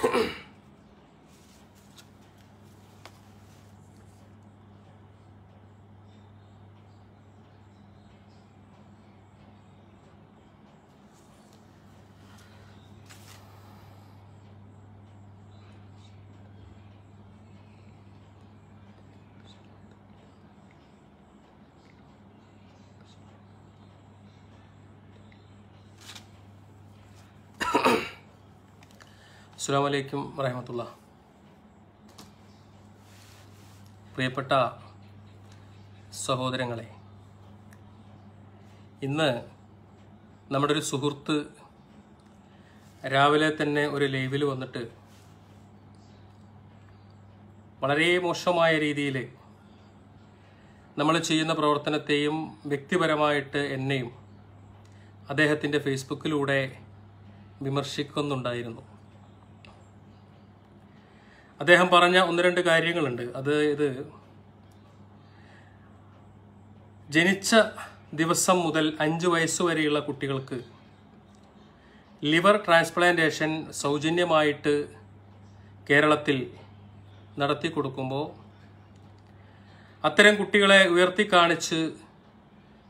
Mm-hmm. അസ്സാമലൈക്കും വരഹമത്തുള്ള പ്രിയപ്പെട്ട സഹോദരങ്ങളെ ഇന്ന് നമ്മുടെ ഒരു സുഹൃത്ത് രാവിലെ തന്നെ ഒരു ലൈവിൽ വന്നിട്ട് വളരെ മോശമായ രീതിയിൽ നമ്മൾ ചെയ്യുന്ന പ്രവർത്തനത്തെയും വ്യക്തിപരമായിട്ട് എന്നെയും അദ്ദേഹത്തിൻ്റെ ഫേസ്ബുക്കിലൂടെ വിമർശിക്കുന്നുണ്ടായിരുന്നു അദ്ദേഹം പറഞ്ഞ ഒന്ന് രണ്ട് കാര്യങ്ങളുണ്ട് അത് ഇത് ജനിച്ച ദിവസം മുതൽ അഞ്ച് വയസ്സ് വരെയുള്ള കുട്ടികൾക്ക് ലിവർ ട്രാൻസ്പ്ലാന്റേഷൻ സൗജന്യമായിട്ട് കേരളത്തിൽ നടത്തി കൊടുക്കുമ്പോൾ അത്തരം കുട്ടികളെ ഉയർത്തി കാണിച്ച്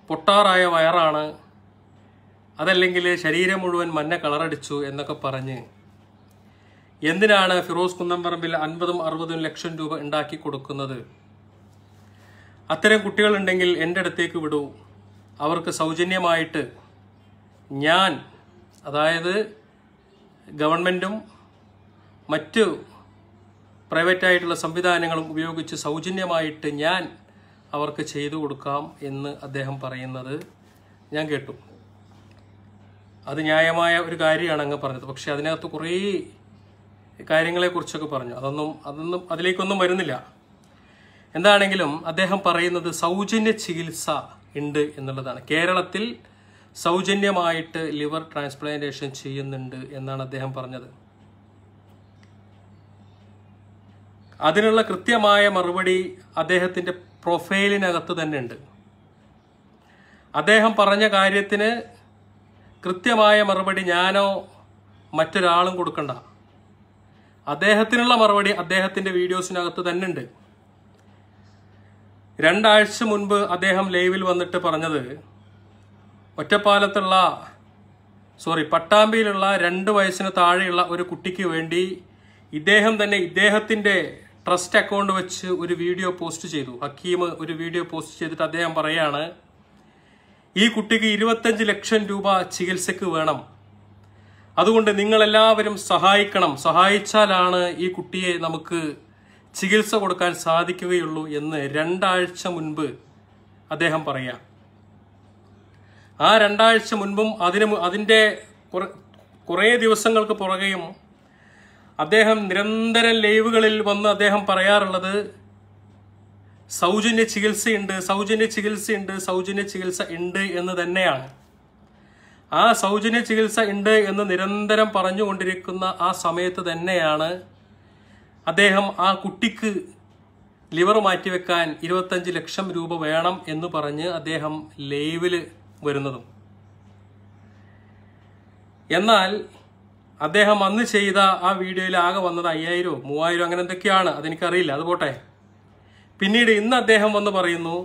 പൊട്ടാറായ വയറാണ് അതല്ലെങ്കിൽ ശരീരം മുഴുവൻ മഞ്ഞ കളറടിച്ചു എന്നൊക്കെ പറഞ്ഞ് എന്തിനാണ് ഫിറോസ് കുന്നംപറമ്പിൽ അൻപതും അറുപതും ലക്ഷം രൂപ ഉണ്ടാക്കി കൊടുക്കുന്നത് അത്തരം കുട്ടികളുണ്ടെങ്കിൽ എൻ്റെ അടുത്തേക്ക് വിടൂ അവർക്ക് സൗജന്യമായിട്ട് ഞാൻ അതായത് ഗവൺമെൻറ്റും മറ്റു പ്രൈവറ്റായിട്ടുള്ള സംവിധാനങ്ങളും ഉപയോഗിച്ച് സൗജന്യമായിട്ട് ഞാൻ അവർക്ക് ചെയ്തു കൊടുക്കാം എന്ന് അദ്ദേഹം പറയുന്നത് ഞാൻ കേട്ടു അത് ന്യായമായ ഒരു കാര്യമാണ് അങ്ങ് പറഞ്ഞത് പക്ഷേ അതിനകത്ത് കുറേ കാര്യങ്ങളെക്കുറിച്ചൊക്കെ പറഞ്ഞു അതൊന്നും അതൊന്നും അതിലേക്കൊന്നും വരുന്നില്ല എന്താണെങ്കിലും അദ്ദേഹം പറയുന്നത് സൗജന്യ ചികിത്സ ഉണ്ട് എന്നുള്ളതാണ് കേരളത്തിൽ സൗജന്യമായിട്ട് ലിവർ ട്രാൻസ്പ്ലാന്റേഷൻ ചെയ്യുന്നുണ്ട് എന്നാണ് അദ്ദേഹം പറഞ്ഞത് അതിനുള്ള കൃത്യമായ മറുപടി അദ്ദേഹത്തിന്റെ പ്രൊഫൈലിനകത്ത് തന്നെ ഉണ്ട് അദ്ദേഹം പറഞ്ഞ കാര്യത്തിന് കൃത്യമായ മറുപടി ഞാനോ മറ്റൊരാളും കൊടുക്കണ്ട അദ്ദേഹത്തിനുള്ള മറുപടി അദ്ദേഹത്തിന്റെ വീഡിയോസിനകത്ത് തന്നെ ഉണ്ട് രണ്ടാഴ്ച മുൻപ് അദ്ദേഹം ലൈവിൽ വന്നിട്ട് പറഞ്ഞത് ഒറ്റപ്പാലത്തുള്ള സോറി പട്ടാമ്പിയിലുള്ള രണ്ട് വയസ്സിന് താഴെയുള്ള ഒരു കുട്ടിക്ക് വേണ്ടി ഇദ്ദേഹം തന്നെ ഇദ്ദേഹത്തിന്റെ ട്രസ്റ്റ് അക്കൗണ്ട് വെച്ച് ഒരു വീഡിയോ പോസ്റ്റ് ചെയ്തു ഹക്കീം ഒരു വീഡിയോ പോസ്റ്റ് ചെയ്തിട്ട് അദ്ദേഹം പറയാണ് ഈ കുട്ടിക്ക് ഇരുപത്തഞ്ച് ലക്ഷം രൂപ ചികിത്സയ്ക്ക് വേണം അതുകൊണ്ട് നിങ്ങളെല്ലാവരും സഹായിക്കണം സഹായിച്ചാലാണ് ഈ കുട്ടിയെ നമുക്ക് ചികിത്സ കൊടുക്കാൻ സാധിക്കുകയുള്ളൂ എന്ന് രണ്ടാഴ്ച മുൻപ് അദ്ദേഹം പറയാം ആ രണ്ടാഴ്ച മുൻപും അതിന് അതിൻ്റെ കുറേ ദിവസങ്ങൾക്ക് പുറകെയും അദ്ദേഹം നിരന്തരം ലൈവുകളിൽ വന്ന് അദ്ദേഹം പറയാറുള്ളത് സൗജന്യ ചികിത്സയുണ്ട് സൗജന്യ ചികിത്സയുണ്ട് സൗജന്യ ചികിത്സ ഉണ്ട് എന്ന് തന്നെയാണ് ആ സൗജന്യ ചികിത്സ ഉണ്ട് എന്ന് നിരന്തരം പറഞ്ഞുകൊണ്ടിരിക്കുന്ന ആ സമയത്ത് തന്നെയാണ് അദ്ദേഹം ആ കുട്ടിക്ക് ലിവർ മാറ്റിവെക്കാൻ ഇരുപത്തഞ്ച് ലക്ഷം രൂപ വേണം എന്ന് പറഞ്ഞ് അദ്ദേഹം ലൈവില് വരുന്നതും എന്നാൽ അദ്ദേഹം അന്ന് ചെയ്ത ആ വീഡിയോയിൽ ആകെ വന്നത് അയ്യായിരോ മൂവായിരോ അങ്ങനെ എന്തൊക്കെയാണ് അതെനിക്കറിയില്ല അത് പോട്ടെ പിന്നീട് ഇന്ന് അദ്ദേഹം വന്ന് പറയുന്നു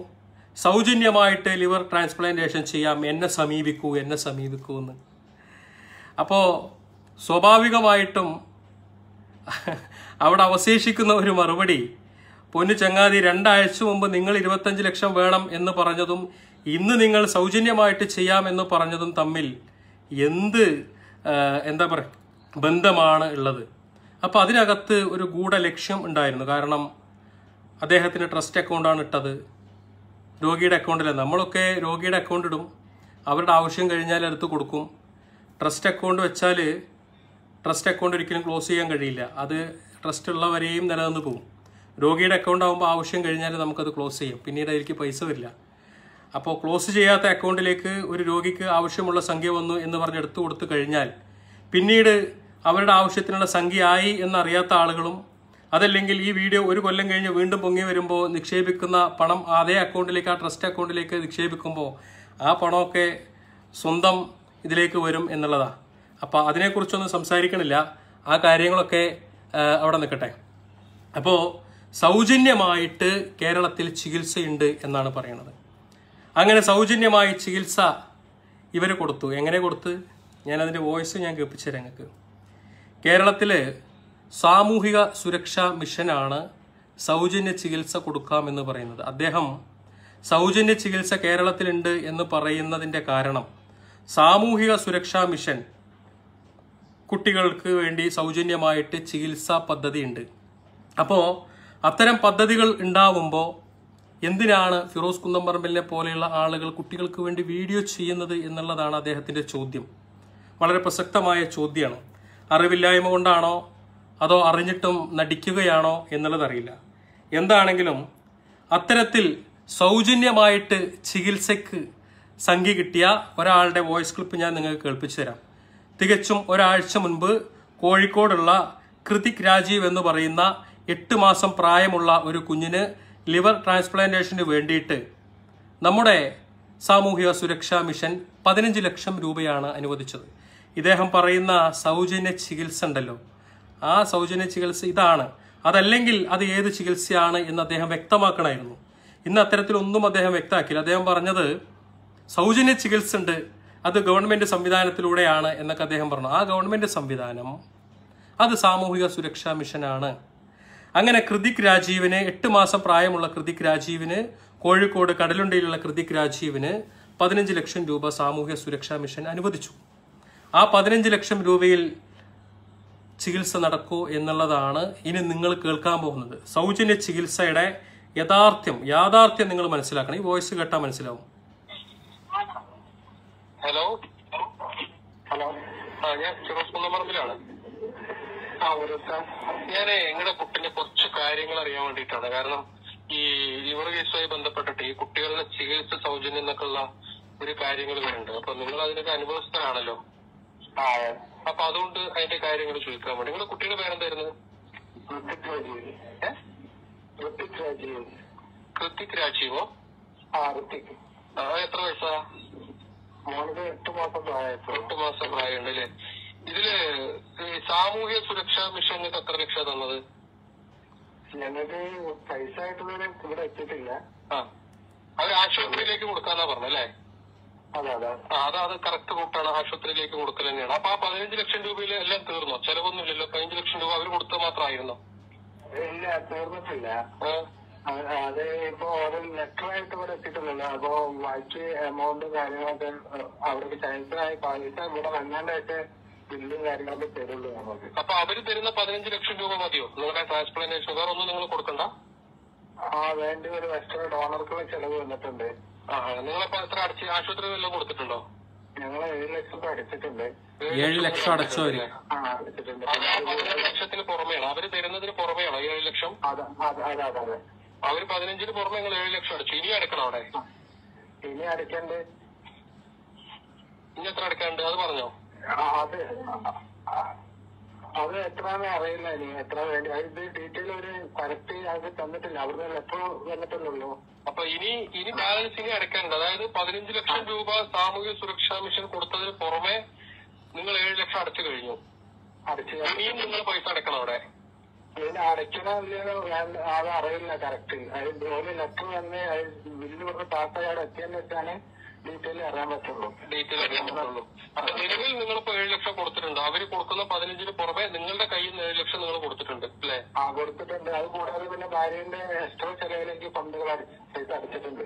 സൗജന്യമായിട്ട് ലിവർ ട്രാൻസ്പ്ലാന്റേഷൻ ചെയ്യാം എന്നെ സമീപിക്കൂ എന്നെ സമീപിക്കൂ എന്ന് അപ്പോൾ സ്വാഭാവികമായിട്ടും അവിടെ അവശേഷിക്കുന്ന ഒരു മറുപടി പൊന്നു ചങ്ങാതി രണ്ടാഴ്ച മുമ്പ് നിങ്ങൾ ഇരുപത്തഞ്ച് ലക്ഷം വേണം എന്ന് പറഞ്ഞതും ഇന്ന് നിങ്ങൾ സൗജന്യമായിട്ട് ചെയ്യാമെന്ന് പറഞ്ഞതും തമ്മിൽ എന്ത് എന്താ പറയുക ബന്ധമാണ് ഉള്ളത് അപ്പോൾ അതിനകത്ത് ഒരു ഗൂഢ ലക്ഷ്യം ഉണ്ടായിരുന്നു കാരണം അദ്ദേഹത്തിന് ട്രസ്റ്റ് അക്കൗണ്ടാണ് ഇട്ടത് രോഗിയുടെ അക്കൗണ്ടിൽ നമ്മളൊക്കെ രോഗിയുടെ അക്കൗണ്ട് ഇടും അവരുടെ ആവശ്യം കഴിഞ്ഞാൽ എടുത്ത് കൊടുക്കും ട്രസ്റ്റ് അക്കൗണ്ട് വെച്ചാൽ ട്രസ്റ്റ് അക്കൗണ്ട് ഒരിക്കലും ക്ലോസ് ചെയ്യാൻ കഴിയില്ല അത് ട്രസ്റ്റ് ഉള്ളവരെയും നിലനിന്ന് പോകും രോഗിയുടെ അക്കൗണ്ട് ആകുമ്പോൾ ആവശ്യം കഴിഞ്ഞാൽ നമുക്കത് ക്ലോസ് ചെയ്യാം പിന്നീട് അതിലേക്ക് പൈസ വരില്ല അപ്പോൾ ക്ലോസ് ചെയ്യാത്ത അക്കൗണ്ടിലേക്ക് ഒരു രോഗിക്ക് ആവശ്യമുള്ള സംഖ്യ വന്നു എന്ന് പറഞ്ഞ് എടുത്തു കൊടുത്തു കഴിഞ്ഞാൽ പിന്നീട് അവരുടെ ആവശ്യത്തിനുള്ള സംഖ്യ ആയി എന്നറിയാത്ത ആളുകളും അതല്ലെങ്കിൽ ഈ വീഡിയോ ഒരു കൊല്ലം കഴിഞ്ഞ് വീണ്ടും പൊങ്ങി വരുമ്പോൾ നിക്ഷേപിക്കുന്ന പണം അതേ അക്കൗണ്ടിലേക്ക് ആ ട്രസ്റ്റ് അക്കൗണ്ടിലേക്ക് നിക്ഷേപിക്കുമ്പോൾ ആ പണമൊക്കെ സ്വന്തം ഇതിലേക്ക് വരും എന്നുള്ളതാണ് അപ്പോൾ അതിനെക്കുറിച്ചൊന്നും സംസാരിക്കണില്ല ആ കാര്യങ്ങളൊക്കെ അവിടെ നിൽക്കട്ടെ അപ്പോൾ സൗജന്യമായിട്ട് കേരളത്തിൽ ചികിത്സയുണ്ട് എന്നാണ് പറയുന്നത് അങ്ങനെ സൗജന്യമായി ചികിത്സ ഇവർ കൊടുത്തു എങ്ങനെ കൊടുത്ത് ഞാനതിൻ്റെ വോയിസ് ഞാൻ കേൾപ്പിച്ചു തരാം നിങ്ങൾക്ക് കേരളത്തിൽ സാമൂഹിക സുരക്ഷാ മിഷനാണ് സൗജന്യ ചികിത്സ കൊടുക്കാമെന്ന് പറയുന്നത് അദ്ദേഹം സൗജന്യ ചികിത്സ കേരളത്തിലുണ്ട് എന്ന് പറയുന്നതിൻ്റെ കാരണം സാമൂഹിക സുരക്ഷാ മിഷൻ കുട്ടികൾക്ക് വേണ്ടി സൗജന്യമായിട്ട് ചികിത്സാ പദ്ധതി ഉണ്ട് അപ്പോൾ അത്തരം പദ്ധതികൾ ഉണ്ടാവുമ്പോൾ എന്തിനാണ് ഫിറോസ് കുന്നംപറമ്പലിനെ പോലെയുള്ള ആളുകൾ കുട്ടികൾക്ക് വേണ്ടി വീഡിയോ ചെയ്യുന്നത് എന്നുള്ളതാണ് അദ്ദേഹത്തിൻ്റെ ചോദ്യം വളരെ പ്രസക്തമായ ചോദ്യമാണ് അറിവില്ലായ്മ കൊണ്ടാണോ അതോ അറിഞ്ഞിട്ടും നടിക്കുകയാണോ എന്നുള്ളതറിയില്ല എന്താണെങ്കിലും അത്തരത്തിൽ സൗജന്യമായിട്ട് ചികിത്സയ്ക്ക് സംഖ്യ കിട്ടിയ ഒരാളുടെ വോയിസ് ക്ലിപ്പ് ഞാൻ നിങ്ങൾക്ക് കേൾപ്പിച്ചു തരാം തികച്ചും ഒരാഴ്ച മുൻപ് കോഴിക്കോടുള്ള കൃതിക് രാജീവ് എന്ന് പറയുന്ന എട്ട് മാസം പ്രായമുള്ള ഒരു കുഞ്ഞിന് ലിവർ ട്രാൻസ്പ്ലാന്റേഷന് വേണ്ടിയിട്ട് നമ്മുടെ സാമൂഹിക സുരക്ഷാ മിഷൻ പതിനഞ്ച് ലക്ഷം രൂപയാണ് അനുവദിച്ചത് ഇദ്ദേഹം പറയുന്ന സൗജന്യ ചികിത്സ ഉണ്ടല്ലോ ആ സൗജന്യ ചികിത്സ ഇതാണ് അതല്ലെങ്കിൽ അത് ഏത് ചികിത്സയാണ് എന്ന് അദ്ദേഹം വ്യക്തമാക്കണമായിരുന്നു ഇന്ന് അത്തരത്തിലൊന്നും അദ്ദേഹം വ്യക്തമാക്കില്ല അദ്ദേഹം പറഞ്ഞത് സൗജന്യ ചികിത്സ ഉണ്ട് അത് ഗവൺമെന്റ് സംവിധാനത്തിലൂടെയാണ് എന്നൊക്കെ അദ്ദേഹം പറഞ്ഞു ആ ഗവൺമെന്റ് സംവിധാനം അത് സാമൂഹിക സുരക്ഷാ മിഷനാണ് അങ്ങനെ കൃതിക് രാജീവിന് എട്ട് മാസം പ്രായമുള്ള കൃതിക് രാജീവിന് കോഴിക്കോട് കടലുണ്ടയിലുള്ള കൃതിക് രാജീവിന് പതിനഞ്ച് ലക്ഷം രൂപ സാമൂഹ്യ സുരക്ഷാ മിഷൻ അനുവദിച്ചു ആ പതിനഞ്ച് ലക്ഷം രൂപയിൽ ചികിത്സ നടക്കൂ എന്നുള്ളതാണ് ഇനി നിങ്ങൾ കേൾക്കാൻ പോകുന്നത് സൗജന്യ ചികിത്സയുടെ യഥാർത്ഥ്യം യാഥാർത്ഥ്യം നിങ്ങൾ മനസ്സിലാക്കണം ഈ വോയിസ് കേട്ടാൽ മനസ്സിലാവും ഹലോ ഹലോ ആ ഞാൻ ചെറുപ്പറമ്പിലാണ് ആ ഒരു ഞാൻ എങ്ങടെ കുട്ടിന്റെ കുറച്ച് കാര്യങ്ങൾ അറിയാൻ വേണ്ടിയിട്ടാണ് കാരണം ഈ ലിവർ കേസുമായി ബന്ധപ്പെട്ടിട്ട് ഈ കുട്ടികളുടെ ചികിത്സ സൗജന്യം എന്നൊക്കെയുള്ള ഒരു കാര്യങ്ങൾ വരുന്നുണ്ട് അപ്പൊ നിങ്ങൾ അതിനൊക്കെ അനുഭവസ്ഥനാണല്ലോ അപ്പൊ അതുകൊണ്ട് അതിന്റെ കാര്യങ്ങൾ ചോദിക്കാൻ വേണ്ടി നിങ്ങളുടെ കുട്ടിയുടെ പേരെന്തായിരുന്നു കൃത്തിക് രാജീവോ എത്ര വയസ്സാ എട്ട് മാസം എട്ട് മാസം പ്രായമുണ്ട് അല്ലെ ഇതില് സാമൂഹ്യ സുരക്ഷാ മിഷൻ എത്ര രക്ഷ തന്നത് ഞങ്ങൾക്ക് പൈസ ആയിട്ട് ഇവിടെ എത്തിയിട്ടില്ല അവർ ആശുപത്രിയിലേക്ക് കൊടുക്കാന്നാ പറഞ്ഞല്ലേ അതെ അതെ അത് കറക്റ്റ് കൂട്ടാണ് ആശുപത്രിയിലേക്ക് കൊടുക്കൽ തന്നെയാണ് അപ്പൊ ആ പതിനഞ്ച് ലക്ഷം രൂപയിൽ എല്ലാം തീർന്നോ ചെലവൊന്നുമില്ലല്ലോ പതിനഞ്ച് ലക്ഷം രൂപ അവർ കൊടുത്തത് മാത്രമായിരുന്നോ ഇല്ല തീർന്നിട്ടില്ല അത് ഇപ്പൊ ഒരു ലെറ്ററായിട്ട് ഇവിടെ എത്തിയിട്ടില്ലല്ലോ അപ്പൊ ബാക്കി എമൗണ്ട് കാര്യങ്ങളൊക്കെ അവർക്ക് ചൈനത്തിനായി പാലിച്ച ഇവിടെ വന്നാണ്ടായിട്ട് ബില്ലും കാര്യങ്ങളൊക്കെ തരുള്ളൂ നമുക്ക് അപ്പൊ അവര് തരുന്ന പതിനഞ്ച് ലക്ഷം രൂപ മതിയോ നിങ്ങളുടെ ട്രാൻസ്പ്ലാന്റേഷൻ വേറെ ഒന്നും നിങ്ങൾ കൊടുക്കണ്ട ആ വേണ്ടി ഒരു എക്സ്ട്രാ ഡോണർക്കുള്ള ചെലവ് വന്നിട്ടുണ്ട് ഏഴ് ലക്ഷം രൂപ ലക്ഷം അടച്ചോ അവര് ലക്ഷത്തിന് പുറമെയാണ് അവര് തരുന്നതിന് പുറമെയാണോ ഏഴ് ലക്ഷം അവര് പതിനഞ്ചിന് പുറമെ നിങ്ങൾ ഏഴ് ലക്ഷം അടച്ചു ഇനി അടക്കണം അവിടെ ഇനി അടക്കണ്ടേ ഇനി എത്ര അടക്കാണ്ട് അത് പറഞ്ഞോ അത് അത് എത്രയാണെന്ന് അറിയില്ല ഇനി എത്ര വേണ്ടി അതിന്റെ ഡീറ്റെയിൽ അവര് കറക്റ്റ് അത് തന്നിട്ടില്ല അവിടുന്ന് എപ്പോ വന്നിട്ടില്ലല്ലോ അപ്പൊ ഇനി ഇനി ബാലൻസ് ഇനി അടയ്ക്കേണ്ടത് അതായത് പതിനഞ്ച് ലക്ഷം രൂപ സാമൂഹ്യ സുരക്ഷാ മിഷൻ കൊടുത്തതിന് പുറമെ നിങ്ങൾ ഏഴ് ലക്ഷം അടച്ചു കഴിഞ്ഞു ഇനിയും നിങ്ങൾ പൈസ അടക്കണം അവിടെ അടയ്ക്കണോ ഞാൻ അത് അറിയില്ല കറക്റ്റ് അത് ഓരോ ലെറ്റർ വന്ന് ബില്ല് പറഞ്ഞ് പാസ്സായി അവിടെ എത്തിയെന്ന് വെച്ചാണ് ഡീറ്റെയിൽ അറിയാൻ പറ്റുള്ളൂ ഡീറ്റെയിൽ അറിയാൻ പറ്റുള്ളൂ നിലവിൽ നിങ്ങളിപ്പോ ഏഴ് ലക്ഷം കൊടുത്തിട്ടുണ്ട് അവര് കൊടുക്കുന്ന പതിനഞ്ചിന് പുറമെ നിങ്ങളുടെ കയ്യിൽ നിന്ന് ഏഴ് ലക്ഷം നിങ്ങൾ കൊടുത്തിട്ടുണ്ട് അല്ലേ ആ കൊടുത്തിട്ടുണ്ട് അത് കൂടാതെ പിന്നെ ഭാര്യന്റെ എക്സ്ട്രാ ചെലവിലേക്ക് ഫണ്ടുകൾ പൈസ അടച്ചിട്ടുണ്ട്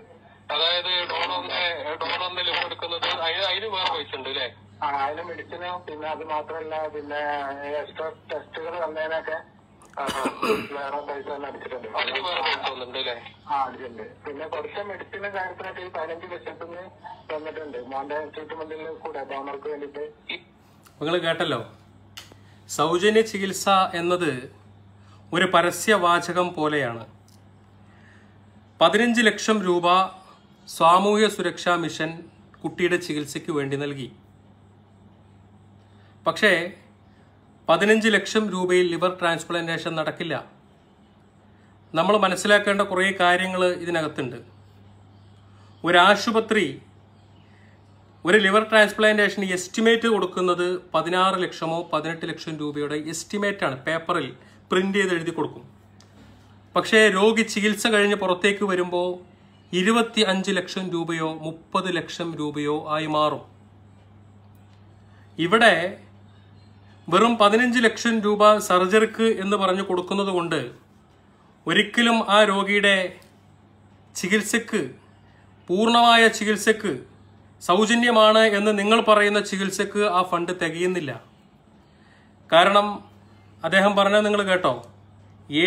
അതായത് ഡോണറിന്റെ ഡോണറിന്റെ ലോൺ എടുക്കുന്നത് അതിന് വേറെ പൈസ ഉണ്ട് അല്ലേ ആ അതിന് മെഡിസിനും പിന്നെ അത് മാത്രമല്ല പിന്നെ എക്സ്ട്രാ ടെസ്റ്റുകൾ വന്നതിനൊക്കെ പിന്നെ കുറച്ച് മെഡിസിന്റെ കാര്യത്തിനൊക്കെ ഈ പതിനഞ്ച് ലക്ഷത്തിന് തന്നിട്ടുണ്ട് മോണ്ട ട്രീറ്റ്മെന്റിൽ കൂടെ ഡോണർക്ക് വേണ്ടിട്ട് നിങ്ങൾ കേട്ടല്ലോ സൗജന്യ ചികിത്സ എന്നത് ഒരു പരസ്യവാചകം പോലെയാണ് പതിനഞ്ച് ലക്ഷം രൂപ സാമൂഹ്യ സുരക്ഷാ മിഷൻ കുട്ടിയുടെ ചികിത്സയ്ക്ക് വേണ്ടി നൽകി പക്ഷേ പതിനഞ്ച് ലക്ഷം രൂപയിൽ ലിവർ ട്രാൻസ്പ്ലാന്റേഷൻ നടക്കില്ല നമ്മൾ മനസ്സിലാക്കേണ്ട കുറേ കാര്യങ്ങൾ ഇതിനകത്തുണ്ട് ഒരാശുപത്രി ഒരു ലിവർ ട്രാൻസ്പ്ലാന്റേഷന് എസ്റ്റിമേറ്റ് കൊടുക്കുന്നത് പതിനാറ് ലക്ഷമോ പതിനെട്ട് ലക്ഷം രൂപയുടെ എസ്റ്റിമേറ്റാണ് പേപ്പറിൽ പ്രിൻ്റ് ചെയ്ത് എഴുതി കൊടുക്കും പക്ഷേ രോഗി ചികിത്സ കഴിഞ്ഞ് പുറത്തേക്ക് വരുമ്പോൾ ഇരുപത്തി അഞ്ച് ലക്ഷം രൂപയോ മുപ്പത് ലക്ഷം രൂപയോ ആയി മാറും ഇവിടെ വെറും പതിനഞ്ച് ലക്ഷം രൂപ സർജറിക്ക് എന്ന് പറഞ്ഞു കൊടുക്കുന്നത് കൊണ്ട് ഒരിക്കലും ആ രോഗിയുടെ ചികിത്സക്ക് പൂർണ്ണമായ ചികിത്സക്ക് സൗജന്യമാണ് എന്ന് നിങ്ങൾ പറയുന്ന ചികിത്സക്ക് ആ ഫണ്ട് തികയുന്നില്ല കാരണം അദ്ദേഹം പറഞ്ഞത് നിങ്ങൾ കേട്ടോ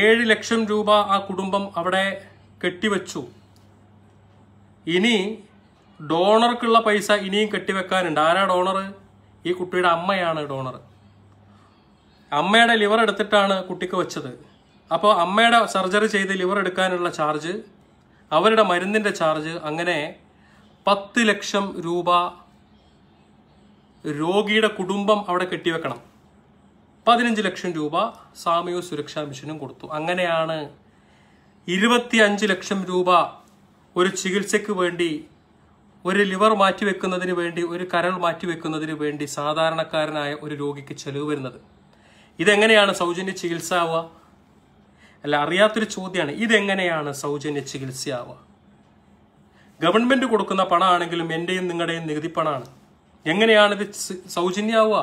ഏഴ് ലക്ഷം രൂപ ആ കുടുംബം അവിടെ കെട്ടിവെച്ചു ഇനി ഡോണർക്കുള്ള പൈസ ഇനിയും കെട്ടിവെക്കാനുണ്ട് ആരാ ഡോണർ ഈ കുട്ടിയുടെ അമ്മയാണ് ഡോണർ അമ്മയുടെ ലിവർ എടുത്തിട്ടാണ് കുട്ടിക്ക് വെച്ചത് അപ്പോൾ അമ്മയുടെ സർജറി ചെയ്ത് ലിവർ എടുക്കാനുള്ള ചാർജ് അവരുടെ മരുന്നിൻ്റെ ചാർജ് അങ്ങനെ പത്ത് ലക്ഷം രൂപ രോഗിയുടെ കുടുംബം അവിടെ കെട്ടിവെക്കണം പതിനഞ്ച് ലക്ഷം രൂപ സാമൂഹ്യ സുരക്ഷാ മിഷനും കൊടുത്തു അങ്ങനെയാണ് ഇരുപത്തി അഞ്ച് ലക്ഷം രൂപ ഒരു ചികിത്സയ്ക്ക് വേണ്ടി ഒരു ലിവർ മാറ്റിവെക്കുന്നതിന് വേണ്ടി ഒരു കരൾ മാറ്റിവെക്കുന്നതിന് വേണ്ടി സാധാരണക്കാരനായ ഒരു രോഗിക്ക് ചെലവ് വരുന്നത് ഇതെങ്ങനെയാണ് സൗജന്യ ചികിത്സ ആവുക അല്ല അറിയാത്തൊരു ചോദ്യമാണ് ഇതെങ്ങനെയാണ് സൗജന്യ ചികിത്സ ആവുക ഗവൺമെന്റ് കൊടുക്കുന്ന പണമാണെങ്കിലും എൻ്റെയും നിങ്ങളുടെയും നികുതി പണമാണ് എങ്ങനെയാണ് ഇത് സൗജന്യമാവുക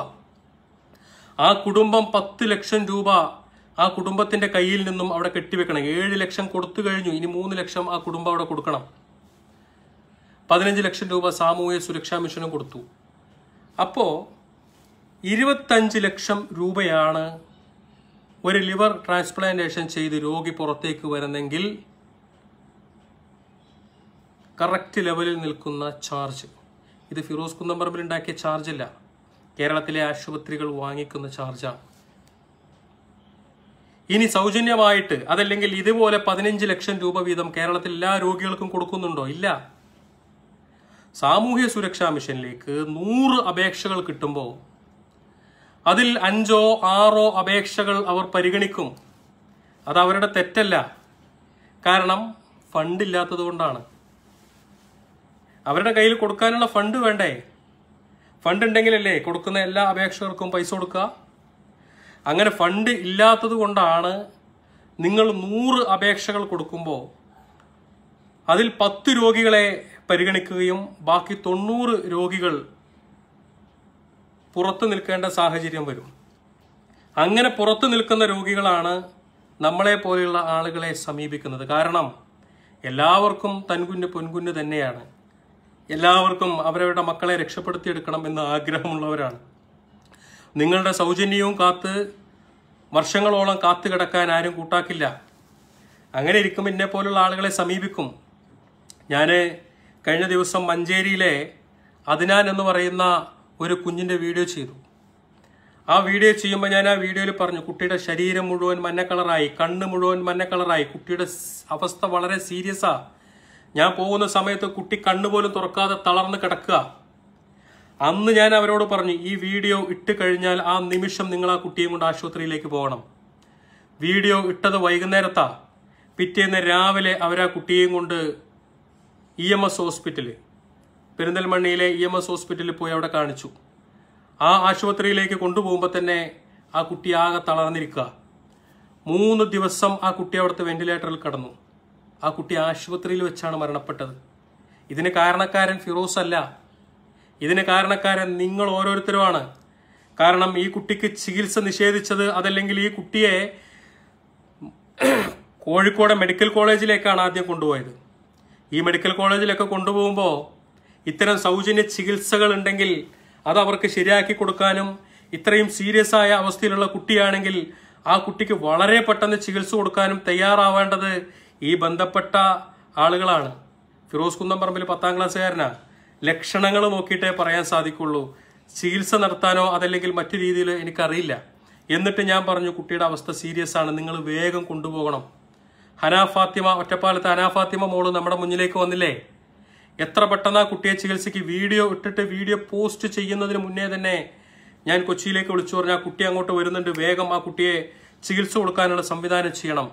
ആ കുടുംബം പത്ത് ലക്ഷം രൂപ ആ കുടുംബത്തിൻ്റെ കയ്യിൽ നിന്നും അവിടെ കെട്ടിവെക്കണം ഏഴ് ലക്ഷം കൊടുത്തു കഴിഞ്ഞു ഇനി മൂന്ന് ലക്ഷം ആ കുടുംബം അവിടെ കൊടുക്കണം പതിനഞ്ച് ലക്ഷം രൂപ സാമൂഹ്യ സുരക്ഷാ മിഷനും കൊടുത്തു അപ്പോൾ ഇരുപത്തഞ്ച് ലക്ഷം രൂപയാണ് ഒരു ലിവർ ട്രാൻസ്പ്ലാന്റേഷൻ ചെയ്ത് രോഗി പുറത്തേക്ക് വരുന്നെങ്കിൽ കറക്റ്റ് ലെവലിൽ നിൽക്കുന്ന ചാർജ് ഇത് ഫിറോസ് കുന്നംപറമ്പിൽ ഉണ്ടാക്കിയ ചാർജല്ല കേരളത്തിലെ ആശുപത്രികൾ വാങ്ങിക്കുന്ന ചാർജാണ് ഇനി സൗജന്യമായിട്ട് അതല്ലെങ്കിൽ ഇതുപോലെ പതിനഞ്ച് ലക്ഷം രൂപ വീതം കേരളത്തിൽ എല്ലാ രോഗികൾക്കും കൊടുക്കുന്നുണ്ടോ ഇല്ല സാമൂഹ്യ സുരക്ഷാ മിഷനിലേക്ക് നൂറ് അപേക്ഷകൾ കിട്ടുമ്പോൾ അതിൽ അഞ്ചോ ആറോ അപേക്ഷകൾ അവർ പരിഗണിക്കും അത് അവരുടെ തെറ്റല്ല കാരണം ഫണ്ടില്ലാത്തത് കൊണ്ടാണ് അവരുടെ കയ്യിൽ കൊടുക്കാനുള്ള ഫണ്ട് വേണ്ടേ ഫണ്ട് ഉണ്ടെങ്കിലല്ലേ കൊടുക്കുന്ന എല്ലാ അപേക്ഷകർക്കും പൈസ കൊടുക്കുക അങ്ങനെ ഫണ്ട് ഇല്ലാത്തത് കൊണ്ടാണ് നിങ്ങൾ നൂറ് അപേക്ഷകൾ കൊടുക്കുമ്പോൾ അതിൽ പത്ത് രോഗികളെ പരിഗണിക്കുകയും ബാക്കി തൊണ്ണൂറ് രോഗികൾ പുറത്തു നിൽക്കേണ്ട സാഹചര്യം വരും അങ്ങനെ പുറത്തു നിൽക്കുന്ന രോഗികളാണ് നമ്മളെ പോലെയുള്ള ആളുകളെ സമീപിക്കുന്നത് കാരണം എല്ലാവർക്കും തൻകുഞ്ഞ് പൊൻകുഞ്ഞ് തന്നെയാണ് എല്ലാവർക്കും അവരവരുടെ മക്കളെ രക്ഷപ്പെടുത്തിയെടുക്കണം എന്ന് ആഗ്രഹമുള്ളവരാണ് നിങ്ങളുടെ സൗജന്യവും കാത്ത് വർഷങ്ങളോളം കാത്തു കിടക്കാൻ ആരും കൂട്ടാക്കില്ല അങ്ങനെ ഇരിക്കും എന്നെ പോലുള്ള ആളുകളെ സമീപിക്കും ഞാൻ കഴിഞ്ഞ ദിവസം മഞ്ചേരിയിലെ അതിനാൻ എന്ന് പറയുന്ന ഒരു കുഞ്ഞിൻ്റെ വീഡിയോ ചെയ്തു ആ വീഡിയോ ചെയ്യുമ്പോൾ ഞാൻ ആ വീഡിയോയിൽ പറഞ്ഞു കുട്ടിയുടെ ശരീരം മുഴുവൻ മഞ്ഞ കളറായി കണ്ണ് മുഴുവൻ മഞ്ഞ കളറായി കുട്ടിയുടെ അവസ്ഥ വളരെ സീരിയസാണ് ഞാൻ പോകുന്ന സമയത്ത് കുട്ടി കണ്ണു പോലും തുറക്കാതെ തളർന്ന് കിടക്കുക അന്ന് ഞാൻ അവരോട് പറഞ്ഞു ഈ വീഡിയോ ഇട്ട് കഴിഞ്ഞാൽ ആ നിമിഷം നിങ്ങൾ ആ കുട്ടിയും കൊണ്ട് ആശുപത്രിയിലേക്ക് പോകണം വീഡിയോ ഇട്ടത് വൈകുന്നേരത്താ പിറ്റേന്ന് രാവിലെ അവരാ കുട്ടിയെയും കൊണ്ട് ഇ എം എസ് ഹോസ്പിറ്റലിൽ പെരിന്തൽമണ്ണയിലെ ഇ എം എസ് ഹോസ്പിറ്റലിൽ പോയി അവിടെ കാണിച്ചു ആ ആശുപത്രിയിലേക്ക് കൊണ്ടുപോകുമ്പോൾ തന്നെ ആ കുട്ടി ആകെ തളർന്നിരിക്കുക മൂന്ന് ദിവസം ആ കുട്ടി അവിടുത്തെ വെന്റിലേറ്ററിൽ കടന്നു ആ കുട്ടി ആശുപത്രിയിൽ വെച്ചാണ് മരണപ്പെട്ടത് ഇതിന് കാരണക്കാരൻ ഫിറോസ് അല്ല ഇതിന് കാരണക്കാരൻ നിങ്ങൾ ഓരോരുത്തരുമാണ് കാരണം ഈ കുട്ടിക്ക് ചികിത്സ നിഷേധിച്ചത് അതല്ലെങ്കിൽ ഈ കുട്ടിയെ കോഴിക്കോട് മെഡിക്കൽ കോളേജിലേക്കാണ് ആദ്യം കൊണ്ടുപോയത് ഈ മെഡിക്കൽ കോളേജിലൊക്കെ കൊണ്ടുപോകുമ്പോൾ ഇത്തരം സൗജന്യ ചികിത്സകൾ ഉണ്ടെങ്കിൽ അത് അവർക്ക് ശരിയാക്കി കൊടുക്കാനും ഇത്രയും സീരിയസ് ആയ അവസ്ഥയിലുള്ള കുട്ടിയാണെങ്കിൽ ആ കുട്ടിക്ക് വളരെ പെട്ടെന്ന് ചികിത്സ കൊടുക്കാനും തയ്യാറാവേണ്ടത് ഈ ബന്ധപ്പെട്ട ആളുകളാണ് ഫിറോസ് പറമ്പിൽ പത്താം ക്ലാസ്സുകാരനാ ലക്ഷണങ്ങൾ നോക്കിയിട്ടേ പറയാൻ സാധിക്കുള്ളൂ ചികിത്സ നടത്താനോ അതല്ലെങ്കിൽ മറ്റു രീതിയിൽ എനിക്കറിയില്ല എന്നിട്ട് ഞാൻ പറഞ്ഞു കുട്ടിയുടെ അവസ്ഥ സീരിയസ് ആണ് നിങ്ങൾ വേഗം കൊണ്ടുപോകണം ഹനാ ഫാത്തിമ ഒറ്റപ്പാലത്ത് ഹനാ ഫാത്തിമ മോള് നമ്മുടെ മുന്നിലേക്ക് വന്നില്ലേ എത്ര പെട്ടെന്ന് ആ കുട്ടിയെ ചികിത്സയ്ക്ക് വീഡിയോ ഇട്ടിട്ട് വീഡിയോ പോസ്റ്റ് ചെയ്യുന്നതിന് മുന്നേ തന്നെ ഞാൻ കൊച്ചിയിലേക്ക് വിളിച്ചു പറഞ്ഞു ആ കുട്ടി അങ്ങോട്ട് വരുന്നുണ്ട് വേഗം ആ കുട്ടിയെ ചികിത്സ കൊടുക്കാനുള്ള സംവിധാനം ചെയ്യണം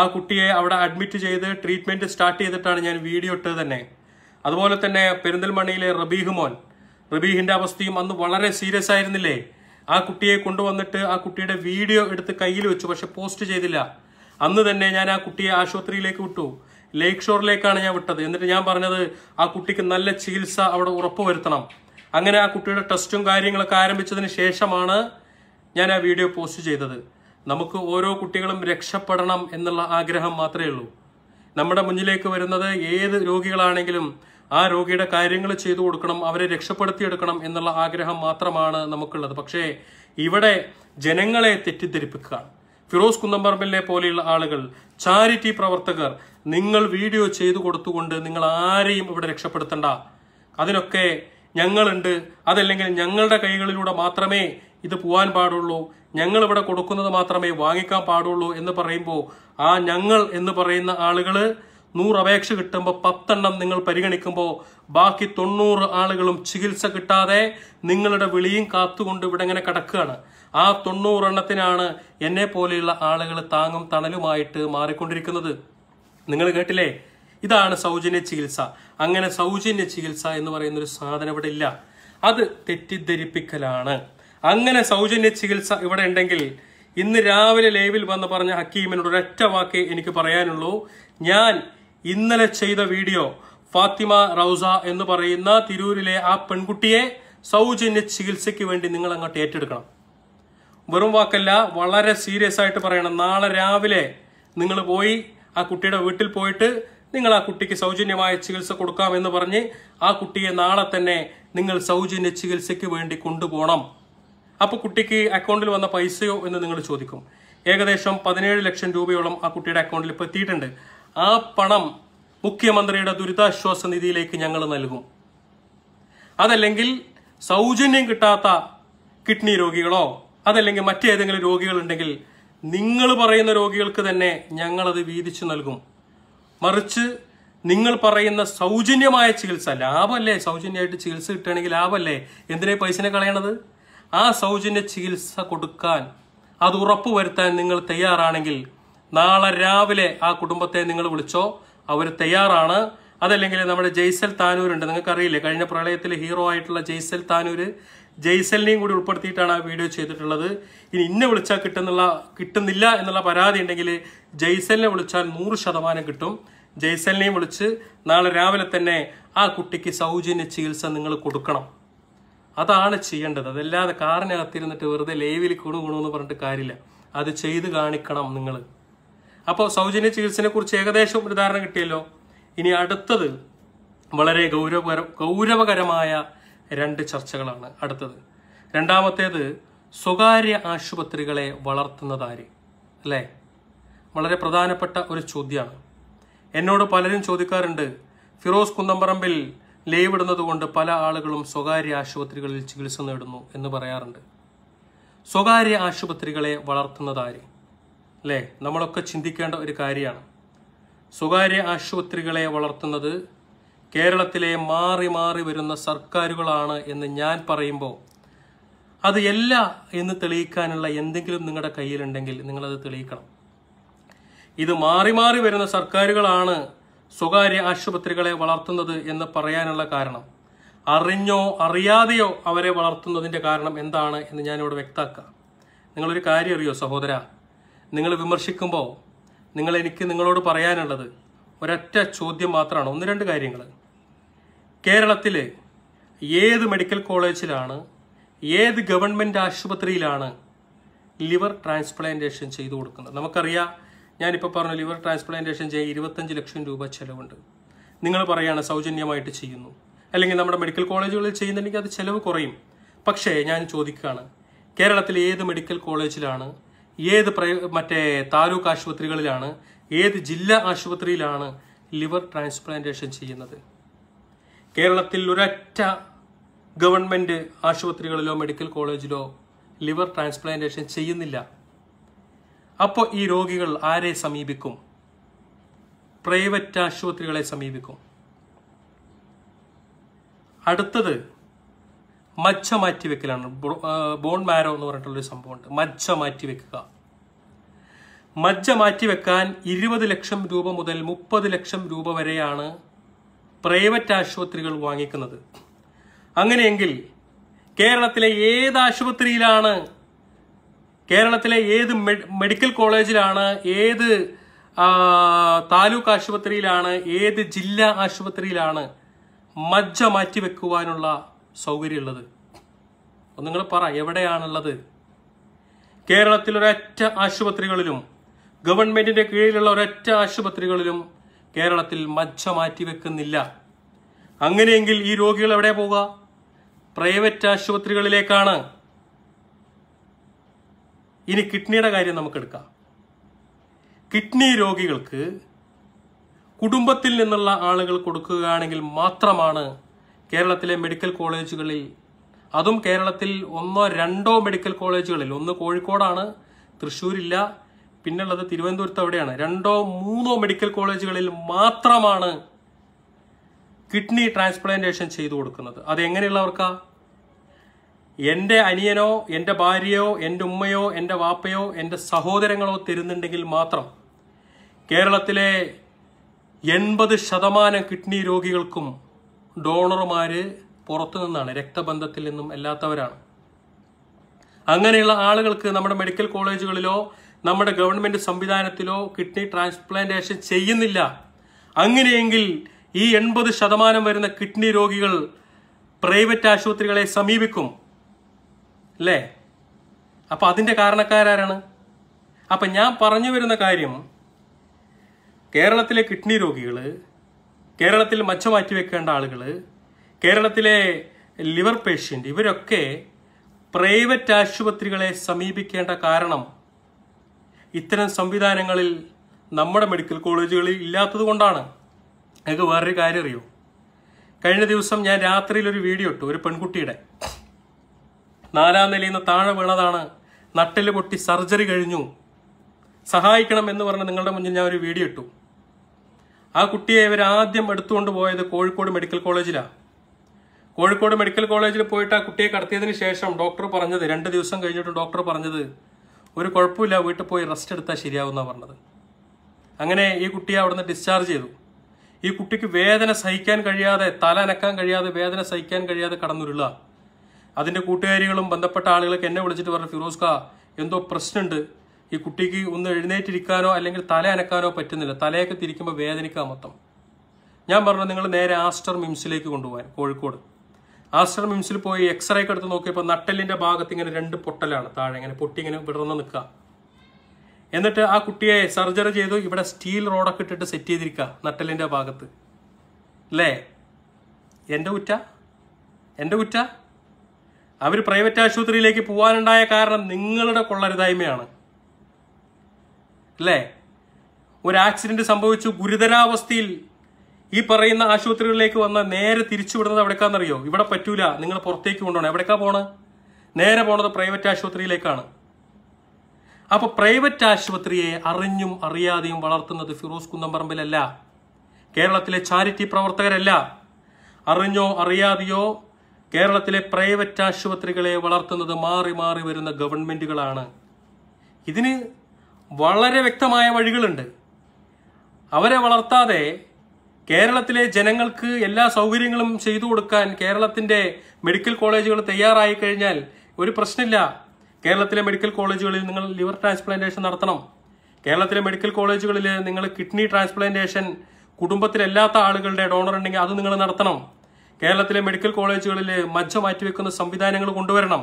ആ കുട്ടിയെ അവിടെ അഡ്മിറ്റ് ചെയ്ത് ട്രീറ്റ്മെന്റ് സ്റ്റാർട്ട് ചെയ്തിട്ടാണ് ഞാൻ വീഡിയോ ഇട്ടത് തന്നെ അതുപോലെ തന്നെ പെരിന്തൽമണ്ണയിലെ റബീഹ് മോൻ റബീഹിൻ്റെ അവസ്ഥയും അന്ന് വളരെ സീരിയസ് ആയിരുന്നില്ലേ ആ കുട്ടിയെ കൊണ്ടുവന്നിട്ട് ആ കുട്ടിയുടെ വീഡിയോ എടുത്ത് കയ്യിൽ വെച്ചു പക്ഷെ പോസ്റ്റ് ചെയ്തില്ല അന്ന് തന്നെ ഞാൻ ആ കുട്ടിയെ ആശുപത്രിയിലേക്ക് വിട്ടു ലേക്ക് ഷോറിലേക്കാണ് ഞാൻ വിട്ടത് എന്നിട്ട് ഞാൻ പറഞ്ഞത് ആ കുട്ടിക്ക് നല്ല ചികിത്സ അവിടെ ഉറപ്പുവരുത്തണം അങ്ങനെ ആ കുട്ടിയുടെ ടെസ്റ്റും കാര്യങ്ങളൊക്കെ ആരംഭിച്ചതിന് ശേഷമാണ് ഞാൻ ആ വീഡിയോ പോസ്റ്റ് ചെയ്തത് നമുക്ക് ഓരോ കുട്ടികളും രക്ഷപ്പെടണം എന്നുള്ള ആഗ്രഹം മാത്രമേ ഉള്ളൂ നമ്മുടെ മുന്നിലേക്ക് വരുന്നത് ഏത് രോഗികളാണെങ്കിലും ആ രോഗിയുടെ കാര്യങ്ങൾ ചെയ്തു കൊടുക്കണം അവരെ രക്ഷപ്പെടുത്തിയെടുക്കണം എന്നുള്ള ആഗ്രഹം മാത്രമാണ് നമുക്കുള്ളത് പക്ഷേ ഇവിടെ ജനങ്ങളെ തെറ്റിദ്ധരിപ്പിക്കുക ഫിറോസ് കുന്നമ്പറമ്പിലിനെ പോലെയുള്ള ആളുകൾ ചാരിറ്റി പ്രവർത്തകർ നിങ്ങൾ വീഡിയോ ചെയ്തു കൊടുത്തുകൊണ്ട് നിങ്ങൾ ആരെയും ഇവിടെ രക്ഷപ്പെടുത്തണ്ട അതിനൊക്കെ ഞങ്ങളുണ്ട് അതല്ലെങ്കിൽ ഞങ്ങളുടെ കൈകളിലൂടെ മാത്രമേ ഇത് പോവാൻ പാടുള്ളൂ ഞങ്ങൾ ഇവിടെ കൊടുക്കുന്നത് മാത്രമേ വാങ്ങിക്കാൻ പാടുള്ളൂ എന്ന് പറയുമ്പോൾ ആ ഞങ്ങൾ എന്ന് പറയുന്ന ആളുകൾ നൂറ് അപേക്ഷ കിട്ടുമ്പോൾ പത്തെണ്ണം നിങ്ങൾ പരിഗണിക്കുമ്പോൾ ബാക്കി തൊണ്ണൂറ് ആളുകളും ചികിത്സ കിട്ടാതെ നിങ്ങളുടെ വിളിയും കാത്തുകൊണ്ട് ഇവിടെ ഇങ്ങനെ കിടക്കുകയാണ് ആ തൊണ്ണൂറെണ്ണത്തിനാണ് എന്നെ പോലെയുള്ള ആളുകൾ താങ്ങും തണലുമായിട്ട് മാറിക്കൊണ്ടിരിക്കുന്നത് നിങ്ങൾ കേട്ടില്ലേ ഇതാണ് സൗജന്യ ചികിത്സ അങ്ങനെ സൗജന്യ ചികിത്സ എന്ന് പറയുന്ന ഒരു സാധനം ഇവിടെ ഇല്ല അത് തെറ്റിദ്ധരിപ്പിക്കലാണ് അങ്ങനെ സൗജന്യ ചികിത്സ ഇവിടെ ഉണ്ടെങ്കിൽ ഇന്ന് രാവിലെ ലൈവിൽ വന്ന് പറഞ്ഞ ഹക്കീമിനോട് ഒരൊറ്റ വാക്ക് എനിക്ക് പറയാനുള്ളൂ ഞാൻ ഇന്നലെ ചെയ്ത വീഡിയോ ഫാത്തിമ റൌസ എന്ന് പറയുന്ന തിരൂരിലെ ആ പെൺകുട്ടിയെ സൗജന്യ ചികിത്സയ്ക്ക് വേണ്ടി നിങ്ങൾ അങ്ങോട്ട് ഏറ്റെടുക്കണം വെറും വാക്കല്ല വളരെ സീരിയസ് ആയിട്ട് പറയണം നാളെ രാവിലെ നിങ്ങൾ പോയി ആ കുട്ടിയുടെ വീട്ടിൽ പോയിട്ട് നിങ്ങൾ ആ കുട്ടിക്ക് സൗജന്യമായ ചികിത്സ കൊടുക്കാമെന്ന് പറഞ്ഞ് ആ കുട്ടിയെ നാളെ തന്നെ നിങ്ങൾ സൗജന്യ ചികിത്സയ്ക്ക് വേണ്ടി കൊണ്ടുപോകണം അപ്പോൾ കുട്ടിക്ക് അക്കൗണ്ടിൽ വന്ന പൈസയോ എന്ന് നിങ്ങൾ ചോദിക്കും ഏകദേശം പതിനേഴ് ലക്ഷം രൂപയോളം ആ കുട്ടിയുടെ അക്കൗണ്ടിൽ ഇപ്പോൾ എത്തിയിട്ടുണ്ട് ആ പണം മുഖ്യമന്ത്രിയുടെ ദുരിതാശ്വാസ നിധിയിലേക്ക് ഞങ്ങൾ നൽകും അതല്ലെങ്കിൽ സൗജന്യം കിട്ടാത്ത കിഡ്നി രോഗികളോ അതല്ലെങ്കിൽ മറ്റേതെങ്കിലും രോഗികളുണ്ടെങ്കിൽ നിങ്ങൾ പറയുന്ന രോഗികൾക്ക് തന്നെ ഞങ്ങളത് വീതിച്ചു നൽകും മറിച്ച് നിങ്ങൾ പറയുന്ന സൗജന്യമായ ചികിത്സ ലാഭമല്ലേ സൗജന്യമായിട്ട് ചികിത്സ കിട്ടുകയാണെങ്കിൽ ലാഭമല്ലേ എന്തിനെ പൈസനെ കളയണത് ആ സൗജന്യ ചികിത്സ കൊടുക്കാൻ അത് വരുത്താൻ നിങ്ങൾ തയ്യാറാണെങ്കിൽ നാളെ രാവിലെ ആ കുടുംബത്തെ നിങ്ങൾ വിളിച്ചോ അവർ തയ്യാറാണ് അതല്ലെങ്കിൽ നമ്മുടെ ജയ്സൽ താനൂരുണ്ട് നിങ്ങൾക്കറിയില്ലേ കഴിഞ്ഞ പ്രളയത്തിൽ ഹീറോ ആയിട്ടുള്ള ജയ്സൽ താനൂര് ജയ്സലിനെയും കൂടി ഉൾപ്പെടുത്തിയിട്ടാണ് ആ വീഡിയോ ചെയ്തിട്ടുള്ളത് ഇനി ഇന്നെ വിളിച്ചാൽ കിട്ടുന്നുള്ള കിട്ടുന്നില്ല എന്നുള്ള പരാതി ഉണ്ടെങ്കിൽ ജയ്സലിനെ വിളിച്ചാൽ നൂറ് ശതമാനം കിട്ടും ജയ്സലിനെയും വിളിച്ച് നാളെ രാവിലെ തന്നെ ആ കുട്ടിക്ക് സൗജന്യ ചികിത്സ നിങ്ങൾ കൊടുക്കണം അതാണ് ചെയ്യേണ്ടത് അതല്ലാതെ കാറിനകത്തിരുന്നിട്ട് വെറുതെ ലേവിൽ കൂണു എന്ന് പറഞ്ഞിട്ട് കാര്യമില്ല അത് ചെയ്ത് കാണിക്കണം നിങ്ങൾ അപ്പോൾ സൗജന്യ ചികിത്സയെ കുറിച്ച് ഏകദേശം ഒരു ധാരണ കിട്ടിയല്ലോ ഇനി അടുത്തത് വളരെ ഗൗരവകര ഗൗരവകരമായ രണ്ട് ചർച്ചകളാണ് അടുത്തത് രണ്ടാമത്തേത് സ്വകാര്യ ആശുപത്രികളെ വളർത്തുന്നതാര് അല്ലേ വളരെ പ്രധാനപ്പെട്ട ഒരു ചോദ്യമാണ് എന്നോട് പലരും ചോദിക്കാറുണ്ട് ഫിറോസ് കുന്നമ്പറമ്പിൽ ലൈവ് ഇടുന്നതുകൊണ്ട് പല ആളുകളും സ്വകാര്യ ആശുപത്രികളിൽ ചികിത്സ നേടുന്നു എന്ന് പറയാറുണ്ട് സ്വകാര്യ ആശുപത്രികളെ വളർത്തുന്നതാര് അല്ലേ നമ്മളൊക്കെ ചിന്തിക്കേണ്ട ഒരു കാര്യമാണ് സ്വകാര്യ ആശുപത്രികളെ വളർത്തുന്നത് കേരളത്തിലെ മാറി മാറി വരുന്ന സർക്കാരുകളാണ് എന്ന് ഞാൻ പറയുമ്പോൾ അത് എല്ല എന്ന് തെളിയിക്കാനുള്ള എന്തെങ്കിലും നിങ്ങളുടെ കയ്യിലുണ്ടെങ്കിൽ നിങ്ങളത് തെളിയിക്കണം ഇത് മാറി മാറി വരുന്ന സർക്കാരുകളാണ് സ്വകാര്യ ആശുപത്രികളെ വളർത്തുന്നത് എന്ന് പറയാനുള്ള കാരണം അറിഞ്ഞോ അറിയാതെയോ അവരെ വളർത്തുന്നതിൻ്റെ കാരണം എന്താണ് എന്ന് ഞാനിവിടെ വ്യക്താക്കാം നിങ്ങളൊരു കാര്യം അറിയോ സഹോദര നിങ്ങൾ വിമർശിക്കുമ്പോൾ നിങ്ങൾ എനിക്ക് നിങ്ങളോട് പറയാനുള്ളത് ഒരൊറ്റ ചോദ്യം മാത്രമാണ് ഒന്ന് രണ്ട് കാര്യങ്ങൾ കേരളത്തിൽ ഏത് മെഡിക്കൽ കോളേജിലാണ് ഏത് ഗവൺമെൻറ് ആശുപത്രിയിലാണ് ലിവർ ട്രാൻസ്പ്ലാന്റേഷൻ ചെയ്തു കൊടുക്കുന്നത് നമുക്കറിയാം ഞാനിപ്പോൾ പറഞ്ഞു ലിവർ ട്രാൻസ്പ്ലാന്റേഷൻ ചെയ്യാൻ ഇരുപത്തഞ്ച് ലക്ഷം രൂപ ചിലവുണ്ട് നിങ്ങൾ പറയുകയാണ് സൗജന്യമായിട്ട് ചെയ്യുന്നു അല്ലെങ്കിൽ നമ്മുടെ മെഡിക്കൽ കോളേജുകളിൽ ചെയ്യുന്നുണ്ടെങ്കിൽ അത് ചിലവ് കുറയും പക്ഷേ ഞാൻ ചോദിക്കുകയാണ് കേരളത്തിലെ ഏത് മെഡിക്കൽ കോളേജിലാണ് ഏത് മറ്റേ താലൂക്ക് ആശുപത്രികളിലാണ് ഏത് ജില്ലാ ആശുപത്രിയിലാണ് ലിവർ ട്രാൻസ്പ്ലാന്റേഷൻ ചെയ്യുന്നത് കേരളത്തിൽ ഒരൊറ്റ ഗവൺമെൻറ് ആശുപത്രികളിലോ മെഡിക്കൽ കോളേജിലോ ലിവർ ട്രാൻസ്പ്ലാന്റേഷൻ ചെയ്യുന്നില്ല അപ്പോൾ ഈ രോഗികൾ ആരെ സമീപിക്കും പ്രൈവറ്റ് ആശുപത്രികളെ സമീപിക്കും അടുത്തത് മജ്ജ മാറ്റിവെക്കലാണ് ബോൺ മാരോ എന്ന് പറഞ്ഞിട്ടുള്ളൊരു സംഭവമുണ്ട് മജ്ജ മാറ്റിവെക്കുക മജ്ജ മാറ്റിവെക്കാൻ ഇരുപത് ലക്ഷം രൂപ മുതൽ മുപ്പത് ലക്ഷം രൂപ വരെയാണ് പ്രൈവറ്റ് ആശുപത്രികൾ വാങ്ങിക്കുന്നത് അങ്ങനെയെങ്കിൽ കേരളത്തിലെ ഏത് ആശുപത്രിയിലാണ് കേരളത്തിലെ ഏത് മെഡിക്കൽ കോളേജിലാണ് ഏത് താലൂക്ക് ആശുപത്രിയിലാണ് ഏത് ജില്ലാ ആശുപത്രിയിലാണ് മജ്ജ വെക്കുവാനുള്ള സൗകര്യമുള്ളത് അപ്പം നിങ്ങൾ പറ എവിടെയാണുള്ളത് കേരളത്തിലൊരറ്റ ആശുപത്രികളിലും ഗവൺമെന്റിന്റെ കീഴിലുള്ള ഒരൊറ്റ ആശുപത്രികളിലും കേരളത്തിൽ മജ്ജ മാറ്റിവെക്കുന്നില്ല അങ്ങനെയെങ്കിൽ ഈ രോഗികൾ എവിടെ പോവുക പ്രൈവറ്റ് ആശുപത്രികളിലേക്കാണ് ഇനി കിഡ്നിയുടെ കാര്യം നമുക്കെടുക്കാം കിഡ്നി രോഗികൾക്ക് കുടുംബത്തിൽ നിന്നുള്ള ആളുകൾ കൊടുക്കുകയാണെങ്കിൽ മാത്രമാണ് കേരളത്തിലെ മെഡിക്കൽ കോളേജുകളിൽ അതും കേരളത്തിൽ ഒന്നോ രണ്ടോ മെഡിക്കൽ കോളേജുകളിൽ ഒന്ന് കോഴിക്കോടാണ് തൃശ്ശൂരില്ല പിന്നുള്ളത് തിരുവനന്തപുരത്ത് എവിടെയാണ് രണ്ടോ മൂന്നോ മെഡിക്കൽ കോളേജുകളിൽ മാത്രമാണ് കിഡ്നി ട്രാൻസ്പ്ലാന്റേഷൻ ചെയ്തു കൊടുക്കുന്നത് അത് എങ്ങനെയുള്ളവർക്കാ എൻ്റെ അനിയനോ എൻ്റെ ഭാര്യയോ എൻ്റെ ഉമ്മയോ എൻ്റെ വാപ്പയോ എൻ്റെ സഹോദരങ്ങളോ തരുന്നുണ്ടെങ്കിൽ മാത്രം കേരളത്തിലെ എൺപത് ശതമാനം കിഡ്നി രോഗികൾക്കും ഡോണർമാർ പുറത്തു നിന്നാണ് രക്തബന്ധത്തിൽ നിന്നും അല്ലാത്തവരാണ് അങ്ങനെയുള്ള ആളുകൾക്ക് നമ്മുടെ മെഡിക്കൽ കോളേജുകളിലോ നമ്മുടെ ഗവൺമെന്റ് സംവിധാനത്തിലോ കിഡ്നി ട്രാൻസ്പ്ലാന്റേഷൻ ചെയ്യുന്നില്ല അങ്ങനെയെങ്കിൽ ഈ എൺപത് ശതമാനം വരുന്ന കിഡ്നി രോഗികൾ പ്രൈവറ്റ് ആശുപത്രികളെ സമീപിക്കും അല്ലേ അപ്പൊ അതിൻ്റെ കാരണക്കാരാരാണ് അപ്പൊ ഞാൻ പറഞ്ഞു വരുന്ന കാര്യം കേരളത്തിലെ കിഡ്നി രോഗികൾ കേരളത്തിൽ മച്ച മാറ്റി വെക്കേണ്ട ആളുകൾ കേരളത്തിലെ ലിവർ പേഷ്യൻ്റ് ഇവരൊക്കെ പ്രൈവറ്റ് ആശുപത്രികളെ സമീപിക്കേണ്ട കാരണം ഇത്തരം സംവിധാനങ്ങളിൽ നമ്മുടെ മെഡിക്കൽ കോളേജുകളിൽ ഇല്ലാത്തത് കൊണ്ടാണ് ഞങ്ങൾക്ക് വേറൊരു കാര്യം അറിയൂ കഴിഞ്ഞ ദിവസം ഞാൻ രാത്രിയിൽ ഒരു വീഡിയോ ഇട്ടു ഒരു പെൺകുട്ടിയുടെ നാലാം നിലയിൽ നിന്ന് താഴെ വീണതാണ് നട്ടിൽ പൊട്ടി സർജറി കഴിഞ്ഞു സഹായിക്കണം എന്ന് പറഞ്ഞ് നിങ്ങളുടെ മുന്നിൽ ഞാൻ ഒരു വീഡിയോ ഇട്ടു ആ കുട്ടിയെ ഇവർ ആദ്യം എടുത്തുകൊണ്ട് പോയത് കോഴിക്കോട് മെഡിക്കൽ കോളേജിലാണ് കോഴിക്കോട് മെഡിക്കൽ കോളേജിൽ പോയിട്ട് ആ കുട്ടിയെ കടത്തിയതിന് ശേഷം ഡോക്ടർ പറഞ്ഞത് രണ്ട് ദിവസം കഴിഞ്ഞിട്ട് ഡോക്ടർ പറഞ്ഞത് ഒരു കുഴപ്പമില്ല വീട്ടിൽ പോയി റെസ്റ്റ് എടുത്താൽ ശരിയാവുന്ന പറഞ്ഞത് അങ്ങനെ ഈ കുട്ടിയെ അവിടുന്ന് ഡിസ്ചാർജ് ചെയ്തു ഈ കുട്ടിക്ക് വേദന സഹിക്കാൻ കഴിയാതെ തല അനക്കാൻ കഴിയാതെ വേദന സഹിക്കാൻ കഴിയാതെ കടന്നുരുള്ള അതിൻ്റെ കൂട്ടുകാരികളും ബന്ധപ്പെട്ട ആളുകളൊക്കെ എന്നെ വിളിച്ചിട്ട് പറഞ്ഞു ഫിറോസ് എന്തോ പ്രശ്നമുണ്ട് ഈ കുട്ടിക്ക് ഒന്ന് എഴുന്നേറ്റിരിക്കാനോ അല്ലെങ്കിൽ തല അനക്കാനോ പറ്റുന്നില്ല തലയൊക്കെ തിരിക്കുമ്പോൾ വേദനിക്കാൻ മൊത്തം ഞാൻ പറഞ്ഞു നിങ്ങൾ നേരെ ആസ്റ്റർ മിംസിലേക്ക് കൊണ്ടുപോകാൻ കോഴിക്കോട് ആസ്റ്റർ മിംസിൽ പോയി എക്സ്റേ ഒക്കെ എടുത്ത് നോക്കിയപ്പോൾ നട്ടലിന്റെ ഭാഗത്ത് ഇങ്ങനെ രണ്ട് പൊട്ടലാണ് താഴെ ഇങ്ങനെ പൊട്ടി ഇങ്ങനെ വിടർന്ന് നിൽക്കുക എന്നിട്ട് ആ കുട്ടിയെ സർജറി ചെയ്തു ഇവിടെ സ്റ്റീൽ റോഡൊക്കെ ഇട്ടിട്ട് സെറ്റ് ചെയ്തിരിക്കുക നട്ടലിന്റെ ഭാഗത്ത് അല്ലേ എന്റെ കുറ്റ എന്റെ കുറ്റ അവർ പ്രൈവറ്റ് ആശുപത്രിയിലേക്ക് പോകാനുണ്ടായ കാരണം നിങ്ങളുടെ കൊള്ളരുതായ്മയാണ് അല്ലേ ഒരു ആക്സിഡന്റ് സംഭവിച്ചു ഗുരുതരാവസ്ഥയിൽ ഈ പറയുന്ന ആശുപത്രികളിലേക്ക് വന്ന നേരെ തിരിച്ചു വിടുന്നത് എവിടേക്കാണെന്നറിയോ ഇവിടെ പറ്റൂല നിങ്ങൾ പുറത്തേക്ക് കൊണ്ടുപോകണം എവിടേക്കാ പോണ് നേരെ പോണത് പ്രൈവറ്റ് ആശുപത്രിയിലേക്കാണ് അപ്പൊ പ്രൈവറ്റ് ആശുപത്രിയെ അറിഞ്ഞും അറിയാതെയും വളർത്തുന്നത് ഫിറോസ് കുന്നംപറമ്പിലല്ല കേരളത്തിലെ ചാരിറ്റി പ്രവർത്തകരല്ല അറിഞ്ഞോ അറിയാതെയോ കേരളത്തിലെ പ്രൈവറ്റ് ആശുപത്രികളെ വളർത്തുന്നത് മാറി മാറി വരുന്ന ഗവൺമെന്റുകളാണ് ഇതിന് വളരെ വ്യക്തമായ വഴികളുണ്ട് അവരെ വളർത്താതെ കേരളത്തിലെ ജനങ്ങൾക്ക് എല്ലാ സൗകര്യങ്ങളും ചെയ്തു കൊടുക്കാൻ കേരളത്തിന്റെ മെഡിക്കൽ കോളേജുകൾ തയ്യാറായി കഴിഞ്ഞാൽ ഒരു പ്രശ്നമില്ല കേരളത്തിലെ മെഡിക്കൽ കോളേജുകളിൽ നിങ്ങൾ ലിവർ ട്രാൻസ്പ്ലാന്റേഷൻ നടത്തണം കേരളത്തിലെ മെഡിക്കൽ കോളേജുകളിൽ നിങ്ങൾ കിഡ്നി ട്രാൻസ്പ്ലാന്റേഷൻ കുടുംബത്തിലല്ലാത്ത ആളുകളുടെ ഡോണർ ഉണ്ടെങ്കിൽ അത് നിങ്ങൾ നടത്തണം കേരളത്തിലെ മെഡിക്കൽ കോളേജുകളിൽ മജ്ജ മാറ്റിവെക്കുന്ന സംവിധാനങ്ങൾ കൊണ്ടുവരണം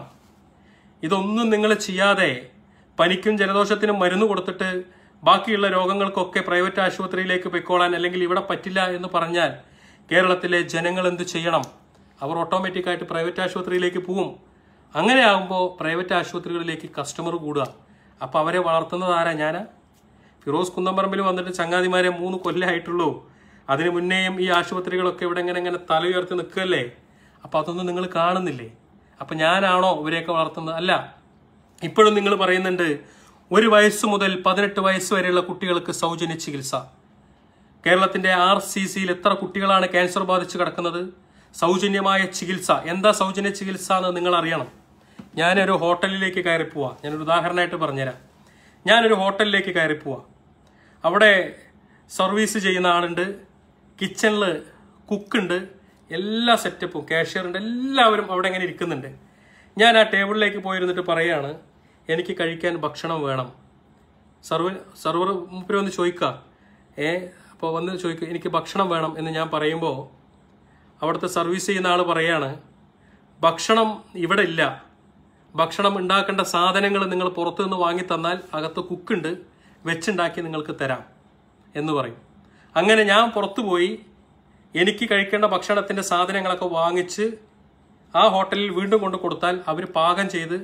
ഇതൊന്നും നിങ്ങൾ ചെയ്യാതെ പനിക്കും ജലദോഷത്തിനും മരുന്ന് കൊടുത്തിട്ട് ബാക്കിയുള്ള രോഗങ്ങൾക്കൊക്കെ പ്രൈവറ്റ് ആശുപത്രിയിലേക്ക് പൊയ്ക്കോളാൻ അല്ലെങ്കിൽ ഇവിടെ പറ്റില്ല എന്ന് പറഞ്ഞാൽ കേരളത്തിലെ ജനങ്ങൾ എന്ത് ചെയ്യണം അവർ ഓട്ടോമാറ്റിക്കായിട്ട് പ്രൈവറ്റ് ആശുപത്രിയിലേക്ക് പോവും അങ്ങനെ ആകുമ്പോൾ പ്രൈവറ്റ് ആശുപത്രികളിലേക്ക് കസ്റ്റമർ കൂടുക അപ്പോൾ അവരെ വളർത്തുന്നത് ആരാ ഞാൻ ഫിറോസ് കുന്നമ്പറമ്പിൽ വന്നിട്ട് ചങ്ങാതിമാരെ മൂന്ന് കൊല്ലമായിട്ടുള്ളൂ അതിനു മുന്നേയും ഈ ആശുപത്രികളൊക്കെ ഇവിടെ ഇങ്ങനെ ഇങ്ങനെ തലയുയർത്തി നിൽക്കുകയല്ലേ അപ്പോൾ അതൊന്നും നിങ്ങൾ കാണുന്നില്ലേ അപ്പം ഞാനാണോ ഇവരെയൊക്കെ വളർത്തുന്നത് അല്ല ഇപ്പോഴും നിങ്ങൾ പറയുന്നുണ്ട് ഒരു വയസ്സ് മുതൽ പതിനെട്ട് വയസ്സ് വരെയുള്ള കുട്ടികൾക്ക് സൗജന്യ ചികിത്സ കേരളത്തിന്റെ ആർ സി സിയിൽ എത്ര കുട്ടികളാണ് ക്യാൻസർ ബാധിച്ച് കിടക്കുന്നത് സൗജന്യമായ ചികിത്സ എന്താ സൗജന്യ ചികിത്സ എന്ന് നിങ്ങൾ അറിയണം ഞാനൊരു ഹോട്ടലിലേക്ക് കയറി പോവാ ഞാനൊരു ഉദാഹരണമായിട്ട് പറഞ്ഞുതരാം ഞാനൊരു ഹോട്ടലിലേക്ക് കയറി പോവാ അവിടെ സർവീസ് ചെയ്യുന്ന ആളുണ്ട് കിച്ചണിൽ കുക്കുണ്ട് എല്ലാ സെറ്റപ്പും ക്യാഷ്യറുണ്ട് എല്ലാവരും അവിടെ ഇങ്ങനെ ഇരിക്കുന്നുണ്ട് ഞാൻ ആ ടേബിളിലേക്ക് പോയിരുന്നിട്ട് പറയുകയാണ് എനിക്ക് കഴിക്കാൻ ഭക്ഷണം വേണം സർവ സർവർ മുപ്പര് വന്ന് ചോദിക്കുക ഏ അപ്പോൾ വന്ന് ചോദിക്കുക എനിക്ക് ഭക്ഷണം വേണം എന്ന് ഞാൻ പറയുമ്പോൾ അവിടുത്തെ സർവീസ് ചെയ്യുന്ന ആൾ പറയാണ് ഭക്ഷണം ഇവിടെ ഇല്ല ഭക്ഷണം ഉണ്ടാക്കേണ്ട സാധനങ്ങൾ നിങ്ങൾ പുറത്തു നിന്ന് വാങ്ങി തന്നാൽ അകത്ത് കുക്കുണ്ട് വെച്ചുണ്ടാക്കി നിങ്ങൾക്ക് തരാം എന്ന് പറയും അങ്ങനെ ഞാൻ പുറത്തു പോയി എനിക്ക് കഴിക്കേണ്ട ഭക്ഷണത്തിൻ്റെ സാധനങ്ങളൊക്കെ വാങ്ങിച്ച് ആ ഹോട്ടലിൽ വീണ്ടും കൊണ്ട് കൊടുത്താൽ അവർ പാകം ചെയ്ത്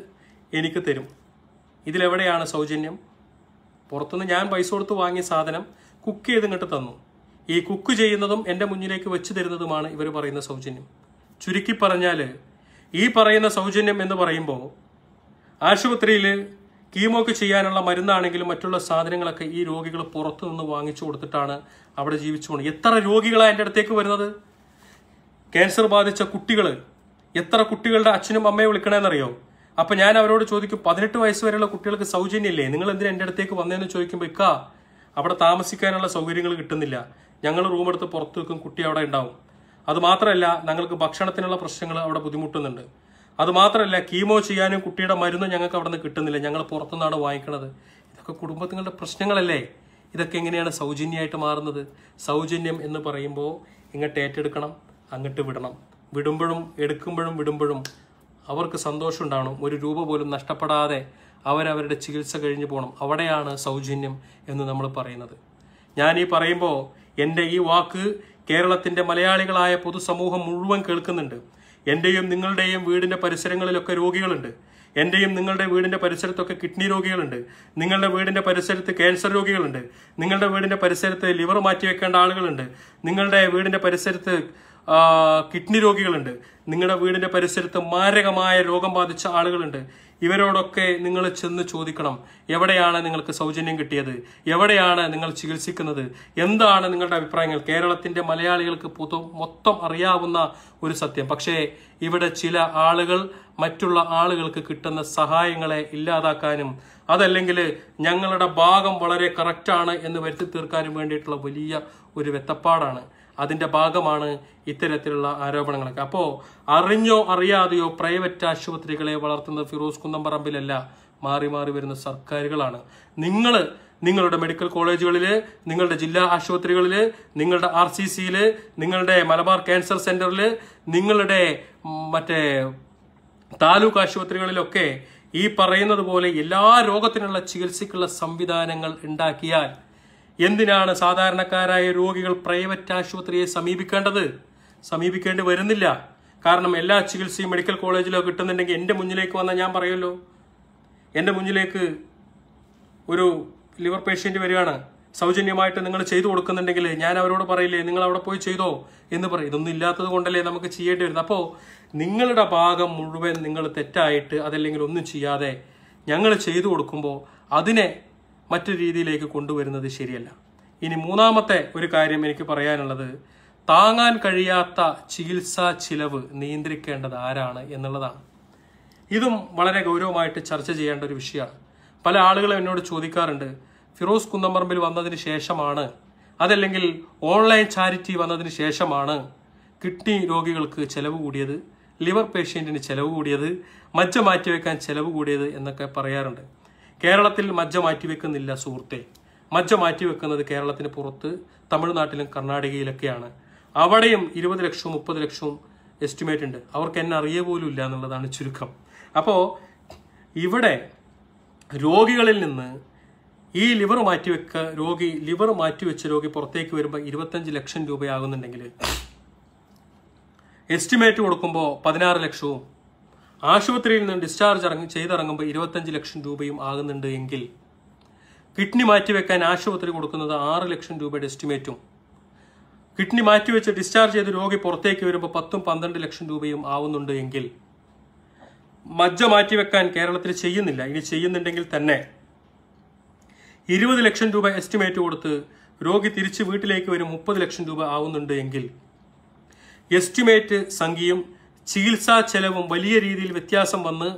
എനിക്ക് തരും ഇതിലെവിടെയാണ് സൗജന്യം പുറത്തുനിന്ന് ഞാൻ പൈസ കൊടുത്ത് വാങ്ങിയ സാധനം കുക്ക് ചെയ്ത് ഇങ്ങോട്ട് തന്നു ഈ കുക്ക് ചെയ്യുന്നതും എൻ്റെ മുന്നിലേക്ക് വെച്ച് തരുന്നതുമാണ് ഇവർ പറയുന്ന സൗജന്യം ചുരുക്കി പറഞ്ഞാൽ ഈ പറയുന്ന സൗജന്യം എന്ന് പറയുമ്പോൾ ആശുപത്രിയിൽ കീമോക്ക് ചെയ്യാനുള്ള മരുന്നാണെങ്കിലും മറ്റുള്ള സാധനങ്ങളൊക്കെ ഈ രോഗികൾ പുറത്തു നിന്ന് വാങ്ങിച്ചു കൊടുത്തിട്ടാണ് അവിടെ പോകുന്നത് എത്ര രോഗികളാണ് എൻ്റെ അടുത്തേക്ക് വരുന്നത് ക്യാൻസർ ബാധിച്ച കുട്ടികൾ എത്ര കുട്ടികളുടെ അച്ഛനും അമ്മയും വിളിക്കണമെന്നറിയോ അപ്പൊ ഞാൻ അവരോട് ചോദിക്കും പതിനെട്ട് വയസ്സ് വരെയുള്ള കുട്ടികൾക്ക് സൗജന്യല്ലേ നിങ്ങൾ എന്തിനാ എൻ്റെ അടുത്തേക്ക് വന്നതെന്ന് ചോദിക്കുമ്പോൾ ഇക്ക അവിടെ താമസിക്കാനുള്ള സൗകര്യങ്ങൾ കിട്ടുന്നില്ല ഞങ്ങൾ റൂം എടുത്ത് പുറത്ത് വെക്കും കുട്ടി അവിടെ ഉണ്ടാവും അത് മാത്രമല്ല ഞങ്ങൾക്ക് ഭക്ഷണത്തിനുള്ള പ്രശ്നങ്ങൾ അവിടെ ബുദ്ധിമുട്ടുന്നുണ്ട് അത് മാത്രമല്ല കീമോ ചെയ്യാനും കുട്ടിയുടെ മരുന്ന് ഞങ്ങൾക്ക് അവിടെ നിന്ന് കിട്ടുന്നില്ല ഞങ്ങൾ പുറത്തുനിന്നാണ് വാങ്ങിക്കുന്നത് ഇതൊക്കെ കുടുംബത്തിങ്ങളുടെ പ്രശ്നങ്ങളല്ലേ ഇതൊക്കെ എങ്ങനെയാണ് സൗജന്യമായിട്ട് മാറുന്നത് സൗജന്യം എന്ന് പറയുമ്പോൾ ഇങ്ങോട്ട് ഏറ്റെടുക്കണം അങ്ങോട്ട് വിടണം വിടുമ്പോഴും എടുക്കുമ്പോഴും വിടുമ്പോഴും അവർക്ക് സന്തോഷം ഉണ്ടാവണം ഒരു രൂപ പോലും നഷ്ടപ്പെടാതെ അവരവരുടെ ചികിത്സ കഴിഞ്ഞു പോകണം അവിടെയാണ് സൗജന്യം എന്ന് നമ്മൾ പറയുന്നത് ഞാൻ ഈ പറയുമ്പോൾ എൻ്റെ ഈ വാക്ക് കേരളത്തിൻ്റെ മലയാളികളായ പൊതുസമൂഹം മുഴുവൻ കേൾക്കുന്നുണ്ട് എൻ്റെയും നിങ്ങളുടെയും വീടിൻ്റെ പരിസരങ്ങളിലൊക്കെ രോഗികളുണ്ട് എൻ്റെയും നിങ്ങളുടെ വീടിൻ്റെ പരിസരത്തൊക്കെ കിഡ്നി രോഗികളുണ്ട് നിങ്ങളുടെ വീടിൻ്റെ പരിസരത്ത് ക്യാൻസർ രോഗികളുണ്ട് നിങ്ങളുടെ വീടിൻ്റെ പരിസരത്ത് ലിവർ വെക്കേണ്ട ആളുകളുണ്ട് നിങ്ങളുടെ വീടിൻ്റെ പരിസരത്ത് കിഡ്നി രോഗികളുണ്ട് നിങ്ങളുടെ വീടിന്റെ പരിസരത്ത് മാരകമായ രോഗം ബാധിച്ച ആളുകളുണ്ട് ഇവരോടൊക്കെ നിങ്ങൾ ചെന്ന് ചോദിക്കണം എവിടെയാണ് നിങ്ങൾക്ക് സൗജന്യം കിട്ടിയത് എവിടെയാണ് നിങ്ങൾ ചികിത്സിക്കുന്നത് എന്താണ് നിങ്ങളുടെ അഭിപ്രായങ്ങൾ കേരളത്തിന്റെ മലയാളികൾക്ക് പൊതു മൊത്തം അറിയാവുന്ന ഒരു സത്യം പക്ഷേ ഇവിടെ ചില ആളുകൾ മറ്റുള്ള ആളുകൾക്ക് കിട്ടുന്ന സഹായങ്ങളെ ഇല്ലാതാക്കാനും അതല്ലെങ്കിൽ ഞങ്ങളുടെ ഭാഗം വളരെ കറക്റ്റാണ് എന്ന് വരുത്തി തീർക്കാനും വേണ്ടിയിട്ടുള്ള വലിയ ഒരു വെത്തപ്പാടാണ് അതിൻ്റെ ഭാഗമാണ് ഇത്തരത്തിലുള്ള ആരോപണങ്ങളൊക്കെ അപ്പോൾ അറിഞ്ഞോ അറിയാതെയോ പ്രൈവറ്റ് ആശുപത്രികളെ വളർത്തുന്നത് ഫിറോസ് കുന്നംപറമ്പിലല്ല മാറി മാറി വരുന്ന സർക്കാരുകളാണ് നിങ്ങൾ നിങ്ങളുടെ മെഡിക്കൽ കോളേജുകളിൽ നിങ്ങളുടെ ജില്ലാ ആശുപത്രികളിൽ നിങ്ങളുടെ ആർ സി സിയിൽ നിങ്ങളുടെ മലബാർ ക്യാൻസർ സെൻറ്ററിൽ നിങ്ങളുടെ മറ്റേ താലൂക്ക് ആശുപത്രികളിലൊക്കെ ഈ പറയുന്നത് പോലെ എല്ലാ രോഗത്തിനുള്ള ചികിത്സയ്ക്കുള്ള സംവിധാനങ്ങൾ ഉണ്ടാക്കിയാൽ എന്തിനാണ് സാധാരണക്കാരായ രോഗികൾ പ്രൈവറ്റ് ആശുപത്രിയെ സമീപിക്കേണ്ടത് സമീപിക്കേണ്ടി വരുന്നില്ല കാരണം എല്ലാ ചികിത്സയും മെഡിക്കൽ കോളേജിലോ കിട്ടുന്നുണ്ടെങ്കിൽ എൻ്റെ മുന്നിലേക്ക് വന്നാൽ ഞാൻ പറയുമല്ലോ എൻ്റെ മുന്നിലേക്ക് ഒരു ലിവർ പേഷ്യൻ്റ് വരികയാണ് സൗജന്യമായിട്ട് നിങ്ങൾ ചെയ്തു കൊടുക്കുന്നുണ്ടെങ്കിൽ ഞാൻ അവരോട് പറയില്ലേ നിങ്ങൾ അവിടെ പോയി ചെയ്തോ എന്ന് പറയും ഇതൊന്നും ഇല്ലാത്തത് കൊണ്ടല്ലേ നമുക്ക് ചെയ്യേണ്ടി വരുന്നത് അപ്പോൾ നിങ്ങളുടെ ഭാഗം മുഴുവൻ നിങ്ങൾ തെറ്റായിട്ട് അതല്ലെങ്കിൽ ഒന്നും ചെയ്യാതെ ഞങ്ങൾ ചെയ്തു കൊടുക്കുമ്പോൾ അതിനെ മറ്റു രീതിയിലേക്ക് കൊണ്ടുവരുന്നത് ശരിയല്ല ഇനി മൂന്നാമത്തെ ഒരു കാര്യം എനിക്ക് പറയാനുള്ളത് താങ്ങാൻ കഴിയാത്ത ചികിത്സാ ചിലവ് നിയന്ത്രിക്കേണ്ടത് ആരാണ് എന്നുള്ളതാണ് ഇതും വളരെ ഗൗരവമായിട്ട് ചർച്ച ചെയ്യേണ്ട ഒരു വിഷയമാണ് പല ആളുകളും എന്നോട് ചോദിക്കാറുണ്ട് ഫിറോസ് കുന്നമ്പറമ്പിൽ വന്നതിന് ശേഷമാണ് അതല്ലെങ്കിൽ ഓൺലൈൻ ചാരിറ്റി വന്നതിന് ശേഷമാണ് കിഡ്നി രോഗികൾക്ക് ചെലവ് കൂടിയത് ലിവർ പേഷ്യൻറ്റിന് ചെലവ് കൂടിയത് മജ്ജ മാറ്റിവെക്കാൻ ചെലവ് കൂടിയത് എന്നൊക്കെ പറയാറുണ്ട് കേരളത്തിൽ മജ്ജ മാറ്റിവെക്കുന്നില്ല സുഹൃത്തെ മജ്ജ മാറ്റിവെക്കുന്നത് കേരളത്തിന് പുറത്ത് തമിഴ്നാട്ടിലും കർണാടകയിലൊക്കെയാണ് അവിടെയും ഇരുപത് ലക്ഷവും മുപ്പത് ലക്ഷവും എസ്റ്റിമേറ്റ് ഉണ്ട് അവർക്ക് എന്നെ അറിയ പോലും ഇല്ല എന്നുള്ളതാണ് ചുരുക്കം അപ്പോൾ ഇവിടെ രോഗികളിൽ നിന്ന് ഈ ലിവർ മാറ്റിവെക്ക രോഗി ലിവർ മാറ്റിവെച്ച രോഗി പുറത്തേക്ക് വരുമ്പോൾ ഇരുപത്തഞ്ച് ലക്ഷം രൂപയാകുന്നുണ്ടെങ്കിൽ എസ്റ്റിമേറ്റ് കൊടുക്കുമ്പോൾ പതിനാറ് ലക്ഷവും ആശുപത്രിയിൽ നിന്ന് ഡിസ്ചാർജ് ഇറങ്ങി ചെയ്തിറങ്ങുമ്പോൾ ഇരുപത്തഞ്ച് ലക്ഷം രൂപയും ആകുന്നുണ്ട് എങ്കിൽ കിഡ്നി മാറ്റിവെക്കാൻ ആശുപത്രി കൊടുക്കുന്നത് ആറ് ലക്ഷം രൂപയുടെ എസ്റ്റിമേറ്റും കിഡ്നി മാറ്റിവെച്ച് ഡിസ്ചാർജ് ചെയ്ത് രോഗി പുറത്തേക്ക് വരുമ്പോൾ പത്തും പന്ത്രണ്ട് ലക്ഷം രൂപയും ആവുന്നുണ്ട് എങ്കിൽ മജ്ജ മാറ്റിവെക്കാൻ കേരളത്തിൽ ചെയ്യുന്നില്ല ഇനി ചെയ്യുന്നുണ്ടെങ്കിൽ തന്നെ ഇരുപത് ലക്ഷം രൂപ എസ്റ്റിമേറ്റ് കൊടുത്ത് രോഗി തിരിച്ച് വീട്ടിലേക്ക് വരും മുപ്പത് ലക്ഷം രൂപ ആവുന്നുണ്ട് എങ്കിൽ എസ്റ്റിമേറ്റ് സംഖ്യയും ചികിത്സാ ചെലവും വലിയ രീതിയിൽ വ്യത്യാസം വന്ന്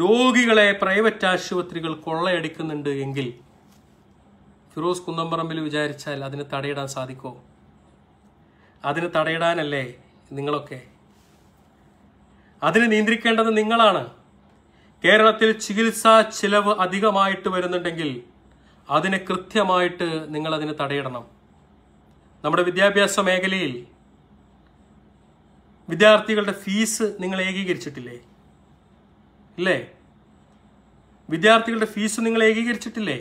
രോഗികളെ പ്രൈവറ്റ് ആശുപത്രികൾ കൊള്ളയടിക്കുന്നുണ്ട് എങ്കിൽ ഫിറോസ് കുന്നംപറമ്പിൽ വിചാരിച്ചാൽ അതിന് തടയിടാൻ സാധിക്കോ അതിന് തടയിടാനല്ലേ നിങ്ങളൊക്കെ അതിന് നിയന്ത്രിക്കേണ്ടത് നിങ്ങളാണ് കേരളത്തിൽ ചികിത്സാ ചിലവ് അധികമായിട്ട് വരുന്നുണ്ടെങ്കിൽ അതിനെ കൃത്യമായിട്ട് നിങ്ങളതിന് തടയിടണം നമ്മുടെ വിദ്യാഭ്യാസ മേഖലയിൽ വിദ്യാർത്ഥികളുടെ ഫീസ് നിങ്ങൾ ഏകീകരിച്ചിട്ടില്ലേ ഇല്ലേ വിദ്യാർത്ഥികളുടെ ഫീസ് നിങ്ങൾ ഏകീകരിച്ചിട്ടില്ലേ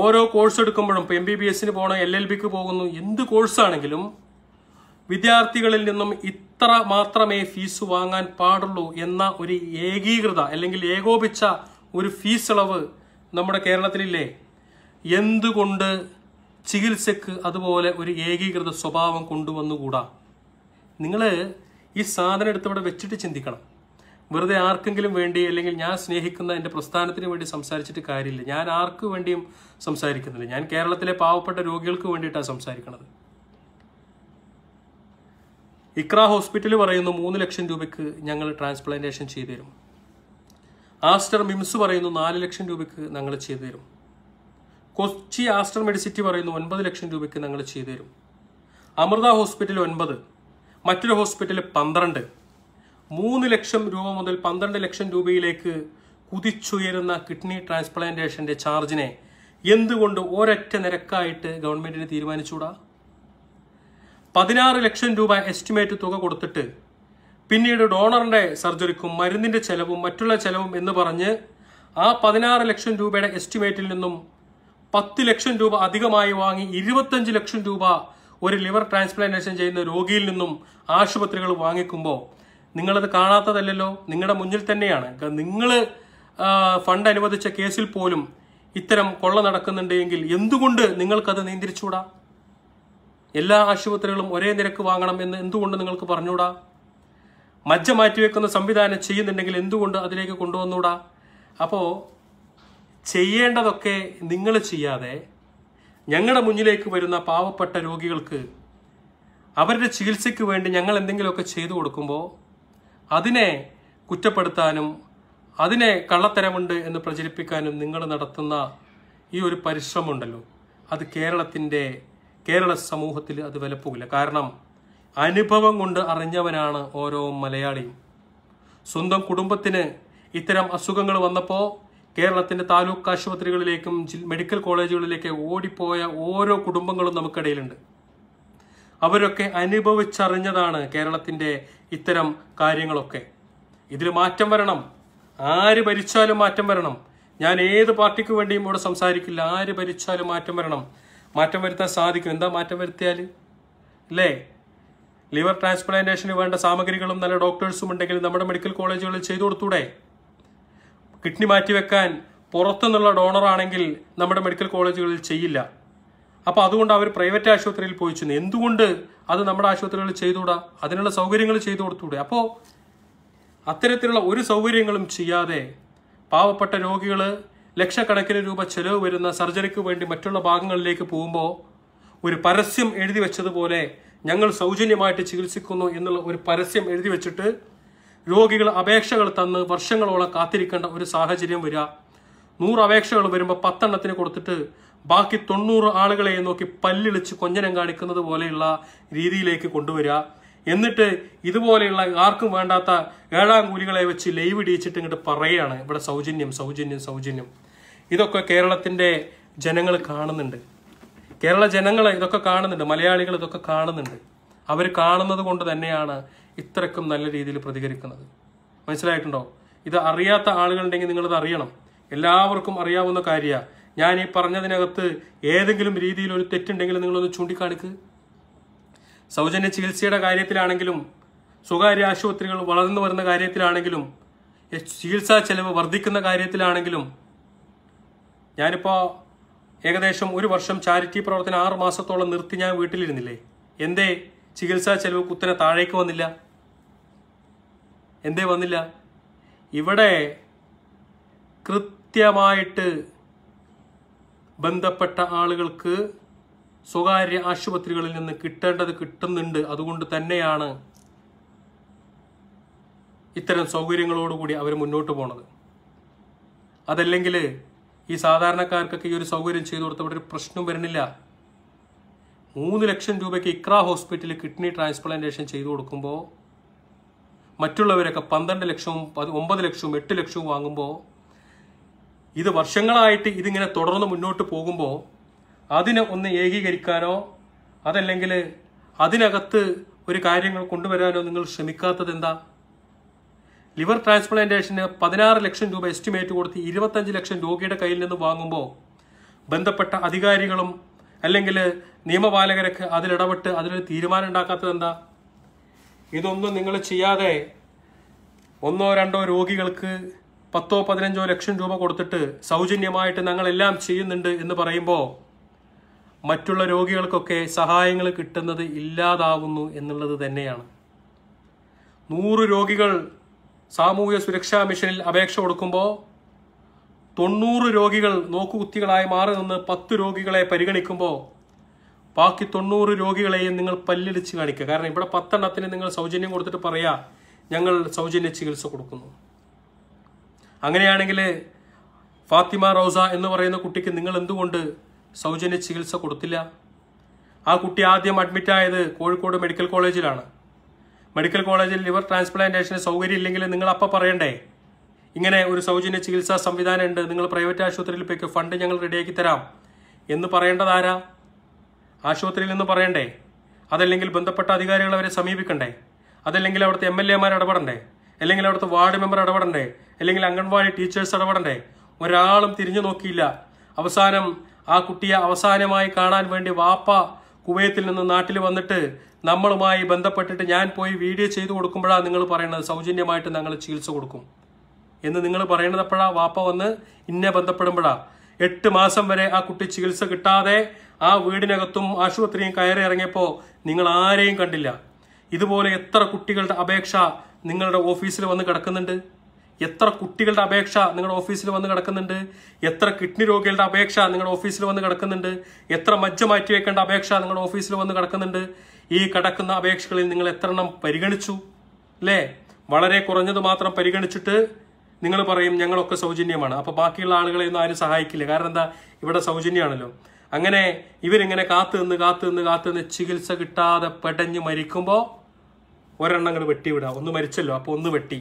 ഓരോ കോഴ്സ് എടുക്കുമ്പോഴും ഇപ്പം എം ബി ബി എസിന് പോകണോ എൽ എൽ ബിക്ക് പോകുന്നു എന്ത് കോഴ്സാണെങ്കിലും വിദ്യാർത്ഥികളിൽ നിന്നും ഇത്ര മാത്രമേ ഫീസ് വാങ്ങാൻ പാടുള്ളൂ എന്ന ഒരു ഏകീകൃത അല്ലെങ്കിൽ ഏകോപിച്ച ഒരു ഫീസ് ഇളവ് നമ്മുടെ കേരളത്തിലില്ലേ എന്തുകൊണ്ട് ചികിത്സക്ക് അതുപോലെ ഒരു ഏകീകൃത സ്വഭാവം കൊണ്ടുവന്നുകൂടാ നിങ്ങൾ ഈ സാധനം എടുത്തവിടെ വെച്ചിട്ട് ചിന്തിക്കണം വെറുതെ ആർക്കെങ്കിലും വേണ്ടി അല്ലെങ്കിൽ ഞാൻ സ്നേഹിക്കുന്ന എൻ്റെ പ്രസ്ഥാനത്തിന് വേണ്ടി സംസാരിച്ചിട്ട് കാര്യമില്ല ഞാൻ ആർക്കു വേണ്ടിയും സംസാരിക്കുന്നില്ല ഞാൻ കേരളത്തിലെ പാവപ്പെട്ട രോഗികൾക്ക് വേണ്ടിയിട്ടാണ് സംസാരിക്കുന്നത് ഇക്ര ഹോസ്പിറ്റൽ പറയുന്നു മൂന്ന് ലക്ഷം രൂപയ്ക്ക് ഞങ്ങൾ ട്രാൻസ്പ്ലാന്റേഷൻ ചെയ്തുതരും തരും ആസ്റ്റർ മിംസ് പറയുന്നു നാല് ലക്ഷം രൂപയ്ക്ക് ഞങ്ങൾ ചെയ്തു തരും കൊച്ചി ആസ്റ്റർ മെഡിസിറ്റി പറയുന്നു ഒൻപത് ലക്ഷം രൂപയ്ക്ക് ഞങ്ങൾ ചെയ്തു തരും അമൃത ഹോസ്പിറ്റൽ ഒൻപത് മറ്റൊരു ഹോസ്പിറ്റലിൽ പന്ത്രണ്ട് മൂന്ന് ലക്ഷം രൂപ മുതൽ പന്ത്രണ്ട് ലക്ഷം രൂപയിലേക്ക് കുതിച്ചുയരുന്ന കിഡ്നി ട്രാൻസ്പ്ലാന്റേഷന്റെ ചാർജിനെ എന്തുകൊണ്ട് ഒരൊറ്റ നിരക്കായിട്ട് ഗവൺമെന്റിന് തീരുമാനിച്ചൂടാ പതിനാറ് ലക്ഷം രൂപ എസ്റ്റിമേറ്റ് തുക കൊടുത്തിട്ട് പിന്നീട് ഡോണറിന്റെ സർജറിക്കും മരുന്നിന്റെ ചെലവും മറ്റുള്ള ചെലവും എന്ന് പറഞ്ഞ് ആ പതിനാറ് ലക്ഷം രൂപയുടെ എസ്റ്റിമേറ്റിൽ നിന്നും പത്ത് ലക്ഷം രൂപ അധികമായി വാങ്ങി ഇരുപത്തഞ്ച് ലക്ഷം രൂപ ഒരു ലിവർ ട്രാൻസ്പ്ലാന്റേഷൻ ചെയ്യുന്ന രോഗിയിൽ നിന്നും ആശുപത്രികൾ വാങ്ങിക്കുമ്പോൾ നിങ്ങളത് കാണാത്തതല്ലല്ലോ നിങ്ങളുടെ മുന്നിൽ തന്നെയാണ് നിങ്ങൾ ഫണ്ട് അനുവദിച്ച കേസിൽ പോലും ഇത്തരം കൊള്ള നടക്കുന്നുണ്ട് എങ്കിൽ എന്തുകൊണ്ട് നിങ്ങൾക്കത് നിയന്ത്രിച്ചുകൂടാ എല്ലാ ആശുപത്രികളും ഒരേ നിരക്ക് വാങ്ങണം എന്ന് എന്തുകൊണ്ട് നിങ്ങൾക്ക് പറഞ്ഞൂടാ മജ്ജ മാറ്റിവെക്കുന്ന സംവിധാനം ചെയ്യുന്നുണ്ടെങ്കിൽ എന്തുകൊണ്ട് അതിലേക്ക് കൊണ്ടുവന്നൂടാ അപ്പോൾ ചെയ്യേണ്ടതൊക്കെ നിങ്ങൾ ചെയ്യാതെ ഞങ്ങളുടെ മുന്നിലേക്ക് വരുന്ന പാവപ്പെട്ട രോഗികൾക്ക് അവരുടെ ചികിത്സയ്ക്ക് വേണ്ടി ഞങ്ങൾ എന്തെങ്കിലുമൊക്കെ ചെയ്തു കൊടുക്കുമ്പോൾ അതിനെ കുറ്റപ്പെടുത്താനും അതിനെ കള്ളത്തരമുണ്ട് എന്ന് പ്രചരിപ്പിക്കാനും നിങ്ങൾ നടത്തുന്ന ഈ ഒരു പരിശ്രമമുണ്ടല്ലോ അത് കേരളത്തിൻ്റെ കേരള സമൂഹത്തിൽ അത് വിലപ്പോകില്ല കാരണം അനുഭവം കൊണ്ട് അറിഞ്ഞവനാണ് ഓരോ മലയാളിയും സ്വന്തം കുടുംബത്തിന് ഇത്തരം അസുഖങ്ങൾ വന്നപ്പോൾ കേരളത്തിന്റെ താലൂക്ക് ആശുപത്രികളിലേക്കും മെഡിക്കൽ കോളേജുകളിലേക്ക് ഓടിപ്പോയ ഓരോ കുടുംബങ്ങളും നമുക്കിടയിലുണ്ട് അവരൊക്കെ അനുഭവിച്ചറിഞ്ഞതാണ് കേരളത്തിന്റെ ഇത്തരം കാര്യങ്ങളൊക്കെ ഇതിൽ മാറ്റം വരണം ആര് ഭരിച്ചാലും മാറ്റം വരണം ഞാൻ ഏത് പാർട്ടിക്ക് വേണ്ടിയും ഇവിടെ സംസാരിക്കില്ല ആര് ഭരിച്ചാലും മാറ്റം വരണം മാറ്റം വരുത്താൻ സാധിക്കും എന്താ മാറ്റം വരുത്തിയാൽ അല്ലേ ലിവർ ട്രാൻസ്പ്ലാന്റേഷന് വേണ്ട സാമഗ്രികളും നല്ല ഡോക്ടേഴ്സും ഉണ്ടെങ്കിൽ നമ്മുടെ മെഡിക്കൽ കോളേജുകളിൽ ചെയ്തു കൊടുത്തൂടെ കിഡ്നി മാറ്റിവെക്കാൻ പുറത്തുനിന്നുള്ള ഡോണറാണെങ്കിൽ നമ്മുടെ മെഡിക്കൽ കോളേജുകളിൽ ചെയ്യില്ല അപ്പോൾ അതുകൊണ്ട് അവർ പ്രൈവറ്റ് ആശുപത്രിയിൽ പോയി ചെന്നു എന്തുകൊണ്ട് അത് നമ്മുടെ ആശുപത്രികളിൽ ചെയ്തുകൂടാ അതിനുള്ള സൗകര്യങ്ങൾ ചെയ്തു കൊടുത്തുകൂടെ അപ്പോൾ അത്തരത്തിലുള്ള ഒരു സൗകര്യങ്ങളും ചെയ്യാതെ പാവപ്പെട്ട രോഗികൾ ലക്ഷക്കണക്കിന് രൂപ ചെലവ് വരുന്ന സർജറിക്ക് വേണ്ടി മറ്റുള്ള ഭാഗങ്ങളിലേക്ക് പോകുമ്പോൾ ഒരു പരസ്യം എഴുതി വെച്ചതുപോലെ ഞങ്ങൾ സൗജന്യമായിട്ട് ചികിത്സിക്കുന്നു എന്നുള്ള ഒരു പരസ്യം എഴുതി വെച്ചിട്ട് രോഗികൾ അപേക്ഷകൾ തന്ന് വർഷങ്ങളോളം കാത്തിരിക്കേണ്ട ഒരു സാഹചര്യം വരിക നൂറ് അപേക്ഷകൾ വരുമ്പോൾ പത്തെണ്ണത്തിന് കൊടുത്തിട്ട് ബാക്കി തൊണ്ണൂറ് ആളുകളെ നോക്കി പല്ലിളിച്ച് കൊഞ്ഞനം കാണിക്കുന്നത് പോലെയുള്ള രീതിയിലേക്ക് കൊണ്ടുവരിക എന്നിട്ട് ഇതുപോലെയുള്ള ആർക്കും വേണ്ടാത്ത ഏഴാം കൂലികളെ വെച്ച് ലൈവ് ഇടിയിച്ചിട്ട് ഇങ്ങോട്ട് പറയുകയാണ് ഇവിടെ സൗജന്യം സൗജന്യം സൗജന്യം ഇതൊക്കെ കേരളത്തിൻ്റെ ജനങ്ങൾ കാണുന്നുണ്ട് കേരള ജനങ്ങൾ ഇതൊക്കെ കാണുന്നുണ്ട് മലയാളികൾ ഇതൊക്കെ കാണുന്നുണ്ട് അവർ കാണുന്നത് കൊണ്ട് തന്നെയാണ് ഇത്രക്കും നല്ല രീതിയിൽ പ്രതികരിക്കുന്നത് മനസ്സിലായിട്ടുണ്ടോ ഇത് അറിയാത്ത ആളുകളുണ്ടെങ്കിൽ നിങ്ങളത് അറിയണം എല്ലാവർക്കും അറിയാവുന്ന കാര്യമാണ് ഞാൻ ഈ പറഞ്ഞതിനകത്ത് ഏതെങ്കിലും രീതിയിൽ ഒരു തെറ്റുണ്ടെങ്കിൽ നിങ്ങളൊന്ന് ചൂണ്ടിക്കാണിക്ക് സൗജന്യ ചികിത്സയുടെ കാര്യത്തിലാണെങ്കിലും സ്വകാര്യ ആശുപത്രികൾ വളർന്നു വരുന്ന കാര്യത്തിലാണെങ്കിലും ചികിത്സാ ചെലവ് വർദ്ധിക്കുന്ന കാര്യത്തിലാണെങ്കിലും ഞാനിപ്പോൾ ഏകദേശം ഒരു വർഷം ചാരിറ്റി പ്രവർത്തനം ആറ് മാസത്തോളം നിർത്തി ഞാൻ വീട്ടിലിരുന്നില്ലേ എന്തേ ചികിത്സാ ചെലവ് കുത്തനെ താഴേക്ക് വന്നില്ല എന്തേ വന്നില്ല ഇവിടെ കൃത്യമായിട്ട് ബന്ധപ്പെട്ട ആളുകൾക്ക് സ്വകാര്യ ആശുപത്രികളിൽ നിന്ന് കിട്ടേണ്ടത് കിട്ടുന്നുണ്ട് അതുകൊണ്ട് തന്നെയാണ് ഇത്തരം സൗകര്യങ്ങളോടുകൂടി അവർ മുന്നോട്ട് പോണത് അതല്ലെങ്കിൽ ഈ സാധാരണക്കാർക്കൊക്കെ ഈ ഒരു സൗകര്യം ചെയ്തു കൊടുത്ത ഒരു പ്രശ്നം വരുന്നില്ല മൂന്ന് ലക്ഷം രൂപയ്ക്ക് ഇക്ര ഹോസ്പിറ്റലിൽ കിഡ്നി ട്രാൻസ്പ്ലാന്റേഷൻ ചെയ്തു കൊടുക്കുമ്പോൾ മറ്റുള്ളവരൊക്കെ പന്ത്രണ്ട് ലക്ഷവും ഒമ്പത് ലക്ഷവും എട്ട് ലക്ഷവും വാങ്ങുമ്പോൾ ഇത് വർഷങ്ങളായിട്ട് ഇതിങ്ങനെ തുടർന്ന് മുന്നോട്ട് പോകുമ്പോൾ അതിനെ ഒന്ന് ഏകീകരിക്കാനോ അതല്ലെങ്കിൽ അതിനകത്ത് ഒരു കാര്യങ്ങൾ കൊണ്ടുവരാനോ നിങ്ങൾ ശ്രമിക്കാത്തത് എന്താ ലിവർ ട്രാൻസ്പ്ലാന്റേഷന് പതിനാറ് ലക്ഷം രൂപ എസ്റ്റിമേറ്റ് കൊടുത്ത് ഇരുപത്തഞ്ച് ലക്ഷം രോഗിയുടെ കയ്യിൽ നിന്ന് വാങ്ങുമ്പോൾ ബന്ധപ്പെട്ട അധികാരികളും അല്ലെങ്കിൽ നിയമപാലകരൊക്കെ അതിലിടപെട്ട് അതിലൊരു തീരുമാനം ഉണ്ടാക്കാത്തത് എന്താ ഇതൊന്നും നിങ്ങൾ ചെയ്യാതെ ഒന്നോ രണ്ടോ രോഗികൾക്ക് പത്തോ പതിനഞ്ചോ ലക്ഷം രൂപ കൊടുത്തിട്ട് സൗജന്യമായിട്ട് ഞങ്ങളെല്ലാം ചെയ്യുന്നുണ്ട് എന്ന് പറയുമ്പോൾ മറ്റുള്ള രോഗികൾക്കൊക്കെ സഹായങ്ങൾ കിട്ടുന്നത് ഇല്ലാതാവുന്നു എന്നുള്ളത് തന്നെയാണ് നൂറ് രോഗികൾ സാമൂഹ്യ സുരക്ഷാ മിഷനിൽ അപേക്ഷ കൊടുക്കുമ്പോൾ തൊണ്ണൂറ് രോഗികൾ നോക്കുകുത്തികളായി മാറി നിന്ന് പത്ത് രോഗികളെ പരിഗണിക്കുമ്പോൾ ബാക്കി തൊണ്ണൂറ് രോഗികളെയും നിങ്ങൾ പല്ലിടിച്ച് കാണിക്കുക കാരണം ഇവിടെ പത്തെണ്ണത്തിന് നിങ്ങൾ സൗജന്യം കൊടുത്തിട്ട് പറയാ ഞങ്ങൾ സൗജന്യ ചികിത്സ കൊടുക്കുന്നു അങ്ങനെയാണെങ്കിൽ ഫാത്തിമ റൗസ എന്ന് പറയുന്ന കുട്ടിക്ക് നിങ്ങൾ എന്തുകൊണ്ട് സൗജന്യ ചികിത്സ കൊടുത്തില്ല ആ കുട്ടി ആദ്യം അഡ്മിറ്റായത് കോഴിക്കോട് മെഡിക്കൽ കോളേജിലാണ് മെഡിക്കൽ കോളേജിൽ ലിവർ ട്രാൻസ്പ്ലാന്റേഷന് സൗകര്യം ഇല്ലെങ്കിൽ നിങ്ങൾ അപ്പം പറയണ്ടേ ഇങ്ങനെ ഒരു സൗജന്യ ചികിത്സാ ഉണ്ട് നിങ്ങൾ പ്രൈവറ്റ് ആശുപത്രിയിൽ പോയി ഫണ്ട് ഞങ്ങൾ റെഡിയാക്കി തരാം എന്ന് പറയേണ്ടതാരാ ആശുപത്രിയിൽ നിന്ന് പറയണ്ടേ അതല്ലെങ്കിൽ ബന്ധപ്പെട്ട അധികാരികൾ അവരെ സമീപിക്കണ്ടേ അതല്ലെങ്കിൽ അവിടുത്തെ എം എൽ എമാർ ഇടപെടണ്ടേ അല്ലെങ്കിൽ അവിടുത്തെ വാർഡ് മെമ്പർ ഇടപെടണ്ടേ അല്ലെങ്കിൽ അംഗൻവാടി ടീച്ചേഴ്സ് ഇടപെടണ്ടേ ഒരാളും തിരിഞ്ഞു നോക്കിയില്ല അവസാനം ആ കുട്ടിയെ അവസാനമായി കാണാൻ വേണ്ടി വാപ്പ കുവൈത്തിൽ നിന്ന് നാട്ടിൽ വന്നിട്ട് നമ്മളുമായി ബന്ധപ്പെട്ടിട്ട് ഞാൻ പോയി വീഡിയോ ചെയ്തു കൊടുക്കുമ്പോഴാണ് നിങ്ങൾ പറയുന്നത് സൗജന്യമായിട്ട് ഞങ്ങൾ ചികിത്സ കൊടുക്കും എന്ന് നിങ്ങൾ പറയുന്നത് അപ്പോഴാണ് വാപ്പ വന്ന് ഇന്നെ ബന്ധപ്പെടുമ്പോഴാണ് എട്ട് മാസം വരെ ആ കുട്ടി ചികിത്സ കിട്ടാതെ ആ വീടിനകത്തും ആശുപത്രിയും കയറി ഇറങ്ങിയപ്പോൾ നിങ്ങൾ ആരെയും കണ്ടില്ല ഇതുപോലെ എത്ര കുട്ടികളുടെ അപേക്ഷ നിങ്ങളുടെ ഓഫീസിൽ വന്ന് കിടക്കുന്നുണ്ട് എത്ര കുട്ടികളുടെ അപേക്ഷ നിങ്ങളുടെ ഓഫീസിൽ വന്ന് കിടക്കുന്നുണ്ട് എത്ര കിഡ്നി രോഗികളുടെ അപേക്ഷ നിങ്ങളുടെ ഓഫീസിൽ വന്ന് കിടക്കുന്നുണ്ട് എത്ര മജ്ജ മാറ്റി വെക്കേണ്ട അപേക്ഷ നിങ്ങളുടെ ഓഫീസിൽ വന്ന് കിടക്കുന്നുണ്ട് ഈ കിടക്കുന്ന അപേക്ഷകളിൽ നിങ്ങൾ എത്ര എണ്ണം പരിഗണിച്ചു അല്ലേ വളരെ കുറഞ്ഞത് മാത്രം പരിഗണിച്ചിട്ട് നിങ്ങൾ പറയും ഞങ്ങളൊക്കെ സൗജന്യമാണ് അപ്പോൾ ബാക്കിയുള്ള ആളുകളെ ഒന്നും ആരും സഹായിക്കില്ല കാരണം എന്താ ഇവിടെ സൗജന്യമാണല്ലോ അങ്ങനെ ഇവരിങ്ങനെ കാത്തു നിന്ന് കാത്തു നിന്ന് കാത്തു നിന്ന് ചികിത്സ കിട്ടാതെ പെടഞ്ഞ് മരിക്കുമ്പോൾ ഒരെണ്ണം അങ്ങനെ വെട്ടിവിടുക ഒന്ന് മരിച്ചല്ലോ അപ്പോൾ ഒന്ന് വെട്ടി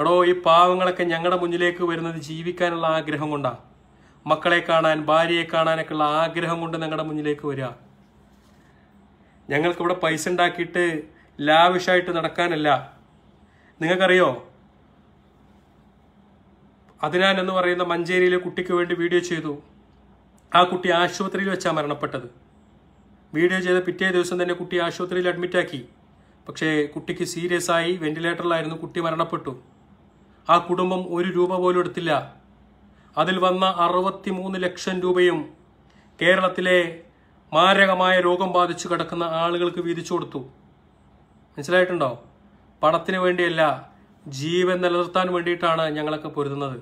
എടോ ഈ പാവങ്ങളൊക്കെ ഞങ്ങളുടെ മുന്നിലേക്ക് വരുന്നത് ജീവിക്കാനുള്ള ആഗ്രഹം കൊണ്ടാണ് മക്കളെ കാണാൻ ഭാര്യയെ കാണാനൊക്കെ ഉള്ള ആഗ്രഹം കൊണ്ട് ഞങ്ങളുടെ മുന്നിലേക്ക് വരിക ഞങ്ങൾക്കിവിടെ പൈസ ഉണ്ടാക്കിയിട്ട് ലാവിഷായിട്ട് നടക്കാനല്ല നിങ്ങൾക്കറിയോ അതിനാൻ എന്ന് പറയുന്ന മഞ്ചേരിയിലെ കുട്ടിക്ക് വേണ്ടി വീഡിയോ ചെയ്തു ആ കുട്ടി ആശുപത്രിയിൽ വെച്ചാണ് മരണപ്പെട്ടത് വീഡിയോ ചെയ്ത പിറ്റേ ദിവസം തന്നെ കുട്ടി ആശുപത്രിയിൽ അഡ്മിറ്റാക്കി പക്ഷേ കുട്ടിക്ക് സീരിയസ് ആയി വെന്റിലേറ്ററിലായിരുന്നു കുട്ടി മരണപ്പെട്ടു ആ കുടുംബം ഒരു രൂപ പോലും എടുത്തില്ല അതിൽ വന്ന അറുപത്തി ലക്ഷം രൂപയും കേരളത്തിലെ മാരകമായ രോഗം ബാധിച്ചു കിടക്കുന്ന ആളുകൾക്ക് വീതിച്ചു കൊടുത്തു മനസ്സിലായിട്ടുണ്ടോ പണത്തിന് വേണ്ടിയല്ല ജീവൻ നിലനിർത്താൻ വേണ്ടിയിട്ടാണ് ഞങ്ങളൊക്കെ പൊരുതുന്നത്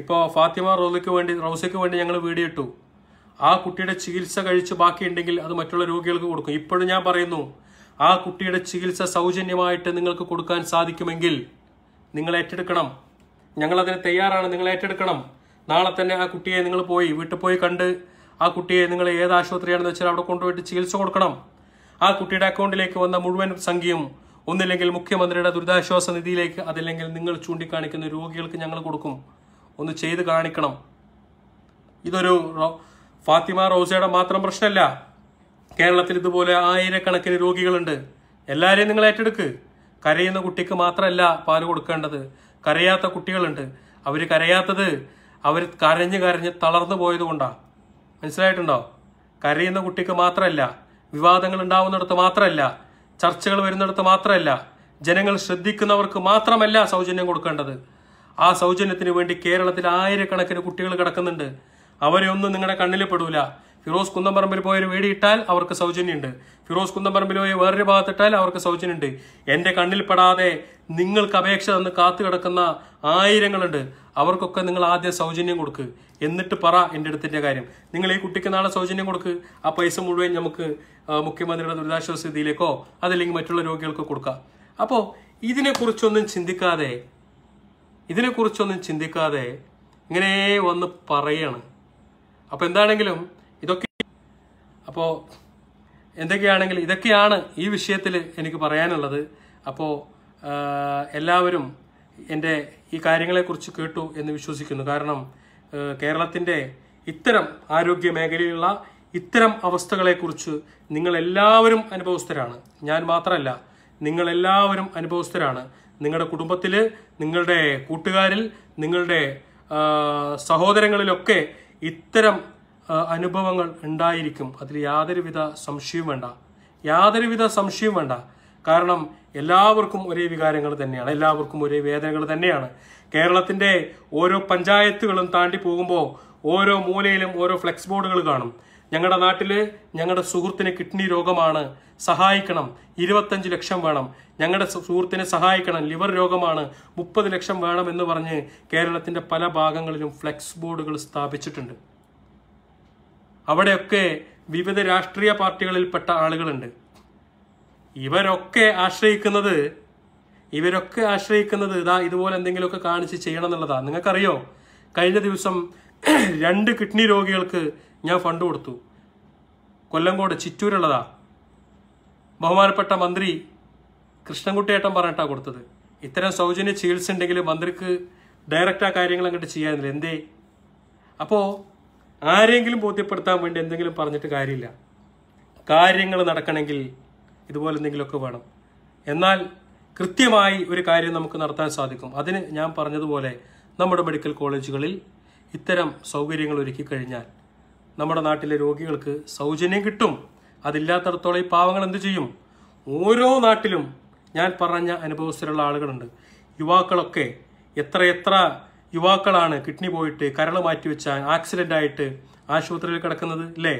ഇപ്പോൾ ഫാത്തിമ റോസയ്ക്ക് വേണ്ടി റോസയ്ക്ക് വേണ്ടി ഞങ്ങൾ വീഡിയോ ഇട്ടു ആ കുട്ടിയുടെ ചികിത്സ കഴിച്ച് ബാക്കിയുണ്ടെങ്കിൽ അത് മറ്റുള്ള രോഗികൾക്ക് കൊടുക്കും ഇപ്പോഴും ഞാൻ പറയുന്നു ആ കുട്ടിയുടെ ചികിത്സ സൗജന്യമായിട്ട് നിങ്ങൾക്ക് കൊടുക്കാൻ സാധിക്കുമെങ്കിൽ നിങ്ങൾ ഏറ്റെടുക്കണം ഞങ്ങളതിന് തയ്യാറാണ് നിങ്ങൾ ഏറ്റെടുക്കണം നാളെ തന്നെ ആ കുട്ടിയെ നിങ്ങൾ പോയി വീട്ടിൽ പോയി കണ്ട് ആ കുട്ടിയെ നിങ്ങൾ ഏത് ആശുപത്രിയാണെന്ന് വെച്ചാൽ അവിടെ കൊണ്ടുപോയിട്ട് ചികിത്സ കൊടുക്കണം ആ കുട്ടിയുടെ അക്കൗണ്ടിലേക്ക് വന്ന മുഴുവൻ സംഖ്യയും ഒന്നില്ലെങ്കിൽ മുഖ്യമന്ത്രിയുടെ ദുരിതാശ്വാസ നിധിയിലേക്ക് അതല്ലെങ്കിൽ നിങ്ങൾ ചൂണ്ടിക്കാണിക്കുന്ന രോഗികൾക്ക് ഞങ്ങൾ കൊടുക്കും ഒന്ന് ചെയ്ത് കാണിക്കണം ഇതൊരു ഫാത്തിമ റോസയുടെ മാത്രം പ്രശ്നമല്ല കേരളത്തിൽ ഇതുപോലെ ആയിരക്കണക്കിന് രോഗികളുണ്ട് എല്ലാവരെയും നിങ്ങൾ ഏറ്റെടുക്ക് കരയുന്ന കുട്ടിക്ക് മാത്രമല്ല പാൽ കൊടുക്കേണ്ടത് കരയാത്ത കുട്ടികളുണ്ട് അവർ കരയാത്തത് അവർ കരഞ്ഞ് കരഞ്ഞ് തളർന്നു പോയത് കൊണ്ടാണ് മനസ്സിലായിട്ടുണ്ടോ കരയുന്ന കുട്ടിക്ക് മാത്രമല്ല വിവാദങ്ങൾ ഉണ്ടാവുന്നിടത്ത് മാത്രമല്ല ചർച്ചകൾ വരുന്നിടത്ത് മാത്രമല്ല ജനങ്ങൾ ശ്രദ്ധിക്കുന്നവർക്ക് മാത്രമല്ല സൗജന്യം കൊടുക്കേണ്ടത് ആ സൗജന്യത്തിന് വേണ്ടി കേരളത്തിൽ ആയിരക്കണക്കിന് കുട്ടികൾ കിടക്കുന്നുണ്ട് അവരെ ഒന്നും നിങ്ങളുടെ കണ്ണിൽ പെടൂല ഫിറോസ് കുന്നംപറമ്പിൽ ഒരു വീട് ഇട്ടാൽ അവർക്ക് സൗജന്യമുണ്ട് ഫിറോസ് കുന്നംപറമ്പിൽ പോയ വേറൊരു ഭാഗത്തിട്ടാൽ അവർക്ക് സൗജന്യമുണ്ട് എൻ്റെ കണ്ണിൽ പെടാതെ നിങ്ങൾക്ക് അപേക്ഷ തന്ന് കാത്തു കിടക്കുന്ന ആയിരങ്ങളുണ്ട് അവർക്കൊക്കെ നിങ്ങൾ ആദ്യം സൗജന്യം കൊടുക്ക് എന്നിട്ട് പറ എൻ്റെ അടുത്തിൻ്റെ കാര്യം നിങ്ങൾ ഈ കുട്ടിക്ക് നാളെ സൗജന്യം കൊടുക്ക് ആ പൈസ മുഴുവൻ നമുക്ക് മുഖ്യമന്ത്രിയുടെ ദുരിതാശ്വാസ നിധിയിലേക്കോ അതല്ലെങ്കിൽ മറ്റുള്ള രോഗികൾക്കോ കൊടുക്കാം അപ്പോൾ ഇതിനെക്കുറിച്ചൊന്നും ചിന്തിക്കാതെ ഇതിനെക്കുറിച്ചൊന്നും ചിന്തിക്കാതെ ഇങ്ങനെ വന്ന് പറയാണ് അപ്പോൾ എന്താണെങ്കിലും ഇതൊക്കെ അപ്പോൾ എന്തൊക്കെയാണെങ്കിൽ ഇതൊക്കെയാണ് ഈ വിഷയത്തിൽ എനിക്ക് പറയാനുള്ളത് അപ്പോൾ എല്ലാവരും എൻ്റെ ഈ കാര്യങ്ങളെക്കുറിച്ച് കേട്ടു എന്ന് വിശ്വസിക്കുന്നു കാരണം കേരളത്തിൻ്റെ ഇത്തരം ആരോഗ്യ മേഖലയിലുള്ള ഇത്തരം അവസ്ഥകളെക്കുറിച്ച് നിങ്ങളെല്ലാവരും അനുഭവസ്ഥരാണ് ഞാൻ മാത്രമല്ല നിങ്ങളെല്ലാവരും അനുഭവസ്ഥരാണ് നിങ്ങളുടെ കുടുംബത്തിൽ നിങ്ങളുടെ കൂട്ടുകാരിൽ നിങ്ങളുടെ സഹോദരങ്ങളിലൊക്കെ ഇത്തരം അനുഭവങ്ങൾ ഉണ്ടായിരിക്കും അതിൽ യാതൊരുവിധ സംശയവും വേണ്ട യാതൊരുവിധ സംശയവും വേണ്ട കാരണം എല്ലാവർക്കും ഒരേ വികാരങ്ങൾ തന്നെയാണ് എല്ലാവർക്കും ഒരേ വേദനകൾ തന്നെയാണ് കേരളത്തിൻ്റെ ഓരോ പഞ്ചായത്തുകളും താണ്ടി പോകുമ്പോൾ ഓരോ മൂലയിലും ഓരോ ഫ്ലെക്സ് ബോർഡുകൾ കാണും ഞങ്ങളുടെ നാട്ടിൽ ഞങ്ങളുടെ സുഹൃത്തിന് കിഡ്നി രോഗമാണ് സഹായിക്കണം ഇരുപത്തഞ്ച് ലക്ഷം വേണം ഞങ്ങളുടെ സുഹൃത്തിനെ സഹായിക്കണം ലിവർ രോഗമാണ് മുപ്പത് ലക്ഷം വേണം എന്ന് പറഞ്ഞ് കേരളത്തിൻ്റെ പല ഭാഗങ്ങളിലും ഫ്ലെക്സ് ബോർഡുകൾ സ്ഥാപിച്ചിട്ടുണ്ട് അവിടെയൊക്കെ വിവിധ രാഷ്ട്രീയ പാർട്ടികളിൽപ്പെട്ട ആളുകളുണ്ട് ഇവരൊക്കെ ആശ്രയിക്കുന്നത് ഇവരൊക്കെ ആശ്രയിക്കുന്നത് ഇതാ ഇതുപോലെ എന്തെങ്കിലുമൊക്കെ കാണിച്ച് ചെയ്യണം എന്നുള്ളതാണ് നിങ്ങൾക്കറിയോ കഴിഞ്ഞ ദിവസം രണ്ട് കിഡ്നി രോഗികൾക്ക് ഞാൻ ഫണ്ട് കൊടുത്തു കൊല്ലംകോട് ചിറ്റൂരുള്ളതാണ് ബഹുമാനപ്പെട്ട മന്ത്രി കൃഷ്ണൻകുട്ടിയേട്ടം പറഞ്ഞിട്ടാ കൊടുത്തത് ഇത്തരം സൗജന്യ ചികിത്സ ഉണ്ടെങ്കിൽ മന്ത്രിക്ക് ഡയറക്റ്റ് ആ കാര്യങ്ങൾ അങ്ങോട്ട് ചെയ്യാനില്ല എന്തേ അപ്പോൾ ആരെങ്കിലും ബോധ്യപ്പെടുത്താൻ വേണ്ടി എന്തെങ്കിലും പറഞ്ഞിട്ട് കാര്യമില്ല കാര്യങ്ങൾ നടക്കണമെങ്കിൽ ഇതുപോലെ എന്തെങ്കിലുമൊക്കെ വേണം എന്നാൽ കൃത്യമായി ഒരു കാര്യം നമുക്ക് നടത്താൻ സാധിക്കും അതിന് ഞാൻ പറഞ്ഞതുപോലെ നമ്മുടെ മെഡിക്കൽ കോളേജുകളിൽ ഇത്തരം സൗകര്യങ്ങൾ ഒരുക്കി കഴിഞ്ഞാൽ നമ്മുടെ നാട്ടിലെ രോഗികൾക്ക് സൗജന്യം കിട്ടും അതില്ലാത്തടത്തോളം ഈ പാവങ്ങൾ എന്ത് ചെയ്യും ഓരോ നാട്ടിലും ഞാൻ പറഞ്ഞ അനുഭവസ്ഥരുള്ള ആളുകളുണ്ട് യുവാക്കളൊക്കെ എത്രയെത്ര യുവാക്കളാണ് കിഡ്നി പോയിട്ട് കരള് മാറ്റിവെച്ച ആക്സിഡൻ്റ് ആയിട്ട് ആശുപത്രിയിൽ കിടക്കുന്നത് ഇല്ലേ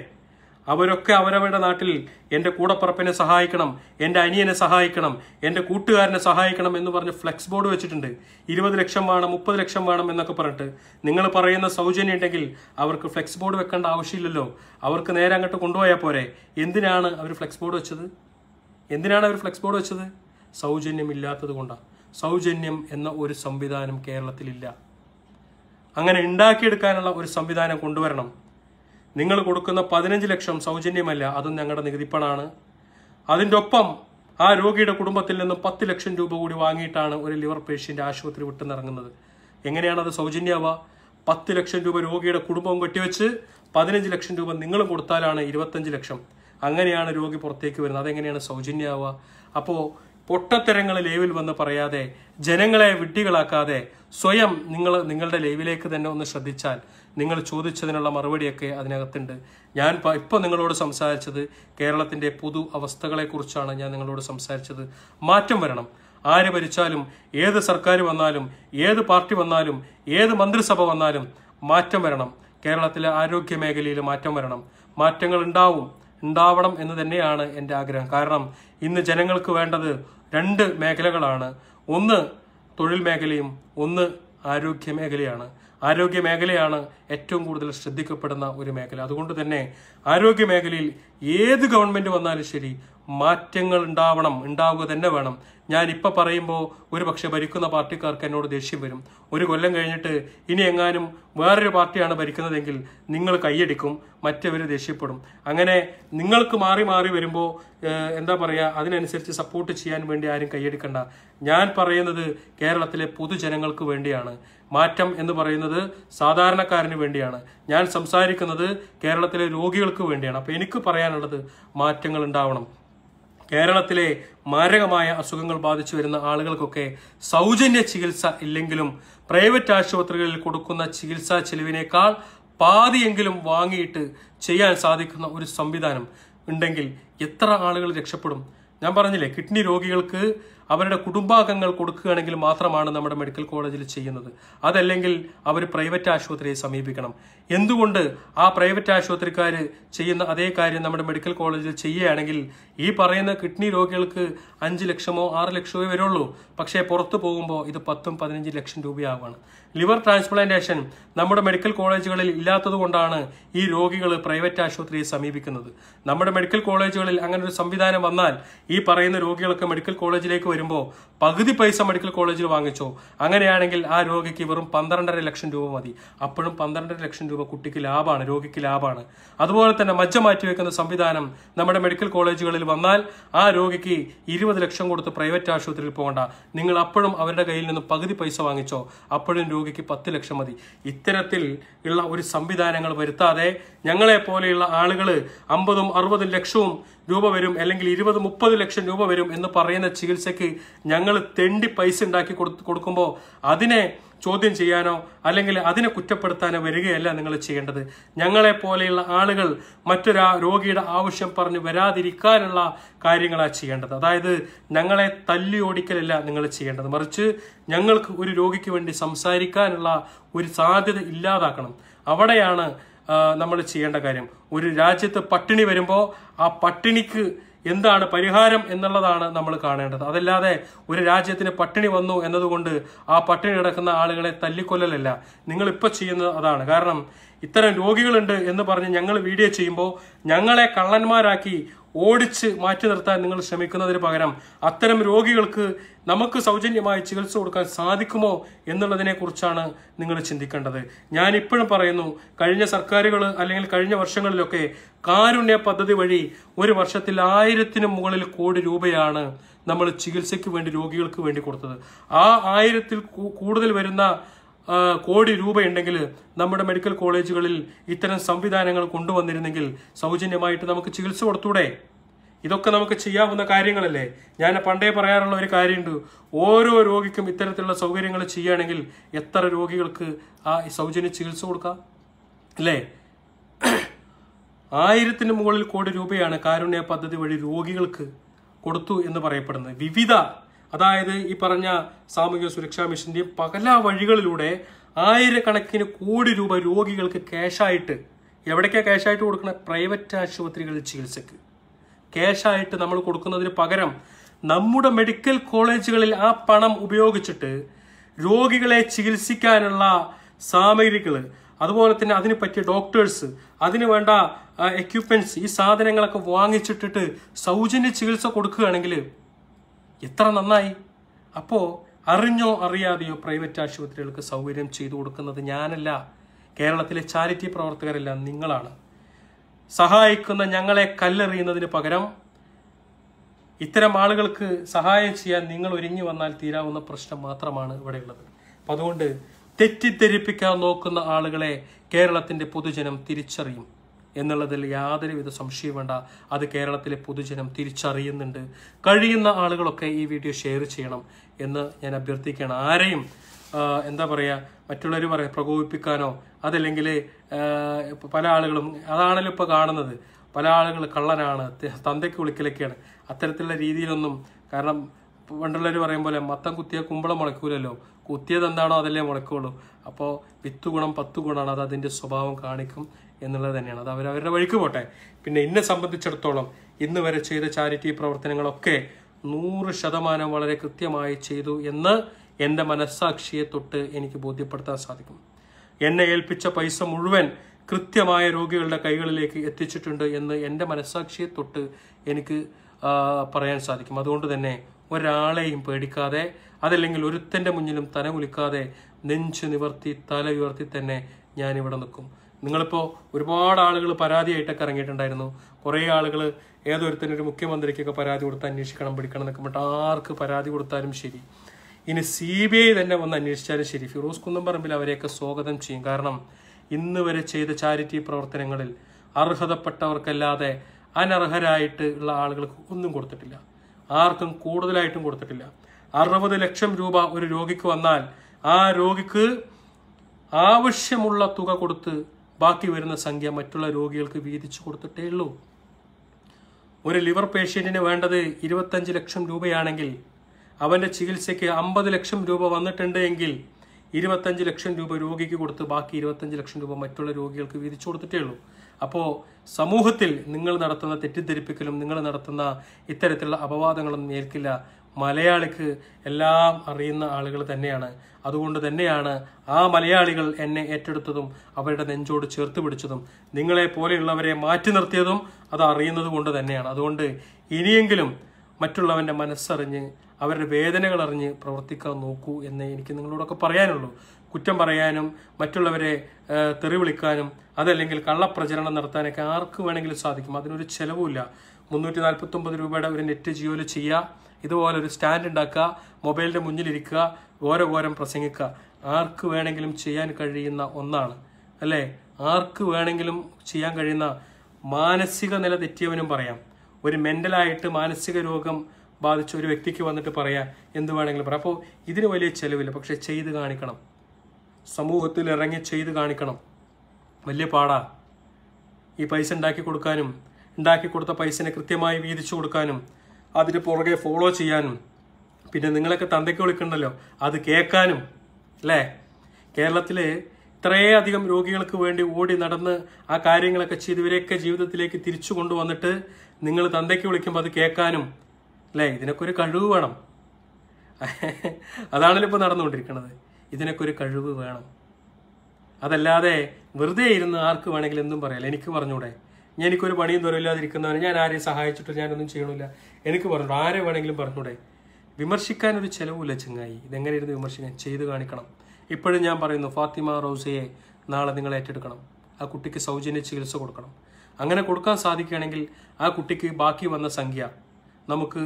അവരൊക്കെ അവരവരുടെ നാട്ടിൽ എൻ്റെ കൂടപ്പറപ്പിനെ സഹായിക്കണം എൻ്റെ അനിയനെ സഹായിക്കണം എൻ്റെ കൂട്ടുകാരനെ സഹായിക്കണം എന്ന് പറഞ്ഞ് ഫ്ലെക്സ് ബോർഡ് വെച്ചിട്ടുണ്ട് ഇരുപത് ലക്ഷം വേണം മുപ്പത് ലക്ഷം വേണം എന്നൊക്കെ പറഞ്ഞിട്ട് നിങ്ങൾ പറയുന്ന സൗജന്യം ഉണ്ടെങ്കിൽ അവർക്ക് ഫ്ലെക്സ് ബോർഡ് വെക്കേണ്ട ആവശ്യമില്ലല്ലോ അവർക്ക് നേരെ അങ്ങോട്ട് കൊണ്ടുപോയാൽ പോരെ എന്തിനാണ് അവർ ഫ്ലെക്സ് ബോർഡ് വെച്ചത് എന്തിനാണ് അവർ ഫ്ലെക്സ് ബോർഡ് വെച്ചത് ഇല്ലാത്തത് കൊണ്ടാണ് സൗജന്യം എന്ന ഒരു സംവിധാനം കേരളത്തിലില്ല അങ്ങനെ ഉണ്ടാക്കിയെടുക്കാനുള്ള ഒരു സംവിധാനം കൊണ്ടുവരണം നിങ്ങൾ കൊടുക്കുന്ന പതിനഞ്ച് ലക്ഷം സൗജന്യമല്ല അതും ഞങ്ങളുടെ നികുതിപ്പണാണ് അതിൻ്റെ ഒപ്പം ആ രോഗിയുടെ കുടുംബത്തിൽ നിന്നും പത്ത് ലക്ഷം രൂപ കൂടി വാങ്ങിയിട്ടാണ് ഒരു ലിവർ പേഷ്യൻ്റ് ആശുപത്രി വിട്ടുനിറങ്ങുന്നത് എങ്ങനെയാണത് സൗജന്യവ പത്ത് ലക്ഷം രൂപ രോഗിയുടെ കുടുംബവും കെട്ടിവെച്ച് പതിനഞ്ച് ലക്ഷം രൂപ നിങ്ങളും കൊടുത്താലാണ് ഇരുപത്തഞ്ച് ലക്ഷം അങ്ങനെയാണ് രോഗി പുറത്തേക്ക് വരുന്നത് അതെങ്ങനെയാണ് സൗജന്യവ അപ്പോൾ പൊട്ടത്തരങ്ങൾ ലൈവിൽ വന്ന് പറയാതെ ജനങ്ങളെ വിഡ്ഢികളാക്കാതെ സ്വയം നിങ്ങൾ നിങ്ങളുടെ ലൈവിലേക്ക് തന്നെ ഒന്ന് ശ്രദ്ധിച്ചാൽ നിങ്ങൾ ചോദിച്ചതിനുള്ള മറുപടിയൊക്കെ അതിനകത്തുണ്ട് ഞാൻ ഇപ്പോൾ നിങ്ങളോട് സംസാരിച്ചത് കേരളത്തിൻ്റെ പൊതു അവസ്ഥകളെക്കുറിച്ചാണ് ഞാൻ നിങ്ങളോട് സംസാരിച്ചത് മാറ്റം വരണം ആര് ഭരിച്ചാലും ഏത് സർക്കാർ വന്നാലും ഏത് പാർട്ടി വന്നാലും ഏത് മന്ത്രിസഭ വന്നാലും മാറ്റം വരണം കേരളത്തിലെ ആരോഗ്യ മേഖലയിൽ മാറ്റം വരണം മാറ്റങ്ങൾ ഉണ്ടാവും ഉണ്ടാവണം എന്ന് തന്നെയാണ് എൻ്റെ ആഗ്രഹം കാരണം ഇന്ന് ജനങ്ങൾക്ക് വേണ്ടത് രണ്ട് മേഖലകളാണ് ഒന്ന് തൊഴിൽ മേഖലയും ഒന്ന് ആരോഗ്യ മേഖലയാണ് ആരോഗ്യ മേഖലയാണ് ഏറ്റവും കൂടുതൽ ശ്രദ്ധിക്കപ്പെടുന്ന ഒരു മേഖല അതുകൊണ്ട് തന്നെ ആരോഗ്യ മേഖലയിൽ ഏത് ഗവൺമെന്റ് വന്നാലും ശരി മാറ്റങ്ങൾ ഉണ്ടാവണം ഉണ്ടാവുക തന്നെ വേണം ഞാൻ ഇപ്പം പറയുമ്പോൾ ഒരു പക്ഷെ ഭരിക്കുന്ന പാർട്ടിക്കാർക്ക് എന്നോട് ദേഷ്യം വരും ഒരു കൊല്ലം കഴിഞ്ഞിട്ട് ഇനി എങ്ങാനും വേറൊരു പാർട്ടിയാണ് ഭരിക്കുന്നതെങ്കിൽ നിങ്ങൾ കൈയടിക്കും മറ്റവർ ദേഷ്യപ്പെടും അങ്ങനെ നിങ്ങൾക്ക് മാറി മാറി വരുമ്പോൾ എന്താ പറയുക അതിനനുസരിച്ച് സപ്പോർട്ട് ചെയ്യാൻ വേണ്ടി ആരും കൈയടിക്കണ്ട ഞാൻ പറയുന്നത് കേരളത്തിലെ പൊതുജനങ്ങൾക്ക് വേണ്ടിയാണ് മാറ്റം എന്ന് പറയുന്നത് സാധാരണക്കാരന് വേണ്ടിയാണ് ഞാൻ സംസാരിക്കുന്നത് കേരളത്തിലെ രോഗികൾക്ക് വേണ്ടിയാണ് അപ്പോൾ എനിക്ക് പറയാനുള്ളത് മാറ്റങ്ങൾ ഉണ്ടാവണം കേരളത്തിലെ മാരകമായ അസുഖങ്ങൾ ബാധിച്ചു വരുന്ന ആളുകൾക്കൊക്കെ സൗജന്യ ചികിത്സ ഇല്ലെങ്കിലും പ്രൈവറ്റ് ആശുപത്രികളിൽ കൊടുക്കുന്ന ചികിത്സാ ചെലവിനേക്കാൾ പാതിയെങ്കിലും വാങ്ങിയിട്ട് ചെയ്യാൻ സാധിക്കുന്ന ഒരു സംവിധാനം ഉണ്ടെങ്കിൽ എത്ര ആളുകൾ രക്ഷപ്പെടും ഞാൻ പറഞ്ഞില്ലേ കിഡ്നി രോഗികൾക്ക് അവരുടെ കുടുംബാംഗങ്ങൾ കൊടുക്കുകയാണെങ്കിൽ മാത്രമാണ് നമ്മുടെ മെഡിക്കൽ കോളേജിൽ ചെയ്യുന്നത് അതല്ലെങ്കിൽ അവർ പ്രൈവറ്റ് ആശുപത്രിയെ സമീപിക്കണം എന്തുകൊണ്ട് ആ പ്രൈവറ്റ് ആശുപത്രിക്കാർ ചെയ്യുന്ന അതേ കാര്യം നമ്മുടെ മെഡിക്കൽ കോളേജിൽ ചെയ്യുകയാണെങ്കിൽ ഈ പറയുന്ന കിഡ്നി രോഗികൾക്ക് അഞ്ച് ലക്ഷമോ ആറ് ലക്ഷമോ വരുള്ളൂ പക്ഷേ പുറത്തു പോകുമ്പോൾ ഇത് പത്തും പതിനഞ്ച് ലക്ഷം രൂപയാവാണ് ലിവർ ട്രാൻസ്പ്ലാന്റേഷൻ നമ്മുടെ മെഡിക്കൽ കോളേജുകളിൽ ഇല്ലാത്തതുകൊണ്ടാണ് ഈ രോഗികൾ പ്രൈവറ്റ് ആശുപത്രിയെ സമീപിക്കുന്നത് നമ്മുടെ മെഡിക്കൽ കോളേജുകളിൽ അങ്ങനെ ഒരു സംവിധാനം വന്നാൽ ഈ പറയുന്ന രോഗികളൊക്കെ മെഡിക്കൽ കോളേജിലേക്ക് വരുമ്പോൾ പകുതി പൈസ മെഡിക്കൽ കോളേജിൽ വാങ്ങിച്ചോ അങ്ങനെയാണെങ്കിൽ ആ രോഗിക്ക് വെറും പന്ത്രണ്ടര ലക്ഷം രൂപ മതി അപ്പോഴും പന്ത്രണ്ടര ലക്ഷം രൂപ കുട്ടിക്ക് ലാഭമാണ് രോഗിക്ക് ലാഭമാണ് അതുപോലെ തന്നെ മജ്ജ മാറ്റിവെക്കുന്ന സംവിധാനം നമ്മുടെ മെഡിക്കൽ കോളേജുകളിൽ വന്നാൽ ആ രോഗിക്ക് ഇരുപത് ലക്ഷം കൊടുത്ത് പ്രൈവറ്റ് ആശുപത്രിയിൽ പോകണ്ട നിങ്ങൾ അപ്പോഴും അവരുടെ കയ്യിൽ നിന്ന് പകുതി പൈസ വാങ്ങിച്ചോ അപ്പോഴും രോഗിക്ക് പത്ത് ലക്ഷം മതി ഇത്തരത്തിൽ ഉള്ള ഒരു സംവിധാനങ്ങൾ വരുത്താതെ പോലെയുള്ള ആളുകൾ അമ്പതും അറുപതും ലക്ഷവും രൂപ വരും അല്ലെങ്കിൽ ഇരുപത് മുപ്പത് ലക്ഷം രൂപ വരും എന്ന് പറയുന്ന ചികിത്സയ്ക്ക് ഞങ്ങൾ തെണ്ടി പൈസ ഉണ്ടാക്കി കൊടുക്കുമ്പോൾ അതിനെ ചോദ്യം ചെയ്യാനോ അല്ലെങ്കിൽ അതിനെ കുറ്റപ്പെടുത്താനോ വരികയല്ല നിങ്ങൾ ചെയ്യേണ്ടത് ഞങ്ങളെ പോലെയുള്ള ആളുകൾ മറ്റൊരാ രോഗിയുടെ ആവശ്യം പറഞ്ഞ് വരാതിരിക്കാനുള്ള കാര്യങ്ങളാണ് ചെയ്യേണ്ടത് അതായത് ഞങ്ങളെ തല്ലി ഓടിക്കലല്ല നിങ്ങൾ ചെയ്യേണ്ടത് മറിച്ച് ഞങ്ങൾക്ക് ഒരു രോഗിക്ക് വേണ്ടി സംസാരിക്കാനുള്ള ഒരു സാധ്യത ഇല്ലാതാക്കണം അവിടെയാണ് നമ്മൾ ചെയ്യേണ്ട കാര്യം ഒരു രാജ്യത്ത് പട്ടിണി വരുമ്പോൾ ആ പട്ടിണിക്ക് എന്താണ് പരിഹാരം എന്നുള്ളതാണ് നമ്മൾ കാണേണ്ടത് അതല്ലാതെ ഒരു രാജ്യത്തിന് പട്ടിണി വന്നു എന്നതുകൊണ്ട് ആ പട്ടിണി കിടക്കുന്ന ആളുകളെ തല്ലിക്കൊല്ലലല്ല നിങ്ങളിപ്പോൾ ചെയ്യുന്നത് അതാണ് കാരണം ഇത്തരം രോഗികളുണ്ട് എന്ന് പറഞ്ഞ് ഞങ്ങൾ വീഡിയോ ചെയ്യുമ്പോൾ ഞങ്ങളെ കള്ളന്മാരാക്കി ഓടിച്ച് മാറ്റി നിർത്താൻ നിങ്ങൾ ശ്രമിക്കുന്നതിന് പകരം അത്തരം രോഗികൾക്ക് നമുക്ക് സൗജന്യമായി ചികിത്സ കൊടുക്കാൻ സാധിക്കുമോ എന്നുള്ളതിനെക്കുറിച്ചാണ് നിങ്ങൾ ചിന്തിക്കേണ്ടത് ഞാൻ ഇപ്പോഴും പറയുന്നു കഴിഞ്ഞ സർക്കാരുകൾ അല്ലെങ്കിൽ കഴിഞ്ഞ വർഷങ്ങളിലൊക്കെ കാരുണ്യ പദ്ധതി വഴി ഒരു വർഷത്തിൽ ആയിരത്തിന് മുകളിൽ കോടി രൂപയാണ് നമ്മൾ ചികിത്സയ്ക്ക് വേണ്ടി രോഗികൾക്ക് വേണ്ടി കൊടുത്തത് ആ ആയിരത്തിൽ കൂടുതൽ വരുന്ന കോടി രൂപയുണ്ടെങ്കിൽ നമ്മുടെ മെഡിക്കൽ കോളേജുകളിൽ ഇത്തരം സംവിധാനങ്ങൾ കൊണ്ടുവന്നിരുന്നെങ്കിൽ സൗജന്യമായിട്ട് നമുക്ക് ചികിത്സ കൊടുത്തൂടെ ഇതൊക്കെ നമുക്ക് ചെയ്യാവുന്ന കാര്യങ്ങളല്ലേ ഞാൻ പണ്ടേ പറയാറുള്ള ഒരു കാര്യമുണ്ട് ഓരോ രോഗിക്കും ഇത്തരത്തിലുള്ള സൗകര്യങ്ങൾ ചെയ്യുകയാണെങ്കിൽ എത്ര രോഗികൾക്ക് ആ സൗജന്യ ചികിത്സ കൊടുക്കാം അല്ലേ ആയിരത്തിന് മുകളിൽ കോടി രൂപയാണ് കാരുണ്യ പദ്ധതി വഴി രോഗികൾക്ക് കൊടുത്തു എന്ന് പറയപ്പെടുന്നത് വിവിധ അതായത് ഈ പറഞ്ഞ സാമൂഹിക സുരക്ഷാ മിഷന്റെ പല വഴികളിലൂടെ ആയിരക്കണക്കിന് കോടി രൂപ രോഗികൾക്ക് ക്യാഷായിട്ട് എവിടേക്കാണ് ക്യാഷായിട്ട് കൊടുക്കുന്നത് പ്രൈവറ്റ് ആശുപത്രികളിൽ ചികിത്സയ്ക്ക് ക്യാഷായിട്ട് നമ്മൾ കൊടുക്കുന്നതിന് പകരം നമ്മുടെ മെഡിക്കൽ കോളേജുകളിൽ ആ പണം ഉപയോഗിച്ചിട്ട് രോഗികളെ ചികിത്സിക്കാനുള്ള സാമഗ്രികൾ അതുപോലെ തന്നെ അതിന് പറ്റിയ ഡോക്ടേഴ്സ് അതിന് വേണ്ട എക്യുപ്മെൻറ്റ്സ് ഈ സാധനങ്ങളൊക്കെ വാങ്ങിച്ചിട്ടിട്ട് സൗജന്യ ചികിത്സ കൊടുക്കുകയാണെങ്കിൽ എത്ര നന്നായി അപ്പോൾ അറിഞ്ഞോ അറിയാതെയോ പ്രൈവറ്റ് ആശുപത്രികൾക്ക് സൗകര്യം ചെയ്തു കൊടുക്കുന്നത് ഞാനല്ല കേരളത്തിലെ ചാരിറ്റി പ്രവർത്തകരല്ല നിങ്ങളാണ് സഹായിക്കുന്ന ഞങ്ങളെ കല്ലെറിയുന്നതിന് പകരം ഇത്തരം ആളുകൾക്ക് സഹായം ചെയ്യാൻ നിങ്ങൾ ഒരുങ്ങി വന്നാൽ തീരാവുന്ന പ്രശ്നം മാത്രമാണ് ഇവിടെയുള്ളത് അപ്പം അതുകൊണ്ട് തെറ്റിദ്ധരിപ്പിക്കാൻ നോക്കുന്ന ആളുകളെ കേരളത്തിൻ്റെ പൊതുജനം തിരിച്ചറിയും എന്നുള്ളതിൽ യാതൊരുവിധ സംശയം വേണ്ട അത് കേരളത്തിലെ പൊതുജനം തിരിച്ചറിയുന്നുണ്ട് കഴിയുന്ന ആളുകളൊക്കെ ഈ വീഡിയോ ഷെയർ ചെയ്യണം എന്ന് ഞാൻ അഭ്യർത്ഥിക്കുകയാണ് ആരെയും എന്താ പറയുക മറ്റുള്ളവർ പറയാം പ്രകോപിപ്പിക്കാനോ അതല്ലെങ്കിൽ പല ആളുകളും അതാണല്ലോ ഇപ്പോൾ കാണുന്നത് പല ആളുകൾ കള്ളനാണ് തന്തയ്ക്ക് വിളിക്കലൊക്കെയാണ് അത്തരത്തിലുള്ള രീതിയിലൊന്നും കാരണം പണ്ടുള്ളവർ പറയും പോലെ മത്തം കുത്തിയ കുമ്പളം മുളയ്ക്കൂലല്ലോ കുത്തിയത് എന്താണോ അതല്ലേ മുളയ്ക്കുള്ളൂ അപ്പോൾ വിത്ത് ഗുണം പത്ത് ഗുണമാണ് അത് അതിൻ്റെ സ്വഭാവം കാണിക്കും എന്നുള്ളത് തന്നെയാണ് അത് അവരവരുടെ വഴിക്ക് പോട്ടെ പിന്നെ എന്നെ സംബന്ധിച്ചിടത്തോളം ഇന്ന് വരെ ചെയ്ത ചാരിറ്റി പ്രവർത്തനങ്ങളൊക്കെ നൂറ് ശതമാനം വളരെ കൃത്യമായി ചെയ്തു എന്ന് എൻ്റെ മനസ്സാക്ഷിയെ തൊട്ട് എനിക്ക് ബോധ്യപ്പെടുത്താൻ സാധിക്കും എന്നെ ഏൽപ്പിച്ച പൈസ മുഴുവൻ കൃത്യമായ രോഗികളുടെ കൈകളിലേക്ക് എത്തിച്ചിട്ടുണ്ട് എന്ന് എൻ്റെ മനസ്സാക്ഷിയെ തൊട്ട് എനിക്ക് പറയാൻ സാധിക്കും അതുകൊണ്ട് തന്നെ ഒരാളെയും പേടിക്കാതെ അതല്ലെങ്കിൽ ഒരുത്തൻ്റെ മുന്നിലും തല കുലിക്കാതെ നെഞ്ചു നിവർത്തി തല ഉയർത്തി തന്നെ ഞാനിവിടെ നിൽക്കും നിങ്ങളിപ്പോൾ ഒരുപാട് ആളുകൾ പരാതിയായിട്ടൊക്കെ ഇറങ്ങിയിട്ടുണ്ടായിരുന്നു കുറേ ആളുകൾ ഏതൊരുത്തനൊരു മുഖ്യമന്ത്രിക്കൊക്കെ പരാതി കൊടുത്ത് അന്വേഷിക്കണം പിടിക്കണം എന്നൊക്കെ പറഞ്ഞിട്ട് ആർക്ക് പരാതി കൊടുത്താലും ശരി ഇനി സി ബി ഐ തന്നെ വന്ന് അന്വേഷിച്ചാലും ശരി ഫിറോസ് കുന്നംപറമ്പിൽ അവരെയൊക്കെ സ്വാഗതം ചെയ്യും കാരണം ഇന്ന് വരെ ചെയ്ത ചാരിറ്റി പ്രവർത്തനങ്ങളിൽ അർഹതപ്പെട്ടവർക്കല്ലാതെ അനർഹരായിട്ട് ഉള്ള ആളുകൾക്ക് ഒന്നും കൊടുത്തിട്ടില്ല ആർക്കും കൂടുതലായിട്ടും കൊടുത്തിട്ടില്ല അറുപത് ലക്ഷം രൂപ ഒരു രോഗിക്ക് വന്നാൽ ആ രോഗിക്ക് ആവശ്യമുള്ള തുക കൊടുത്ത് ബാക്കി വരുന്ന സംഖ്യ മറ്റുള്ള രോഗികൾക്ക് വീതിച്ചു കൊടുത്തിട്ടേ ഉള്ളൂ ഒരു ലിവർ പേഷ്യന്റിന് വേണ്ടത് ഇരുപത്തഞ്ച് ലക്ഷം രൂപയാണെങ്കിൽ അവന്റെ ചികിത്സയ്ക്ക് അമ്പത് ലക്ഷം രൂപ വന്നിട്ടുണ്ട് എങ്കിൽ ഇരുപത്തഞ്ച് ലക്ഷം രൂപ രോഗിക്ക് കൊടുത്ത് ബാക്കി ഇരുപത്തഞ്ച് ലക്ഷം രൂപ മറ്റുള്ള രോഗികൾക്ക് വീതിച്ചു കൊടുത്തിട്ടേ ഉള്ളൂ അപ്പോൾ സമൂഹത്തിൽ നിങ്ങൾ നടത്തുന്ന തെറ്റിദ്ധരിപ്പിക്കലും നിങ്ങൾ നടത്തുന്ന ഇത്തരത്തിലുള്ള അപവാദങ്ങളും ഏൽക്കില്ല മലയാളിക്ക് എല്ലാം അറിയുന്ന ആളുകൾ തന്നെയാണ് അതുകൊണ്ട് തന്നെയാണ് ആ മലയാളികൾ എന്നെ ഏറ്റെടുത്തതും അവരുടെ നെഞ്ചോട് ചേർത്ത് പിടിച്ചതും നിങ്ങളെ പോലെയുള്ളവരെ മാറ്റി നിർത്തിയതും അത് അറിയുന്നത് കൊണ്ട് തന്നെയാണ് അതുകൊണ്ട് ഇനിയെങ്കിലും മറ്റുള്ളവൻ്റെ മനസ്സറിഞ്ഞ് അവരുടെ വേദനകൾ അറിഞ്ഞ് പ്രവർത്തിക്കാൻ നോക്കൂ എന്നേ എനിക്ക് നിങ്ങളോടൊക്കെ പറയാനുള്ളൂ കുറ്റം പറയാനും മറ്റുള്ളവരെ തെറി വിളിക്കാനും അതല്ലെങ്കിൽ കള്ളപ്രചരണം നടത്താനൊക്കെ ആർക്ക് വേണമെങ്കിലും സാധിക്കും അതിനൊരു ചിലവുമില്ല മുന്നൂറ്റി ഒമ്പത് രൂപയുടെ ഒരു നെറ്റ് ജിയോയിൽ ചെയ്യുക ഇതുപോലൊരു സ്റ്റാൻഡ് ഉണ്ടാക്കുക മൊബൈലിൻ്റെ മുന്നിലിരിക്കുക ഘോരഘോരം പ്രസംഗിക്കുക ആർക്ക് വേണമെങ്കിലും ചെയ്യാൻ കഴിയുന്ന ഒന്നാണ് അല്ലേ ആർക്ക് വേണമെങ്കിലും ചെയ്യാൻ കഴിയുന്ന മാനസിക നില തെറ്റിയവനും പറയാം ഒരു മെൻ്റലായിട്ട് മാനസിക രോഗം ബാധിച്ച ഒരു വ്യക്തിക്ക് വന്നിട്ട് പറയാം എന്ത് വേണമെങ്കിലും പറയാം അപ്പോൾ ഇതിന് വലിയ ചിലവില്ല പക്ഷേ ചെയ്ത് കാണിക്കണം സമൂഹത്തിൽ ഇറങ്ങി ചെയ്ത് കാണിക്കണം വലിയ പാടാ ഈ പൈസ ഉണ്ടാക്കി കൊടുക്കാനും ഉണ്ടാക്കി കൊടുത്ത പൈസനെ കൃത്യമായി വീതിച്ചു കൊടുക്കാനും അതിന് പുറകെ ഫോളോ ചെയ്യാനും പിന്നെ നിങ്ങളൊക്കെ തന്തയ്ക്ക് വിളിക്കണ്ടല്ലോ അത് കേൾക്കാനും അല്ലേ കേരളത്തിലെ ഇത്രയധികം രോഗികൾക്ക് വേണ്ടി ഓടി നടന്ന് ആ കാര്യങ്ങളൊക്കെ ചെയ്ത് ഇവരെയൊക്കെ ജീവിതത്തിലേക്ക് തിരിച്ചു കൊണ്ടുവന്നിട്ട് നിങ്ങൾ തന്തയ്ക്ക് വിളിക്കുമ്പോൾ അത് കേൾക്കാനും അല്ലേ ഇതിനൊക്കെ ഒരു കഴിവ് വേണം അതാണല്ലോ ഇപ്പോൾ നടന്നുകൊണ്ടിരിക്കുന്നത് ഇതിനൊക്കെ ഒരു കഴിവ് വേണം അതല്ലാതെ വെറുതെ ഇരുന്ന് ആർക്ക് വേണമെങ്കിലും എന്തും പറയാം എനിക്ക് പറഞ്ഞൂടെ എനിക്കൊരു പണിയും തുറയില്ലാതിരിക്കുന്നവനെ ഞാൻ ആരെയും സഹായിച്ചിട്ട് ഞാനൊന്നും ചെയ്യണില്ല എനിക്ക് പറഞ്ഞു ആരെ വേണമെങ്കിലും പറഞ്ഞൂടെ വിമർശിക്കാൻ ഒരു ചെലവില്ല ചെങ്ങായി ഇതെങ്ങനെ ഇരുന്ന് വിമർശിക്കാൻ ചെയ്ത് കാണിക്കണം ഇപ്പോഴും ഞാൻ പറയുന്നു ഫാത്തിമ റോസയെ നാളെ നിങ്ങൾ ഏറ്റെടുക്കണം ആ കുട്ടിക്ക് സൗജന്യ ചികിത്സ കൊടുക്കണം അങ്ങനെ കൊടുക്കാൻ സാധിക്കുകയാണെങ്കിൽ ആ കുട്ടിക്ക് ബാക്കി വന്ന സംഖ്യ നമുക്ക്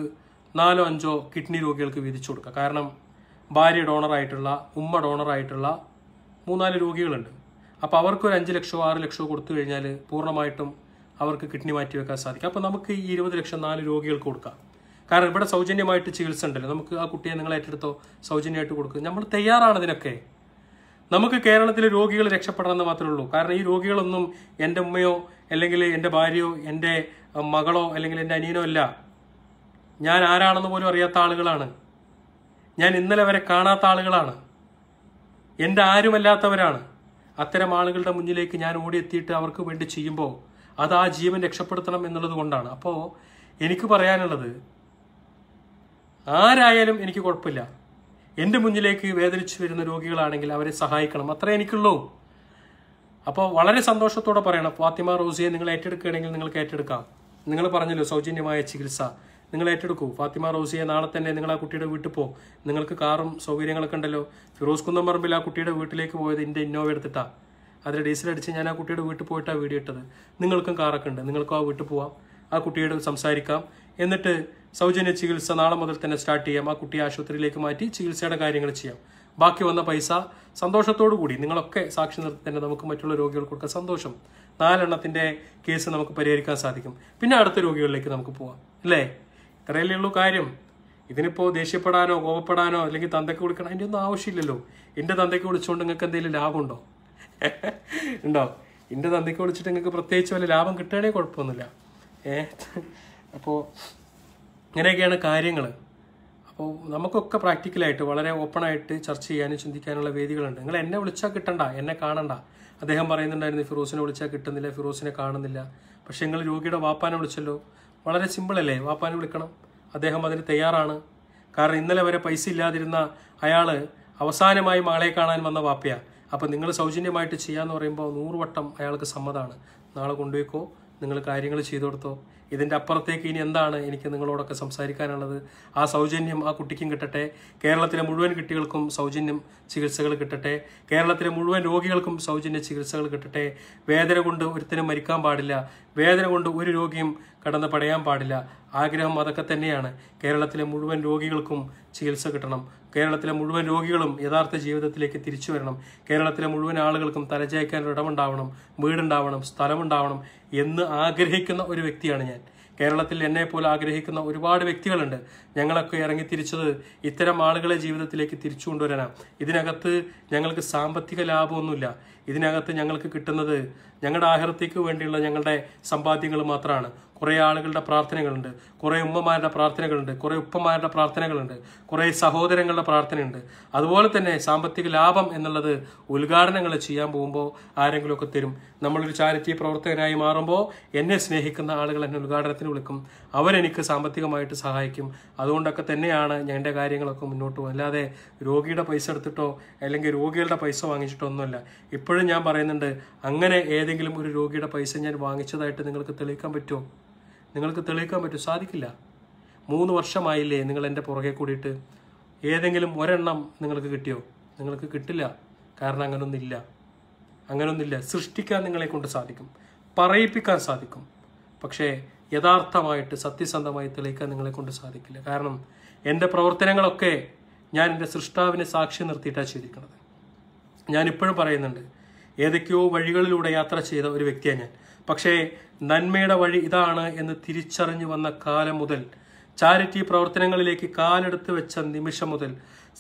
നാലോ അഞ്ചോ കിഡ്നി രോഗികൾക്ക് വീതിച്ചു കൊടുക്കാം കാരണം ഭാര്യ ഡോണറായിട്ടുള്ള ഉമ്മ ഡോണറായിട്ടുള്ള മൂന്നാല് രോഗികളുണ്ട് അപ്പോൾ അവർക്കൊരു അഞ്ച് ലക്ഷമോ ആറ് ലക്ഷമോ കൊടുത്തു കഴിഞ്ഞാൽ പൂർണ്ണമായിട്ടും അവർക്ക് കിഡ്നി മാറ്റി വെക്കാൻ സാധിക്കും അപ്പോൾ നമുക്ക് ഈ ഇരുപത് ലക്ഷം നാല് രോഗികൾക്ക് കൊടുക്കാം കാരണം ഇവിടെ സൗജന്യമായിട്ട് ചികിത്സ ഉണ്ടല്ലോ നമുക്ക് ആ കുട്ടിയെ നിങ്ങൾ ഏറ്റെടുത്തോ സൗജന്യമായിട്ട് കൊടുക്കുക നമ്മൾ തയ്യാറാണ് അതിനൊക്കെ നമുക്ക് കേരളത്തിലെ രോഗികൾ രക്ഷപ്പെടണമെന്ന് മാത്രമേ ഉള്ളൂ കാരണം ഈ രോഗികളൊന്നും എൻ്റെ ഉമ്മയോ അല്ലെങ്കിൽ എൻ്റെ ഭാര്യയോ എൻ്റെ മകളോ അല്ലെങ്കിൽ എൻ്റെ അനിയനോ അല്ല ഞാൻ ആരാണെന്ന് പോലും അറിയാത്ത ആളുകളാണ് ഞാൻ ഇന്നലെ വരെ കാണാത്ത ആളുകളാണ് എൻ്റെ ആരുമല്ലാത്തവരാണ് അത്തരം ആളുകളുടെ മുന്നിലേക്ക് ഞാൻ ഓടിയെത്തിയിട്ട് അവർക്ക് വേണ്ടി ചെയ്യുമ്പോൾ അത് ആ ജീവൻ രക്ഷപ്പെടുത്തണം എന്നുള്ളത് കൊണ്ടാണ് അപ്പോൾ എനിക്ക് പറയാനുള്ളത് ആരായാലും എനിക്ക് കുഴപ്പമില്ല എൻ്റെ മുന്നിലേക്ക് വേദനിച്ചു വരുന്ന രോഗികളാണെങ്കിൽ അവരെ സഹായിക്കണം അത്രേ എനിക്കുള്ളൂ അപ്പോൾ വളരെ സന്തോഷത്തോടെ പറയണം ഫാത്തിമ റോസിയെ നിങ്ങൾ ഏറ്റെടുക്കുകയാണെങ്കിൽ നിങ്ങൾക്ക് ഏറ്റെടുക്കാം നിങ്ങൾ പറഞ്ഞല്ലോ സൗജന്യമായ ചികിത്സ നിങ്ങൾ ഏറ്റെടുക്കൂ ഫാത്തിമ റോസിയെ നാളെ തന്നെ നിങ്ങൾ ആ കുട്ടിയുടെ വീട്ടിൽ പോ നിങ്ങൾക്ക് കാറും സൗകര്യങ്ങളൊക്കെ ഉണ്ടല്ലോ ഫിറോസ് കുന്നംപറമ്പിൽ ആ കുട്ടിയുടെ വീട്ടിലേക്ക് പോയത് എൻ്റെ ഇന്നോവ എടുത്തിട്ടാണ് അതിൽ ഡീസൽ അടിച്ച് ഞാൻ ആ കുട്ടിയുടെ വീട്ടിൽ പോയിട്ട് ആ വീഡിയോ ഇട്ടത് നിങ്ങൾക്കും കാറൊക്കെ ഉണ്ട് നിങ്ങൾക്കും ആ വീട്ടിൽ പോവാം ആ കുട്ടിയോട് സംസാരിക്കാം എന്നിട്ട് സൗജന്യ ചികിത്സ നാളെ മുതൽ തന്നെ സ്റ്റാർട്ട് ചെയ്യാം ആ കുട്ടിയെ ആശുപത്രിയിലേക്ക് മാറ്റി ചികിത്സയുടെ കാര്യങ്ങൾ ചെയ്യാം ബാക്കി വന്ന പൈസ സന്തോഷത്തോടു കൂടി നിങ്ങളൊക്കെ സാക്ഷി നിർത്തി തന്നെ നമുക്ക് മറ്റുള്ള കൊടുക്കാൻ സന്തോഷം നാലെണ്ണത്തിൻ്റെ കേസ് നമുക്ക് പരിഹരിക്കാൻ സാധിക്കും പിന്നെ അടുത്ത രോഗികളിലേക്ക് നമുക്ക് പോവാം അല്ലേ ഇത്രയല്ലേ ഉള്ളൂ കാര്യം ഇതിനിപ്പോൾ ദേഷ്യപ്പെടാനോ കോപപ്പെടാനോ അല്ലെങ്കിൽ തന്തയ്ക്ക് കൊടുക്കണം അതിൻ്റെ ഒന്നും ആവശ്യമില്ലല്ലോ എൻ്റെ തന്തയ്ക്ക് വിളിച്ചുകൊണ്ട് നിങ്ങൾക്ക് എന്തെങ്കിലും ലാഭമുണ്ടോ ഉണ്ടോ എൻ്റെ തന്തിക്ക് വിളിച്ചിട്ട് നിങ്ങൾക്ക് പ്രത്യേകിച്ച് വല്ല ലാഭം കിട്ടുകയാണെങ്കിൽ കുഴപ്പമൊന്നുമില്ല ഏ അപ്പോൾ ഇങ്ങനെയൊക്കെയാണ് കാര്യങ്ങൾ അപ്പോൾ നമുക്കൊക്കെ പ്രാക്ടിക്കലായിട്ട് വളരെ ഓപ്പണായിട്ട് ചർച്ച ചെയ്യാനും ചിന്തിക്കാനുള്ള വേദികളുണ്ട് നിങ്ങൾ എന്നെ വിളിച്ചാൽ കിട്ടണ്ട എന്നെ കാണണ്ട അദ്ദേഹം പറയുന്നുണ്ടായിരുന്നു ഫിറോസിനെ വിളിച്ചാൽ കിട്ടുന്നില്ല ഫിറോസിനെ കാണുന്നില്ല പക്ഷെ നിങ്ങൾ രോഗിയുടെ വാപ്പാനെ വിളിച്ചല്ലോ വളരെ സിമ്പിളല്ലേ വാപ്പാനെ വിളിക്കണം അദ്ദേഹം അതിന് തയ്യാറാണ് കാരണം ഇന്നലെ വരെ പൈസ ഇല്ലാതിരുന്ന അയാൾ അവസാനമായി മകളെ കാണാൻ വന്ന വാപ്പയാണ് അപ്പോൾ നിങ്ങൾ സൗജന്യമായിട്ട് ചെയ്യാമെന്ന് പറയുമ്പോൾ നൂറുവട്ടം അയാൾക്ക് സമ്മതമാണ് നാളെ കൊണ്ടുപോയിക്കോ നിങ്ങൾ കാര്യങ്ങൾ ചെയ്തു കൊടുത്തോ ഇതിൻ്റെ അപ്പുറത്തേക്ക് ഇനി എന്താണ് എനിക്ക് നിങ്ങളോടൊക്കെ സംസാരിക്കാനുള്ളത് ആ സൗജന്യം ആ കുട്ടിക്കും കിട്ടട്ടെ കേരളത്തിലെ മുഴുവൻ കുട്ടികൾക്കും സൗജന്യം ചികിത്സകൾ കിട്ടട്ടെ കേരളത്തിലെ മുഴുവൻ രോഗികൾക്കും സൗജന്യ ചികിത്സകൾ കിട്ടട്ടെ വേദന കൊണ്ട് ഒരുത്തനും മരിക്കാൻ പാടില്ല വേദന കൊണ്ട് ഒരു രോഗിയും കടന്ന് പടയാൻ പാടില്ല ആഗ്രഹം അതൊക്കെ തന്നെയാണ് കേരളത്തിലെ മുഴുവൻ രോഗികൾക്കും ചികിത്സ കിട്ടണം കേരളത്തിലെ മുഴുവൻ രോഗികളും യഥാർത്ഥ ജീവിതത്തിലേക്ക് തിരിച്ചു വരണം കേരളത്തിലെ മുഴുവൻ ആളുകൾക്കും തലചേക്കാൻ ഇടമുണ്ടാവണം വീടുണ്ടാവണം സ്ഥലമുണ്ടാവണം എന്ന് ആഗ്രഹിക്കുന്ന ഒരു വ്യക്തിയാണ് ഞാൻ കേരളത്തിൽ എന്നെ പോലെ ആഗ്രഹിക്കുന്ന ഒരുപാട് വ്യക്തികളുണ്ട് ഞങ്ങളൊക്കെ തിരിച്ചത് ഇത്തരം ആളുകളെ ജീവിതത്തിലേക്ക് തിരിച്ചു കൊണ്ടുവരാനാണ് ഇതിനകത്ത് ഞങ്ങൾക്ക് സാമ്പത്തിക ലാഭമൊന്നുമില്ല ഇതിനകത്ത് ഞങ്ങൾക്ക് കിട്ടുന്നത് ഞങ്ങളുടെ ആഹാരത്തേക്ക് വേണ്ടിയുള്ള ഞങ്ങളുടെ സമ്പാദ്യങ്ങൾ മാത്രമാണ് കുറേ ആളുകളുടെ പ്രാർത്ഥനകളുണ്ട് കുറേ ഉമ്മമാരുടെ പ്രാർത്ഥനകളുണ്ട് കുറേ ഉപ്പമാരുടെ പ്രാർത്ഥനകളുണ്ട് കുറേ സഹോദരങ്ങളുടെ പ്രാർത്ഥനയുണ്ട് അതുപോലെ തന്നെ സാമ്പത്തിക ലാഭം എന്നുള്ളത് ഉദ്ഘാടനങ്ങൾ ചെയ്യാൻ പോകുമ്പോൾ ആരെങ്കിലുമൊക്കെ തരും നമ്മളൊരു ചാരിറ്റി പ്രവർത്തകനായി മാറുമ്പോൾ എന്നെ സ്നേഹിക്കുന്ന ആളുകൾ എന്നെ ഉദ്ഘാടനത്തിന് വിളിക്കും അവരെനിക്ക് സാമ്പത്തികമായിട്ട് സഹായിക്കും അതുകൊണ്ടൊക്കെ തന്നെയാണ് ഞങ്ങളുടെ കാര്യങ്ങളൊക്കെ മുന്നോട്ട് പോകും അല്ലാതെ രോഗിയുടെ പൈസ എടുത്തിട്ടോ അല്ലെങ്കിൽ രോഗികളുടെ പൈസ വാങ്ങിച്ചിട്ടോ ഒന്നുമല്ല ഇപ്പോഴും ഞാൻ പറയുന്നുണ്ട് അങ്ങനെ ഏതെങ്കിലും ഒരു രോഗിയുടെ പൈസ ഞാൻ വാങ്ങിച്ചതായിട്ട് നിങ്ങൾക്ക് തെളിയിക്കാൻ പറ്റുമോ നിങ്ങൾക്ക് തെളിയിക്കാൻ പറ്റും സാധിക്കില്ല മൂന്ന് വർഷമായില്ലേ നിങ്ങൾ എൻ്റെ പുറകെ കൂടിയിട്ട് ഏതെങ്കിലും ഒരെണ്ണം നിങ്ങൾക്ക് കിട്ടിയോ നിങ്ങൾക്ക് കിട്ടില്ല കാരണം അങ്ങനൊന്നില്ല അങ്ങനൊന്നില്ല സൃഷ്ടിക്കാൻ നിങ്ങളെ കൊണ്ട് സാധിക്കും പറയിപ്പിക്കാൻ സാധിക്കും പക്ഷേ യഥാർത്ഥമായിട്ട് സത്യസന്ധമായി തെളിയിക്കാൻ നിങ്ങളെ കൊണ്ട് സാധിക്കില്ല കാരണം എൻ്റെ പ്രവർത്തനങ്ങളൊക്കെ ഞാൻ എൻ്റെ സൃഷ്ടാവിനെ സാക്ഷി നിർത്തിയിട്ടാണ് ചെയ്തിരിക്കുന്നത് ഞാനിപ്പോഴും പറയുന്നുണ്ട് ഏതൊക്കെയോ വഴികളിലൂടെ യാത്ര ചെയ്ത ഒരു വ്യക്തിയാണ് ഞാൻ പക്ഷേ നന്മയുടെ വഴി ഇതാണ് എന്ന് തിരിച്ചറിഞ്ഞു വന്ന കാലം മുതൽ ചാരിറ്റി പ്രവർത്തനങ്ങളിലേക്ക് കാലെടുത്ത് വെച്ച നിമിഷം മുതൽ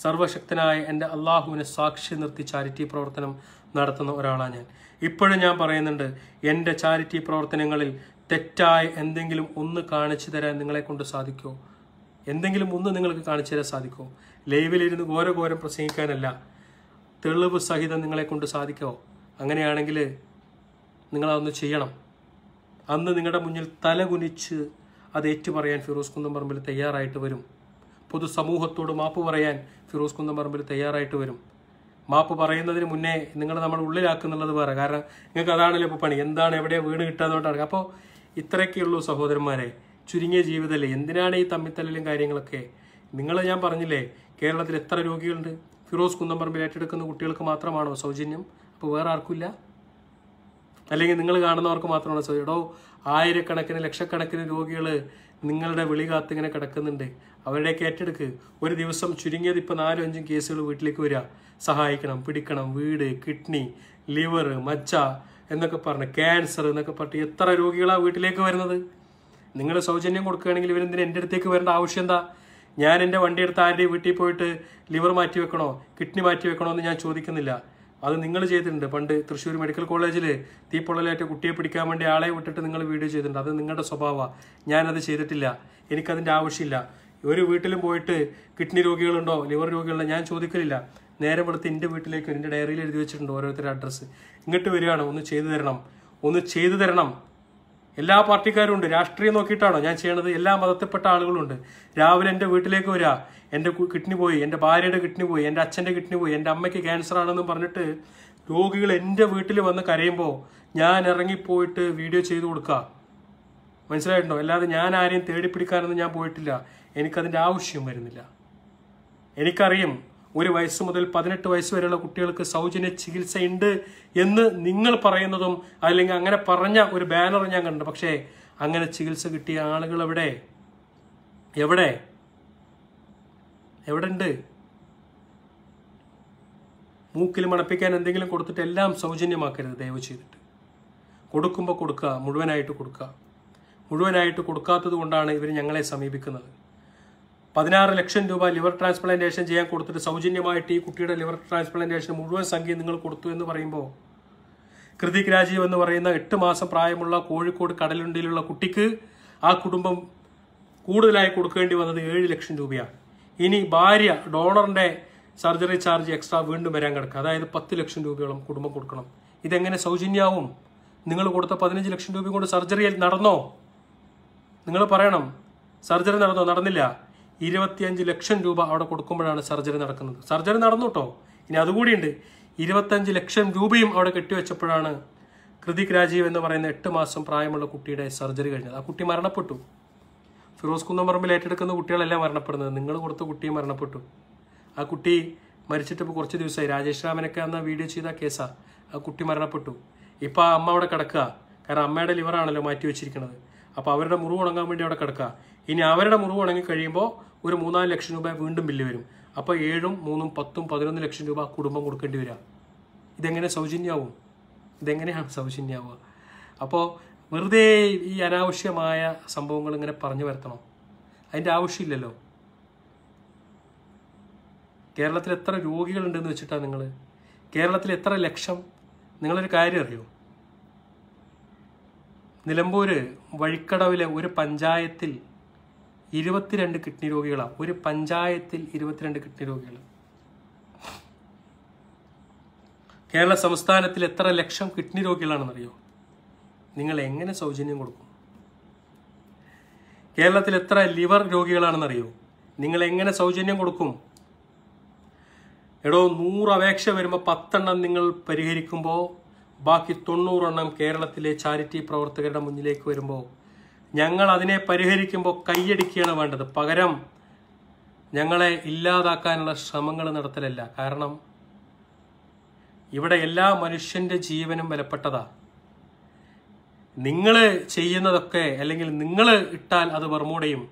സർവശക്തനായ എൻ്റെ അള്ളാഹുവിനെ സാക്ഷി നിർത്തി ചാരിറ്റി പ്രവർത്തനം നടത്തുന്ന ഒരാളാണ് ഞാൻ ഇപ്പോഴും ഞാൻ പറയുന്നുണ്ട് എൻ്റെ ചാരിറ്റി പ്രവർത്തനങ്ങളിൽ തെറ്റായ എന്തെങ്കിലും ഒന്ന് കാണിച്ചു തരാൻ നിങ്ങളെ കൊണ്ട് സാധിക്കുമോ എന്തെങ്കിലും ഒന്ന് നിങ്ങൾക്ക് കാണിച്ചു തരാൻ സാധിക്കുമോ ലൈവിലിരുന്ന് ഘോരഘോരം പ്രസംഗിക്കാനല്ല തെളിവ് സഹിതം നിങ്ങളെ കൊണ്ട് സാധിക്കുമോ അങ്ങനെയാണെങ്കിൽ നിങ്ങളതൊന്ന് ചെയ്യണം അന്ന് നിങ്ങളുടെ മുന്നിൽ തലകുനിച്ച് അത് ഏറ്റുപറയാൻ ഫിറോസ് പറമ്പിൽ തയ്യാറായിട്ട് വരും പൊതുസമൂഹത്തോട് മാപ്പ് പറയാൻ ഫിറോസ് പറമ്പിൽ തയ്യാറായിട്ട് വരും മാപ്പ് പറയുന്നതിന് മുന്നേ നിങ്ങൾ നമ്മുടെ ഉള്ളിലാക്കുന്നുള്ളത് വേറെ കാരണം നിങ്ങൾക്ക് അതാണല്ലോ ഇപ്പോൾ പണി എന്താണ് എവിടെ വീട് കിട്ടാന്നുകൊണ്ടാണ് അപ്പോൾ ഇത്രയൊക്കെയുള്ളൂ സഹോദരന്മാരെ ചുരുങ്ങിയ ജീവിതമല്ലേ എന്തിനാണ് ഈ തമ്മിത്തല്ലിലും കാര്യങ്ങളൊക്കെ നിങ്ങൾ ഞാൻ പറഞ്ഞില്ലേ കേരളത്തിൽ എത്ര രോഗികളുണ്ട് ഫിറോസ് കുന്നംപറമ്പിൽ ഏറ്റെടുക്കുന്ന കുട്ടികൾക്ക് മാത്രമാണോ സൗജന്യം അപ്പോൾ വേറെ ആർക്കുമില്ല അല്ലെങ്കിൽ നിങ്ങൾ കാണുന്നവർക്ക് മാത്രമാണ് ചോദ്യം എടോ ആയിരക്കണക്കിന് ലക്ഷക്കണക്കിന് രോഗികൾ നിങ്ങളുടെ വിളി കാത്തിങ്ങനെ കിടക്കുന്നുണ്ട് അവരുടെയൊക്കെ ഏറ്റെടുക്ക് ഒരു ദിവസം ചുരുങ്ങിയത് ഇപ്പോൾ നാലും അഞ്ചും കേസുകൾ വീട്ടിലേക്ക് വരിക സഹായിക്കണം പിടിക്കണം വീട് കിഡ്നി ലിവർ മച്ച എന്നൊക്കെ പറഞ്ഞ് ക്യാൻസർ എന്നൊക്കെ പറഞ്ഞ് എത്ര രോഗികളാണ് വീട്ടിലേക്ക് വരുന്നത് നിങ്ങൾ സൗജന്യം കൊടുക്കുകയാണെങ്കിൽ ഇവരെന്തിന് എൻ്റെ അടുത്തേക്ക് വരേണ്ട ആവശ്യം എന്താ ഞാൻ എൻ്റെ വണ്ടി എടുത്ത് ആരുടെയും വീട്ടിൽ പോയിട്ട് ലിവർ മാറ്റി വെക്കണോ കിഡ്നി മാറ്റി വെക്കണോ എന്ന് ഞാൻ ചോദിക്കുന്നില്ല അത് നിങ്ങൾ ചെയ്തിട്ടുണ്ട് പണ്ട് തൃശ്ശൂർ മെഡിക്കൽ കോളേജിൽ തീപ്പൊള്ളലേറ്റ കുട്ടിയെ പിടിക്കാൻ വേണ്ടി ആളെ വിട്ടിട്ട് നിങ്ങൾ വീഡിയോ ചെയ്തിട്ടുണ്ട് അത് നിങ്ങളുടെ സ്വഭാവമാണ് ഞാനത് ചെയ്തിട്ടില്ല എനിക്കതിൻ്റെ ആവശ്യമില്ല ഒരു വീട്ടിലും പോയിട്ട് കിഡ്നി രോഗികളുണ്ടോ ലിവർ രോഗികളുണ്ടോ ഞാൻ ചോദിക്കലില്ല നേരെ വെളുത്ത് എൻ്റെ വീട്ടിലേക്ക് എൻ്റെ ഡയറിയിൽ എഴുതി വെച്ചിട്ടുണ്ട് ഓരോരുത്തരുടെ അഡ്രസ്സ് ഇങ്ങോട്ട് വരികയാണ് ഒന്ന് ചെയ്തു തരണം ഒന്ന് ചെയ്തു തരണം എല്ലാ പാർട്ടിക്കാരും ഉണ്ട് രാഷ്ട്രീയം നോക്കിയിട്ടാണോ ഞാൻ ചെയ്യണത് എല്ലാ മതത്തിൽപ്പെട്ട ആളുകളുണ്ട് രാവിലെ എൻ്റെ വീട്ടിലേക്ക് വരിക എൻ്റെ കിഡ്നി പോയി എൻ്റെ ഭാര്യയുടെ കിഡ്നി പോയി എൻ്റെ അച്ഛൻ്റെ കിഡ്നി പോയി എൻ്റെ അമ്മയ്ക്ക് ക്യാൻസർ ആണെന്ന് പറഞ്ഞിട്ട് രോഗികൾ എൻ്റെ വീട്ടിൽ വന്ന് കരയുമ്പോൾ ഞാൻ ഇറങ്ങിപ്പോയിട്ട് വീഡിയോ ചെയ്ത് കൊടുക്കുക മനസ്സിലായിട്ടുണ്ടോ അല്ലാതെ ഞാൻ ആരെയും തേടി പിടിക്കാനൊന്നും ഞാൻ പോയിട്ടില്ല എനിക്കതിൻ്റെ ആവശ്യം വരുന്നില്ല എനിക്കറിയും ഒരു വയസ്സ് മുതൽ പതിനെട്ട് വയസ്സ് വരെയുള്ള കുട്ടികൾക്ക് സൗജന്യ ചികിത്സയുണ്ട് എന്ന് നിങ്ങൾ പറയുന്നതും അല്ലെങ്കിൽ അങ്ങനെ പറഞ്ഞ ഒരു ബാനർ ഞാൻ കണ്ടു പക്ഷേ അങ്ങനെ ചികിത്സ കിട്ടിയ ആളുകൾ എവിടെ എവിടെ എവിടെ ഉണ്ട് മൂക്കിൽ മണപ്പിക്കാൻ എന്തെങ്കിലും കൊടുത്തിട്ട് എല്ലാം സൗജന്യമാക്കരുത് ദയവ് ചെയ്തിട്ട് കൊടുക്കുമ്പോൾ കൊടുക്കുക മുഴുവനായിട്ട് കൊടുക്കുക മുഴുവനായിട്ട് കൊടുക്കാത്തത് കൊണ്ടാണ് ഇവർ ഞങ്ങളെ സമീപിക്കുന്നത് പതിനാറ് ലക്ഷം രൂപ ലിവർ ട്രാൻസ്പ്ലാന്റേഷൻ ചെയ്യാൻ കൊടുത്തിട്ട് സൗജന്യമായിട്ട് ഈ കുട്ടിയുടെ ലിവർ ട്രാൻസ്പ്ലാന്റേഷൻ മുഴുവൻ സംഖ്യ നിങ്ങൾ കൊടുത്തു എന്ന് പറയുമ്പോൾ കൃതിക് രാജീവ് എന്ന് പറയുന്ന എട്ട് മാസം പ്രായമുള്ള കോഴിക്കോട് കടലുണ്ടിയിലുള്ള കുട്ടിക്ക് ആ കുടുംബം കൂടുതലായി കൊടുക്കേണ്ടി വന്നത് ഏഴ് ലക്ഷം രൂപയാണ് ഇനി ഭാര്യ ഡോണറിൻ്റെ സർജറി ചാർജ് എക്സ്ട്രാ വീണ്ടും വരാൻ കിടക്കുക അതായത് പത്ത് ലക്ഷം രൂപയോളം കുടുംബം കൊടുക്കണം ഇതെങ്ങനെ സൗജന്യാവും നിങ്ങൾ കൊടുത്ത പതിനഞ്ച് ലക്ഷം രൂപയും കൊണ്ട് സർജറി നടന്നോ നിങ്ങൾ പറയണം സർജറി നടന്നോ നടന്നില്ല ഇരുപത്തിയഞ്ച് ലക്ഷം രൂപ അവിടെ കൊടുക്കുമ്പോഴാണ് സർജറി നടക്കുന്നത് സർജറി നടന്നു കേട്ടോ ഇനി അതുകൂടിയുണ്ട് ഇരുപത്തഞ്ച് ലക്ഷം രൂപയും അവിടെ കെട്ടിവെച്ചപ്പോഴാണ് കൃതിക് രാജീവ് എന്ന് പറയുന്ന എട്ട് മാസം പ്രായമുള്ള കുട്ടിയുടെ സർജറി കഴിഞ്ഞത് ആ കുട്ടി മരണപ്പെട്ടു ഫിറോസ് കുന്നമ്പറമ്പിൽ ഏറ്റെടുക്കുന്ന കുട്ടികളെല്ലാം മരണപ്പെടുന്നത് നിങ്ങൾ കൊടുത്ത കുട്ടിയും മരണപ്പെട്ടു ആ കുട്ടി മരിച്ചിട്ട് കുറച്ച് ദിവസമായി രാജേഷ് രാമനൊക്കെ അന്ന് വീഡിയോ ചെയ്ത കേസാ ആ കുട്ടി മരണപ്പെട്ടു ഇപ്പോൾ ആ അമ്മ അവിടെ കിടക്കുക കാരണം അമ്മയുടെ ലിവറാണല്ലോ മാറ്റി വെച്ചിരിക്കുന്നത് അപ്പോൾ അവരുടെ മുറിവ് ഉണങ്ങാൻ വേണ്ടി അവിടെ കിടക്കുക ഇനി അവരുടെ മുറിവ് ഉണങ്ങി കഴിയുമ്പോൾ ഒരു മൂന്നാല് ലക്ഷം രൂപ വീണ്ടും ബില്ല് വരും അപ്പോൾ ഏഴും മൂന്നും പത്തും പതിനൊന്ന് ലക്ഷം രൂപ കുടുംബം കൊടുക്കേണ്ടി വരിക ഇതെങ്ങനെ സൗജന്യമാവും ഇതെങ്ങനെയാണ് സൗജന്യമാവുക അപ്പോൾ വെറുതെ ഈ അനാവശ്യമായ സംഭവങ്ങൾ ഇങ്ങനെ പറഞ്ഞു വരുത്തണം അതിൻ്റെ ആവശ്യമില്ലല്ലോ കേരളത്തിൽ എത്ര രോഗികളുണ്ടെന്ന് വെച്ചിട്ടാണ് നിങ്ങൾ കേരളത്തിൽ എത്ര ലക്ഷം നിങ്ങളൊരു കാര്യം അറിയോ നിലമ്പൂർ വഴിക്കടവിലെ ഒരു പഞ്ചായത്തിൽ ഇരുപത്തിരണ്ട് കിഡ്നി രോഗികളാണ് ഒരു പഞ്ചായത്തിൽ ഇരുപത്തിരണ്ട് കിഡ്നി രോഗികൾ കേരള സംസ്ഥാനത്തിൽ എത്ര ലക്ഷം കിഡ്നി രോഗികളാണെന്നറിയോ നിങ്ങൾ എങ്ങനെ സൗജന്യം കൊടുക്കും കേരളത്തിൽ എത്ര ലിവർ രോഗികളാണെന്നറിയോ നിങ്ങൾ എങ്ങനെ സൗജന്യം കൊടുക്കും എടോ നൂറ് അപേക്ഷ വരുമ്പോൾ പത്തെണ്ണം നിങ്ങൾ പരിഹരിക്കുമ്പോൾ ബാക്കി തൊണ്ണൂറെണ്ണം കേരളത്തിലെ ചാരിറ്റി പ്രവർത്തകരുടെ മുന്നിലേക്ക് വരുമ്പോൾ ഞങ്ങൾ അതിനെ പരിഹരിക്കുമ്പോൾ കൈയടിക്കുകയാണ് വേണ്ടത് പകരം ഞങ്ങളെ ഇല്ലാതാക്കാനുള്ള ശ്രമങ്ങൾ നടത്തലല്ല കാരണം ഇവിടെ എല്ലാ മനുഷ്യന്റെ ജീവനും വിലപ്പെട്ടതാ നിങ്ങൾ ചെയ്യുന്നതൊക്കെ അല്ലെങ്കിൽ നിങ്ങൾ ഇട്ടാൽ അത് ബർമൂടയും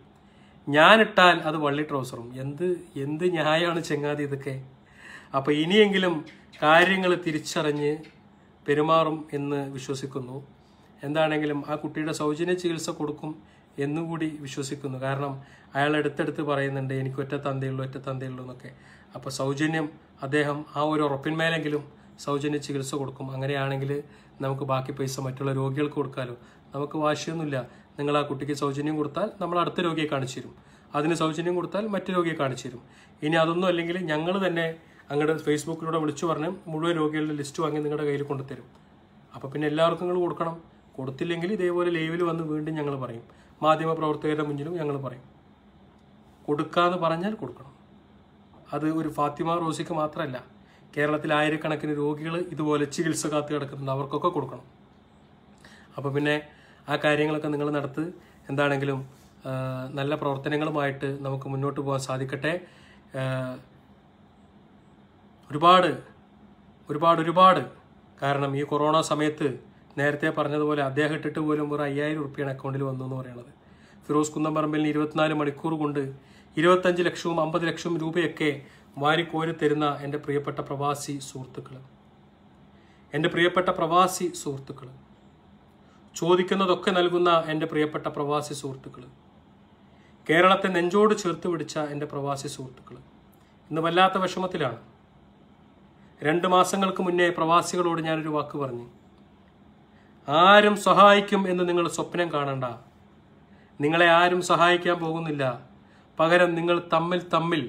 ഞാൻ ഇട്ടാൽ അത് വള്ളി ട്രൗസറും എന്ത് എന്ത് ന്യായമാണ് ചെങ്ങാതി ഇതൊക്കെ അപ്പോൾ ഇനിയെങ്കിലും കാര്യങ്ങൾ തിരിച്ചറിഞ്ഞ് പെരുമാറും എന്ന് വിശ്വസിക്കുന്നു എന്താണെങ്കിലും ആ കുട്ടിയുടെ സൗജന്യ ചികിത്സ കൊടുക്കും എന്നുകൂടി വിശ്വസിക്കുന്നു കാരണം അയാൾ എടുത്തെടുത്ത് പറയുന്നുണ്ട് എനിക്ക് ഒറ്റ തന്തയുള്ളൂ ഒറ്റ തന്തയുള്ളൂ എന്നൊക്കെ അപ്പോൾ സൗജന്യം അദ്ദേഹം ആ ഒരു ഉറപ്പിന്മേലെങ്കിലും സൗജന്യ ചികിത്സ കൊടുക്കും അങ്ങനെയാണെങ്കിൽ നമുക്ക് ബാക്കി പൈസ മറ്റുള്ള രോഗികൾക്ക് കൊടുക്കാലോ നമുക്ക് വാശിയൊന്നുമില്ല നിങ്ങൾ ആ കുട്ടിക്ക് സൗജന്യം കൊടുത്താൽ നമ്മൾ അടുത്ത രോഗിയെ കാണിച്ചു തരും അതിന് സൗജന്യം കൊടുത്താൽ മറ്റു രോഗിയെ കാണിച്ചു തരും ഇനി അതൊന്നും അല്ലെങ്കിൽ ഞങ്ങൾ തന്നെ അങ്ങോട്ട് ഫേസ്ബുക്കിലൂടെ വിളിച്ചു പറഞ്ഞ് മുഴുവൻ രോഗികളുടെ ലിസ്റ്റ് വാങ്ങി നിങ്ങളുടെ കയ്യിൽ കൊണ്ടുതരും അപ്പോൾ പിന്നെ എല്ലാവർക്കും നിങ്ങൾ കൊടുക്കണം കൊടുത്തില്ലെങ്കിൽ ഇതേപോലെ ലൈവിൽ വന്ന് വീണ്ടും ഞങ്ങൾ പറയും മാധ്യമപ്രവർത്തകരുടെ മുന്നിലും ഞങ്ങൾ പറയും കൊടുക്കാന്ന് പറഞ്ഞാൽ കൊടുക്കണം അത് ഒരു ഫാത്തിമ റോസിക്ക് മാത്രമല്ല കേരളത്തിൽ ആയിരക്കണക്കിന് രോഗികൾ ഇതുപോലെ ചികിത്സ കാത്തു കിടക്കുന്നുണ്ട് അവർക്കൊക്കെ കൊടുക്കണം അപ്പം പിന്നെ ആ കാര്യങ്ങളൊക്കെ നിങ്ങൾ നടത്ത് എന്താണെങ്കിലും നല്ല പ്രവർത്തനങ്ങളുമായിട്ട് നമുക്ക് മുന്നോട്ട് പോകാൻ സാധിക്കട്ടെ ഒരുപാട് ഒരുപാട് ഒരുപാട് കാരണം ഈ കൊറോണ സമയത്ത് നേരത്തെ പറഞ്ഞതുപോലെ അദ്ദേഹം ഇട്ടിട്ട് പോലും ഒരു അയ്യായിരം റുപ്യാണ് അക്കൗണ്ടിൽ വന്നു എന്ന് പറയുന്നത് ഫിറോസ് കുന്നംപറമ്പലിന് ഇരുപത്തിനാല് മണിക്കൂർ കൊണ്ട് ഇരുപത്തഞ്ച് ലക്ഷവും അമ്പത് ലക്ഷവും രൂപയൊക്കെ വാരിക്കോരി തരുന്ന എൻ്റെ പ്രിയപ്പെട്ട പ്രവാസി സുഹൃത്തുക്കൾ എൻ്റെ പ്രിയപ്പെട്ട പ്രവാസി സുഹൃത്തുക്കൾ ചോദിക്കുന്നതൊക്കെ നൽകുന്ന എൻ്റെ പ്രിയപ്പെട്ട പ്രവാസി സുഹൃത്തുക്കൾ കേരളത്തെ നെഞ്ചോട് ചേർത്ത് പിടിച്ച എൻ്റെ പ്രവാസി സുഹൃത്തുക്കൾ ഇന്ന് വല്ലാത്ത വിഷമത്തിലാണ് രണ്ട് മാസങ്ങൾക്ക് മുന്നേ പ്രവാസികളോട് ഞാനൊരു വാക്ക് പറഞ്ഞു ആരും സഹായിക്കും എന്ന് നിങ്ങൾ സ്വപ്നം കാണണ്ട നിങ്ങളെ ആരും സഹായിക്കാൻ പോകുന്നില്ല പകരം നിങ്ങൾ തമ്മിൽ തമ്മിൽ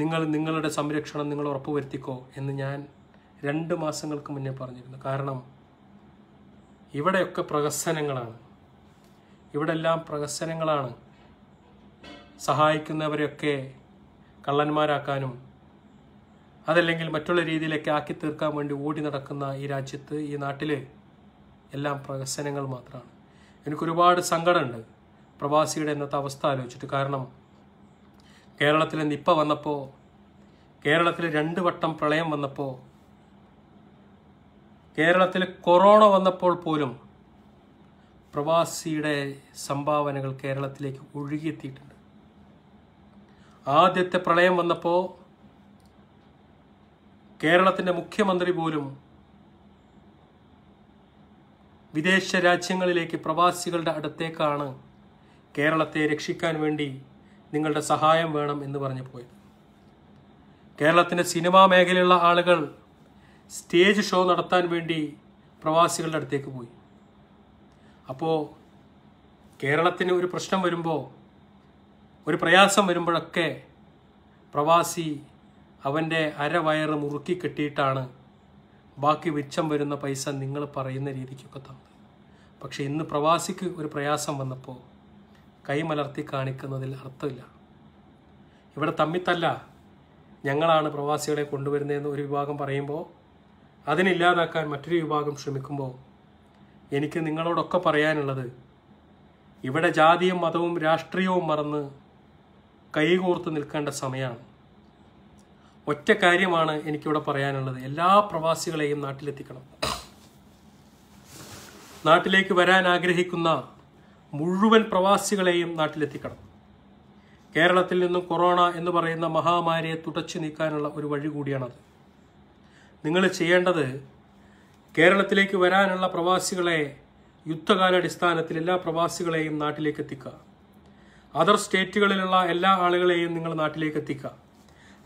നിങ്ങൾ നിങ്ങളുടെ സംരക്ഷണം നിങ്ങൾ ഉറപ്പുവരുത്തിക്കോ എന്ന് ഞാൻ രണ്ട് മാസങ്ങൾക്ക് മുന്നേ പറഞ്ഞിരുന്നു കാരണം ഇവിടെയൊക്കെ പ്രഹസനങ്ങളാണ് ഇവിടെ എല്ലാം പ്രഹസനങ്ങളാണ് സഹായിക്കുന്നവരെയൊക്കെ കള്ളന്മാരാക്കാനും അതല്ലെങ്കിൽ മറ്റുള്ള രീതിയിലൊക്കെ ആക്കി തീർക്കാൻ വേണ്ടി ഓടി നടക്കുന്ന ഈ രാജ്യത്ത് ഈ നാട്ടിൽ എല്ലാം പ്രഹസനങ്ങൾ മാത്രമാണ് എനിക്കൊരുപാട് സങ്കടമുണ്ട് പ്രവാസിയുടെ ഇന്നത്തെ അവസ്ഥ ആലോചിച്ചിട്ട് കാരണം കേരളത്തിൽ നിപ്പ വന്നപ്പോൾ കേരളത്തിൽ രണ്ട് വട്ടം പ്രളയം വന്നപ്പോൾ കേരളത്തിൽ കൊറോണ വന്നപ്പോൾ പോലും പ്രവാസിയുടെ സംഭാവനകൾ കേരളത്തിലേക്ക് ഒഴുകിയെത്തിയിട്ടുണ്ട് ആദ്യത്തെ പ്രളയം വന്നപ്പോൾ കേരളത്തിൻ്റെ മുഖ്യമന്ത്രി പോലും വിദേശ രാജ്യങ്ങളിലേക്ക് പ്രവാസികളുടെ അടുത്തേക്കാണ് കേരളത്തെ രക്ഷിക്കാൻ വേണ്ടി നിങ്ങളുടെ സഹായം വേണം എന്ന് പറഞ്ഞു പോയത് കേരളത്തിൻ്റെ സിനിമാ മേഖലയിലുള്ള ആളുകൾ സ്റ്റേജ് ഷോ നടത്താൻ വേണ്ടി പ്രവാസികളുടെ അടുത്തേക്ക് പോയി അപ്പോൾ കേരളത്തിന് ഒരു പ്രശ്നം വരുമ്പോൾ ഒരു പ്രയാസം വരുമ്പോഴൊക്കെ പ്രവാസി അവൻ്റെ അരവയറ് മുറുക്കി കെട്ടിയിട്ടാണ് ബാക്കി മിച്ചം വരുന്ന പൈസ നിങ്ങൾ പറയുന്ന രീതിക്കൊക്കെ തന്നു പക്ഷേ ഇന്ന് പ്രവാസിക്ക് ഒരു പ്രയാസം വന്നപ്പോൾ കൈമലർത്തി കാണിക്കുന്നതിൽ അർത്ഥമില്ല ഇവിടെ തമ്മിത്തല്ല ഞങ്ങളാണ് പ്രവാസികളെ കൊണ്ടുവരുന്നതെന്ന് ഒരു വിഭാഗം പറയുമ്പോൾ അതിനില്ലാതാക്കാൻ മറ്റൊരു വിഭാഗം ശ്രമിക്കുമ്പോൾ എനിക്ക് നിങ്ങളോടൊക്കെ പറയാനുള്ളത് ഇവിടെ ജാതിയും മതവും രാഷ്ട്രീയവും മറന്ന് കൈകോർത്ത് നിൽക്കേണ്ട സമയമാണ് ഒറ്റ കാര്യമാണ് എനിക്കിവിടെ പറയാനുള്ളത് എല്ലാ പ്രവാസികളെയും നാട്ടിലെത്തിക്കണം നാട്ടിലേക്ക് വരാൻ ആഗ്രഹിക്കുന്ന മുഴുവൻ പ്രവാസികളെയും നാട്ടിലെത്തിക്കണം കേരളത്തിൽ നിന്നും കൊറോണ എന്ന് പറയുന്ന മഹാമാരിയെ തുടച്ചു നീക്കാനുള്ള ഒരു വഴി കൂടിയാണത് നിങ്ങൾ ചെയ്യേണ്ടത് കേരളത്തിലേക്ക് വരാനുള്ള പ്രവാസികളെ യുദ്ധകാലാടിസ്ഥാനത്തിൽ എല്ലാ പ്രവാസികളെയും നാട്ടിലേക്ക് എത്തിക്കുക അതർ സ്റ്റേറ്റുകളിലുള്ള എല്ലാ ആളുകളെയും നിങ്ങൾ നാട്ടിലേക്ക് എത്തിക്കുക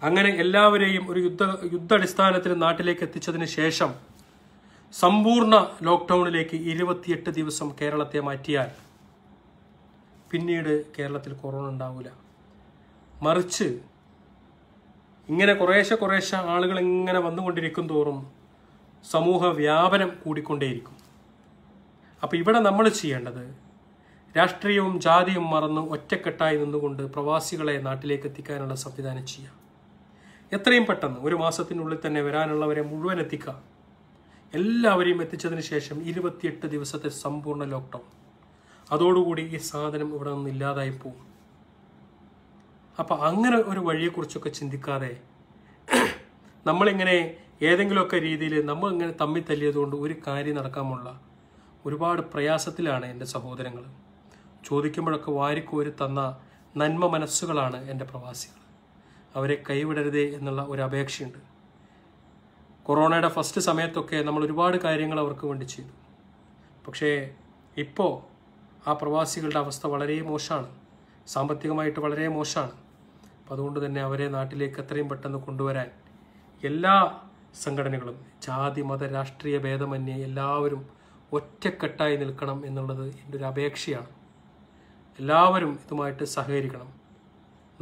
അങ്ങനെ എല്ലാവരെയും ഒരു യുദ്ധ യുദ്ധാടിസ്ഥാനത്തിന് നാട്ടിലേക്ക് എത്തിച്ചതിന് ശേഷം സമ്പൂർണ്ണ ലോക്ക്ഡൗണിലേക്ക് ഇരുപത്തിയെട്ട് ദിവസം കേരളത്തെ മാറ്റിയാൽ പിന്നീട് കേരളത്തിൽ കൊറോണ ഉണ്ടാവില്ല മറിച്ച് ഇങ്ങനെ കുറേശ്ശെ കുറേശ്ശെ ആളുകൾ ഇങ്ങനെ വന്നുകൊണ്ടിരിക്കും തോറും സമൂഹ വ്യാപനം കൂടിക്കൊണ്ടേയിരിക്കും അപ്പോൾ ഇവിടെ നമ്മൾ ചെയ്യേണ്ടത് രാഷ്ട്രീയവും ജാതിയും മറന്ന് ഒറ്റക്കെട്ടായി നിന്നുകൊണ്ട് പ്രവാസികളെ നാട്ടിലേക്ക് എത്തിക്കാനുള്ള സംവിധാനം ചെയ്യാം എത്രയും പെട്ടെന്ന് ഒരു മാസത്തിനുള്ളിൽ തന്നെ വരാനുള്ളവരെ മുഴുവൻ എത്തിക്കുക എല്ലാവരെയും എത്തിച്ചതിന് ശേഷം ഇരുപത്തിയെട്ട് ദിവസത്തെ സമ്പൂർണ്ണ ലോക്ക്ഡൗൺ അതോടുകൂടി ഈ സാധനം ഇവിടെ നിന്ന് ഇല്ലാതായി പോകും അപ്പം അങ്ങനെ ഒരു വഴിയെക്കുറിച്ചൊക്കെ ചിന്തിക്കാതെ നമ്മളിങ്ങനെ ഏതെങ്കിലുമൊക്കെ രീതിയിൽ നമ്മൾ ഇങ്ങനെ തമ്മി തല്ലിയതുകൊണ്ട് ഒരു കാര്യം നടക്കാമുള്ള ഒരുപാട് പ്രയാസത്തിലാണ് എൻ്റെ സഹോദരങ്ങൾ ചോദിക്കുമ്പോഴൊക്കെ വാരിക്കോരി തന്ന നന്മ മനസ്സുകളാണ് എൻ്റെ പ്രവാസികൾ അവരെ കൈവിടരുതേ എന്നുള്ള ഒരു അപേക്ഷയുണ്ട് കൊറോണയുടെ ഫസ്റ്റ് സമയത്തൊക്കെ നമ്മൾ ഒരുപാട് കാര്യങ്ങൾ അവർക്ക് വേണ്ടി ചെയ്തു പക്ഷേ ഇപ്പോൾ ആ പ്രവാസികളുടെ അവസ്ഥ വളരെ മോശമാണ് സാമ്പത്തികമായിട്ട് വളരെ മോശമാണ് അപ്പം അതുകൊണ്ട് തന്നെ അവരെ നാട്ടിലേക്ക് എത്രയും പെട്ടെന്ന് കൊണ്ടുവരാൻ എല്ലാ സംഘടനകളും ജാതി മത രാഷ്ട്രീയ ഭേദമന്യേ എല്ലാവരും ഒറ്റക്കെട്ടായി നിൽക്കണം എന്നുള്ളത് എൻ്റെ ഒരു അപേക്ഷയാണ് എല്ലാവരും ഇതുമായിട്ട് സഹകരിക്കണം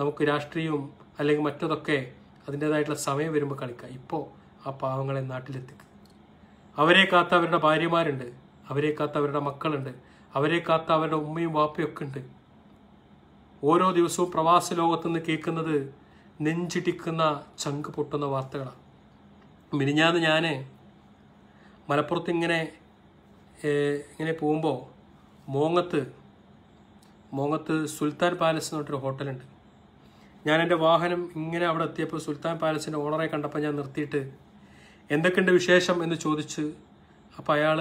നമുക്ക് രാഷ്ട്രീയവും അല്ലെങ്കിൽ മറ്റതൊക്കെ അതിൻ്റേതായിട്ടുള്ള സമയം വരുമ്പോൾ കളിക്കുക ഇപ്പോൾ ആ പാവങ്ങളെ നാട്ടിലെത്തിക്കുക അവരെ കാത്ത അവരുടെ ഭാര്യമാരുണ്ട് അവരെ കാത്ത അവരുടെ മക്കളുണ്ട് അവരെ കാത്ത അവരുടെ ഉമ്മയും വാപ്പയും ഒക്കെ ഉണ്ട് ഓരോ ദിവസവും പ്രവാസ ലോകത്തുനിന്ന് കേൾക്കുന്നത് നെഞ്ചിടിക്കുന്ന ചങ്ക് പൊട്ടുന്ന വാർത്തകളാണ് മിനിഞ്ഞാന്ന് ഞാൻ മലപ്പുറത്ത് ഇങ്ങനെ ഇങ്ങനെ പോകുമ്പോൾ മോങ്ങത്ത് മോങ്ങത്ത് സുൽത്താൻ പാലസ് എന്ന് പറഞ്ഞിട്ടൊരു ഹോട്ടലുണ്ട് ഞാൻ എൻ്റെ വാഹനം ഇങ്ങനെ അവിടെ എത്തിയപ്പോൾ സുൽത്താൻ പാലസിൻ്റെ ഓണറെ കണ്ടപ്പോൾ ഞാൻ നിർത്തിയിട്ട് എന്തൊക്കെയുണ്ട് വിശേഷം എന്ന് ചോദിച്ച് അപ്പോൾ അയാൾ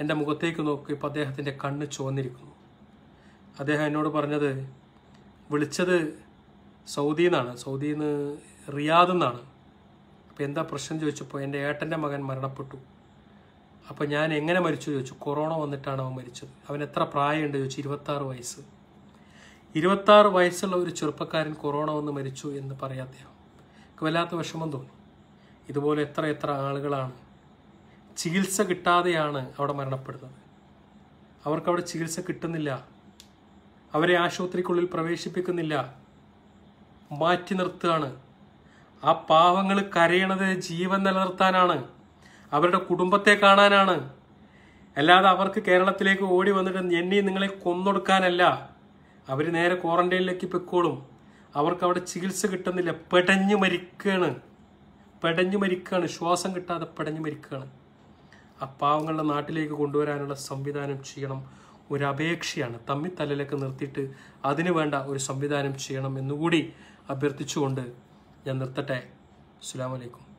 എൻ്റെ മുഖത്തേക്ക് നോക്കിയപ്പോൾ അദ്ദേഹത്തിൻ്റെ കണ്ണ് ചുവന്നിരിക്കുന്നു അദ്ദേഹം എന്നോട് പറഞ്ഞത് വിളിച്ചത് സൗദിയിൽ നിന്നാണ് സൗദിയിൽ നിന്ന് റിയാദിൽ നിന്നാണ് അപ്പോൾ എന്താ പ്രശ്നം ചോദിച്ചപ്പോൾ എൻ്റെ ഏട്ടൻ്റെ മകൻ മരണപ്പെട്ടു അപ്പോൾ ഞാൻ എങ്ങനെ മരിച്ചു ചോദിച്ചു കൊറോണ വന്നിട്ടാണ് അവൻ മരിച്ചത് അവൻ എത്ര പ്രായമുണ്ട് ചോദിച്ചു ഇരുപത്താറ് വയസ്സ് ആറ് വയസ്സുള്ള ഒരു ചെറുപ്പക്കാരൻ കൊറോണ വന്ന് മരിച്ചു എന്ന് പറയാം അദ്ദേഹം വല്ലാത്ത വിഷമം തോന്നി ഇതുപോലെ എത്ര എത്ര ആളുകളാണ് ചികിത്സ കിട്ടാതെയാണ് അവിടെ മരണപ്പെടുന്നത് അവർക്ക് അവിടെ ചികിത്സ കിട്ടുന്നില്ല അവരെ ആശുപത്രിക്കുള്ളിൽ പ്രവേശിപ്പിക്കുന്നില്ല മാറ്റി നിർത്തുകയാണ് ആ പാവങ്ങൾ കരയണത് ജീവൻ നിലനിർത്താനാണ് അവരുടെ കുടുംബത്തെ കാണാനാണ് അല്ലാതെ അവർക്ക് കേരളത്തിലേക്ക് ഓടി വന്നിട്ട് എന്നെ നിങ്ങളെ കൊന്നൊടുക്കാനല്ല അവർ നേരെ ക്വാറന്റൈനിലേക്ക് പൊയ്ക്കോളും അവർക്ക് അവിടെ ചികിത്സ കിട്ടുന്നില്ല പെടഞ്ഞു മരിക്കുകയാണ് പെടഞ്ഞു മരിക്കുകയാണ് ശ്വാസം കിട്ടാതെ പെടഞ്ഞു മരിക്കുകയാണ് ആ പാവങ്ങളുടെ നാട്ടിലേക്ക് കൊണ്ടുവരാനുള്ള സംവിധാനം ചെയ്യണം ഒരു അപേക്ഷയാണ് തമ്മിത്തല്ലിലൊക്കെ നിർത്തിയിട്ട് അതിനു വേണ്ട ഒരു സംവിധാനം ചെയ്യണം എന്നുകൂടി അഭ്യർത്ഥിച്ചുകൊണ്ട് ഞാൻ നിർത്തട്ടെ അസ്സാം വലൈക്കും